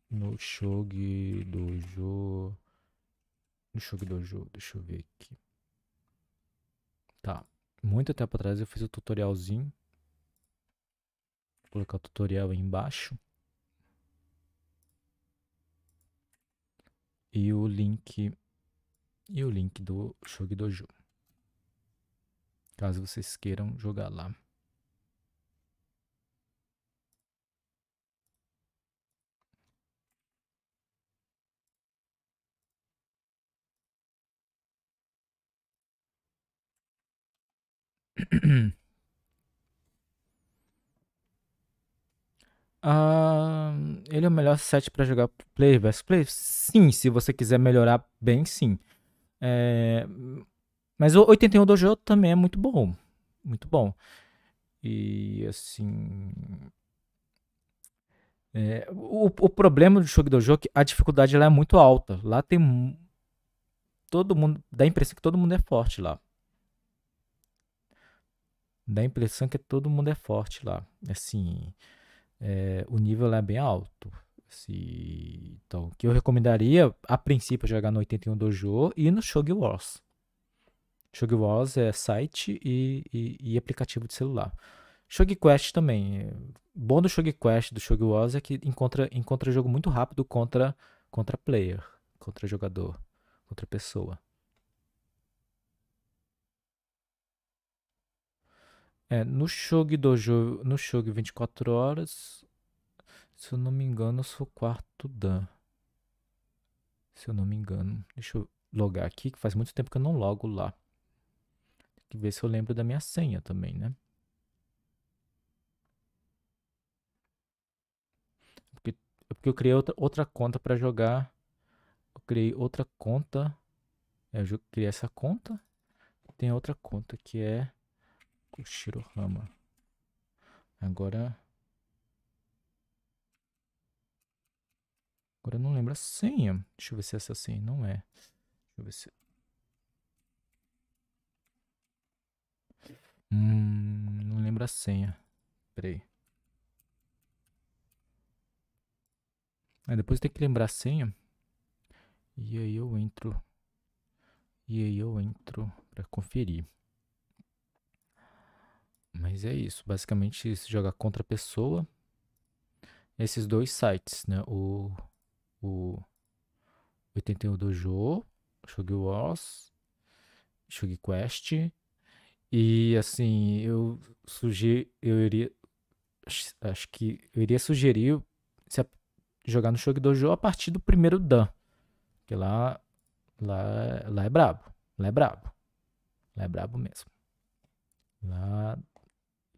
no Shogi Dojo. No Shogi Dojo, deixa eu ver aqui. Tá. Muito tempo atrás eu fiz o um tutorialzinho colocar o tutorial aí embaixo. E o link e o link do Shogi Dojo. Caso vocês queiram jogar lá. Ah, ele é o melhor set para jogar player versus player? Sim, se você quiser melhorar bem, sim. É... Mas o 81 Dojo também é muito bom. Muito bom. E assim. É... O, o, problema do do Dojo é que a dificuldade lá é muito alta. Lá tem. Todo mundo. Dá a impressão que todo mundo é forte lá. Dá a impressão que todo mundo é forte lá. Assim é, o nível é bem alto. Se, assim. então, que eu recomendaria a princípio é jogar no 81 Dojo e no Shogi Wars. Shogi Wars é site e, e, e aplicativo de celular. Shogi Quest também. Bom do Shogi Quest, do Shogi Wars, é que encontra, encontra jogo muito rápido contra, contra player, contra jogador, contra pessoa. É, no Shogi Dojo, no Shogi 24 horas, se eu não me engano, eu sou quarto dan. Se eu não me engano. Deixa eu logar aqui, que faz muito tempo que eu não logo lá. Tem que ver se eu lembro da minha senha também, né? É porque, é porque eu criei outra, outra conta para jogar. Eu criei outra conta. É, eu criei essa conta. Tem outra conta que é o Shirohama. Agora. Agora não lembro a senha. Deixa eu ver se é essa senha. Não é. Deixa eu ver se. Hum, não lembro a senha. Peraí. Aí ah, depois tem que lembrar a senha. E aí eu entro. E aí eu entro para conferir. Mas é isso. Basicamente, se jogar contra a pessoa, esses dois sites, né? O, o 81 Dojo, Shogi Wars, Shogi Quest. E assim, eu sugiro, eu iria acho que eu iria sugerir se jogar no Shogi Dojo a partir do primeiro dan. Porque lá lá lá é brabo, lá é brabo. Lá é brabo mesmo. Lá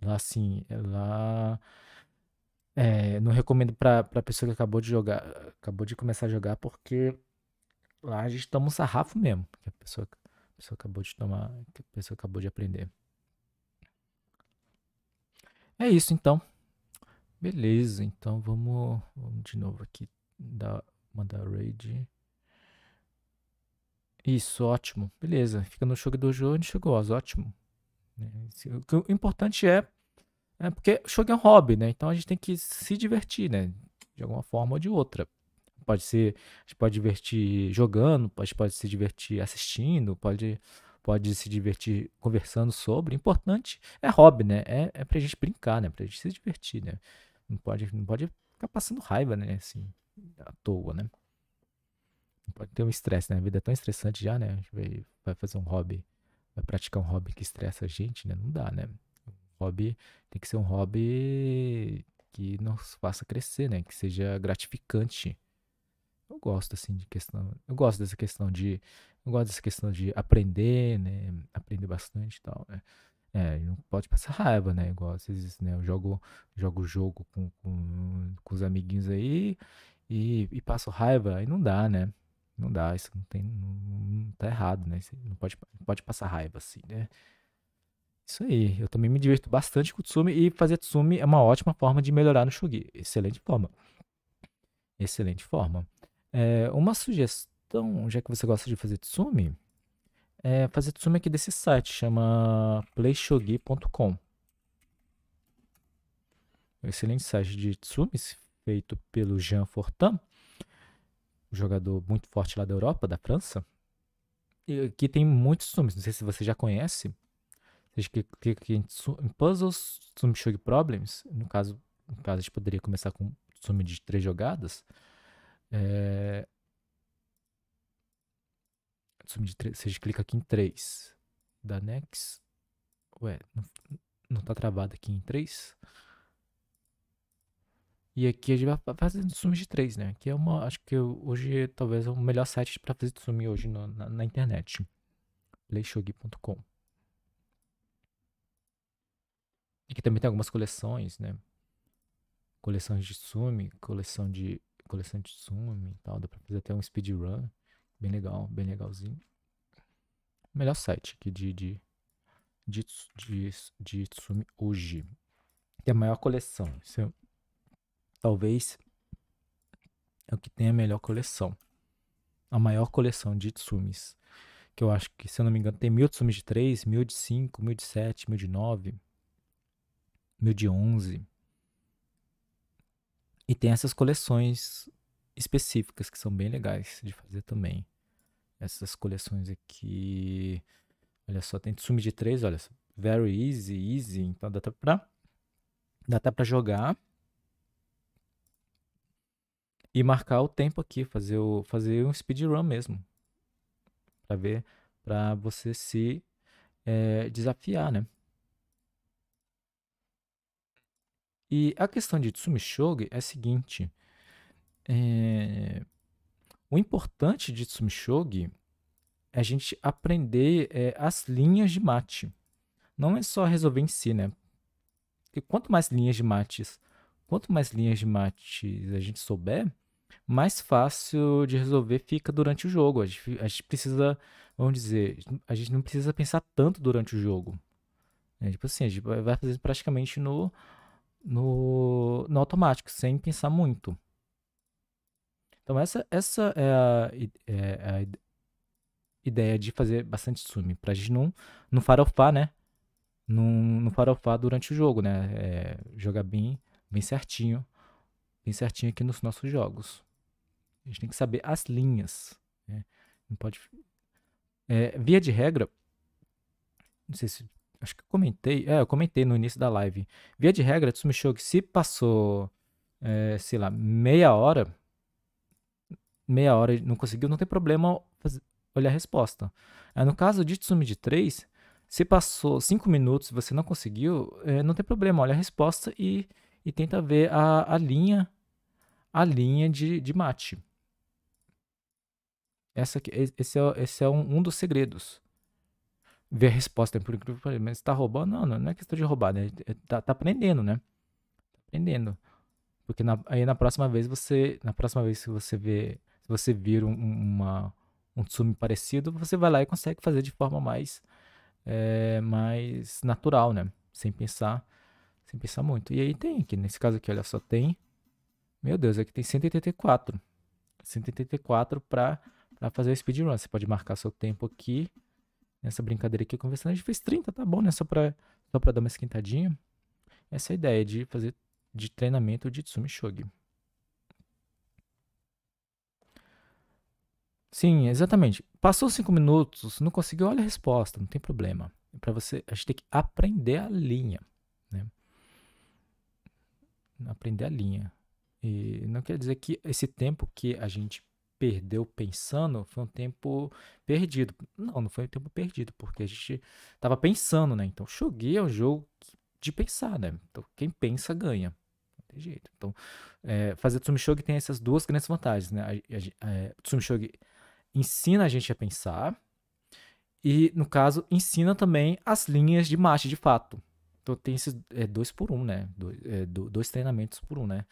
Lá sim, eh, lá é, não recomendo para pra pessoa que acabou de jogar, acabou de começar a jogar, porque lá a gente toma um sarrafo mesmo, que a pessoa, a pessoa acabou de tomar, que a pessoa acabou de aprender. É isso então. Beleza, então vamos, vamos de novo aqui dar, mandar raid. Isso, ótimo. Beleza, fica no jogo do jogo onde chegou, ótimo. Né? O importante é, é porque jogo é um hobby, né? Então a gente tem que se divertir, né? De alguma forma ou de outra. Pode ser, a gente pode divertir jogando, pode, pode se divertir assistindo, pode, pode se divertir conversando sobre. O importante é hobby, né? É, é pra gente brincar, né? Pra gente se divertir, né? Não pode, não pode ficar passando raiva, né? Assim, à toa, né? Pode ter um estresse, né? A vida é tão estressante já, né? Vai fazer um hobby vai praticar um hobby que estressa a gente, né? Não dá, né? hobby tem que ser um hobby que nos faça crescer, né? Que seja gratificante. Eu gosto assim de questão, eu gosto dessa questão de, eu gosto dessa questão de aprender, né? Aprender bastante e tal, né? É, não pode passar raiva, né? Igual às vezes, né? Eu jogo jogo jogo com, com, com os amiguinhos aí e, e passo raiva, aí não dá, né? Não dá, isso não tem. Não, não tá errado, né? não pode, pode passar raiva assim, né? Isso aí. Eu também me diverto bastante com o Tsumi e fazer Tsumi é uma ótima forma de melhorar no Shogi. Excelente forma. Excelente forma. É, uma sugestão, já que você gosta de fazer Tsumi, é fazer Tsumi aqui desse site, chama playshogi.com. Um excelente site de Tsumi, feito pelo Jean Fortin um jogador muito forte lá da Europa, da França, e que tem muitos nomes. Não sei se você já conhece. Vocês clica em Puzzles, sumishogi Problems. No caso, no caso, a gente poderia começar com Tsumi de três jogadas. É... de três. Vocês clica aqui em três. Da Next. Ué, não, não tá travado aqui em três? 3 e aqui a gente vai fazer Tsumi de três, né? Que é uma, acho que hoje talvez é o melhor site para fazer tsumi hoje no, na, na, internet. leishogi.com. E que também tem algumas coleções, né? Coleções de tsumi, coleção de coleção de tsumi e tal, dá para fazer até um speedrun, bem legal, bem legalzinho. Melhor site aqui de de de, de, de tsumi hoje. Tem a maior coleção. Isso é talvez é o que tem a melhor coleção. A maior coleção de tsumis. Que eu acho que, se eu não me engano, tem mil tsumis de 3, mil de 5, mil de 7, mil de 9, mil de 11. E tem essas coleções específicas que são bem legais de fazer também. Essas coleções aqui. Olha só, tem Tsumi de 3, olha. só. Very easy, easy. Então dá até pra, dá até pra jogar e marcar o tempo aqui, fazer, o, fazer um speedrun mesmo. Para ver, para você se é, desafiar, né? E a questão de Tsumishogi é a seguinte. É, o importante de Tsumishogi é a gente aprender é, as linhas de mate. Não é só resolver em si, né? Porque quanto mais linhas de mates, quanto mais linhas de mates a gente souber, mais fácil de resolver fica durante o jogo. A gente, a gente precisa, vamos dizer, a gente não precisa pensar tanto durante o jogo. É, tipo assim, a gente vai fazer praticamente no, no, no automático, sem pensar muito. Então essa, essa é, a, é a ideia de fazer bastante sumi, pra gente não, não farofar, né? Não, não farofar durante o jogo, né? É, jogar bem, bem certinho, bem certinho aqui nos nossos jogos. A gente tem que saber as linhas. Né? Não pode. É, via de regra, não sei se. Acho que eu comentei. É, eu comentei no início da live. Via de regra, Tsumi Shogi, se passou, é, sei lá, meia hora, meia hora não conseguiu, não tem problema fazer, olhar a resposta. É, no caso de Tsumi de 3, se passou 5 minutos e você não conseguiu, é, não tem problema, olha a resposta e, e tenta ver a, a linha a linha de, de mate. Essa aqui, esse é, esse é um, um dos segredos. Ver a resposta, por incrível que pareça. Mas está roubando? Não, não, não é questão de roubar, né? É, tá, tá aprendendo, né? Tá aprendendo. Porque na, aí na próxima vez você. Na próxima vez que você vê. Se você vir um, uma, um tsumi parecido, você vai lá e consegue fazer de forma mais. É, mais natural, né? Sem pensar. Sem pensar muito. E aí tem aqui, nesse caso aqui, olha só, tem. Meu Deus, aqui tem 184. 184 para para fazer o speedrun. Você pode marcar seu tempo aqui. Nessa brincadeira aqui, conversando, a gente fez 30, tá bom, né? Só para só pra dar uma esquentadinha. Essa é a ideia de fazer de treinamento de Tsumi Shogi. Sim, exatamente. Passou cinco minutos, não conseguiu, olha a resposta, não tem problema. É para você, a gente tem que aprender a linha, né? Aprender a linha. E não quer dizer que esse tempo que a gente perdeu pensando foi um tempo perdido. Não, não foi um tempo perdido, porque a gente tava pensando, né? Então, Shogi é um jogo de pensar, né? Então, quem pensa ganha. Não tem jeito. Então, é, fazer Tsumi Shogi tem essas duas grandes vantagens, né? A, a, é, Tsumi Shogi ensina a gente a pensar e, no caso, ensina também as linhas de marcha de fato. Então, tem esses é, dois por um, né? Dois, é, dois treinamentos por um, né?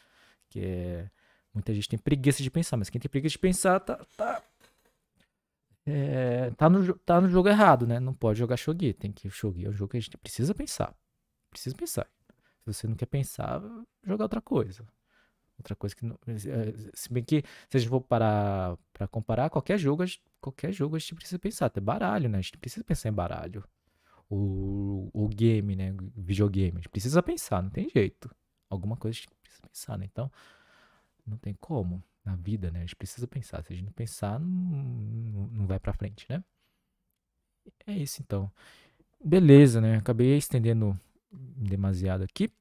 Que é Muita gente tem preguiça de pensar, mas quem tem preguiça de pensar tá, tá, é, tá, no, tá no jogo errado, né? Não pode jogar shogi. Tem que shogi é um jogo que a gente precisa pensar. Precisa pensar. Se você não quer pensar, jogar outra coisa. Outra coisa que não, se bem que se a gente for parar para comparar qualquer jogo, qualquer jogo a gente precisa pensar, até baralho, né? A gente precisa pensar em baralho. O, o game, né? Videogame, a gente precisa pensar, não tem jeito. Alguma coisa a gente precisa pensar, né? Então, não tem como na vida, né? A gente precisa pensar. Se a gente não pensar, não, não vai para frente, né? É isso então. Beleza, né? Acabei estendendo demasiado aqui.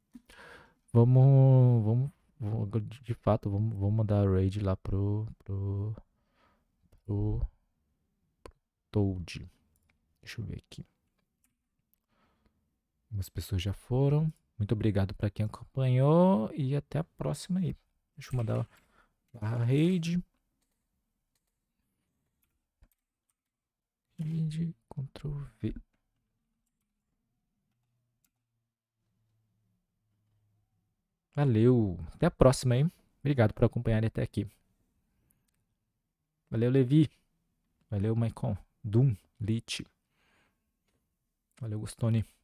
Vamos, vamos, vamos de fato, vamos, vamos mandar a raid lá pro pro pro, pro Toad. Deixa eu ver aqui. Algumas pessoas já foram. Muito obrigado para quem acompanhou e até a próxima aí. Deixa eu mandar barra rede. Rede, Ctrl V. Valeu. Até a próxima, hein? Obrigado por acompanhar até aqui. Valeu, Levi. Valeu, Maicon. Doom, Lit. Valeu, Gostoni.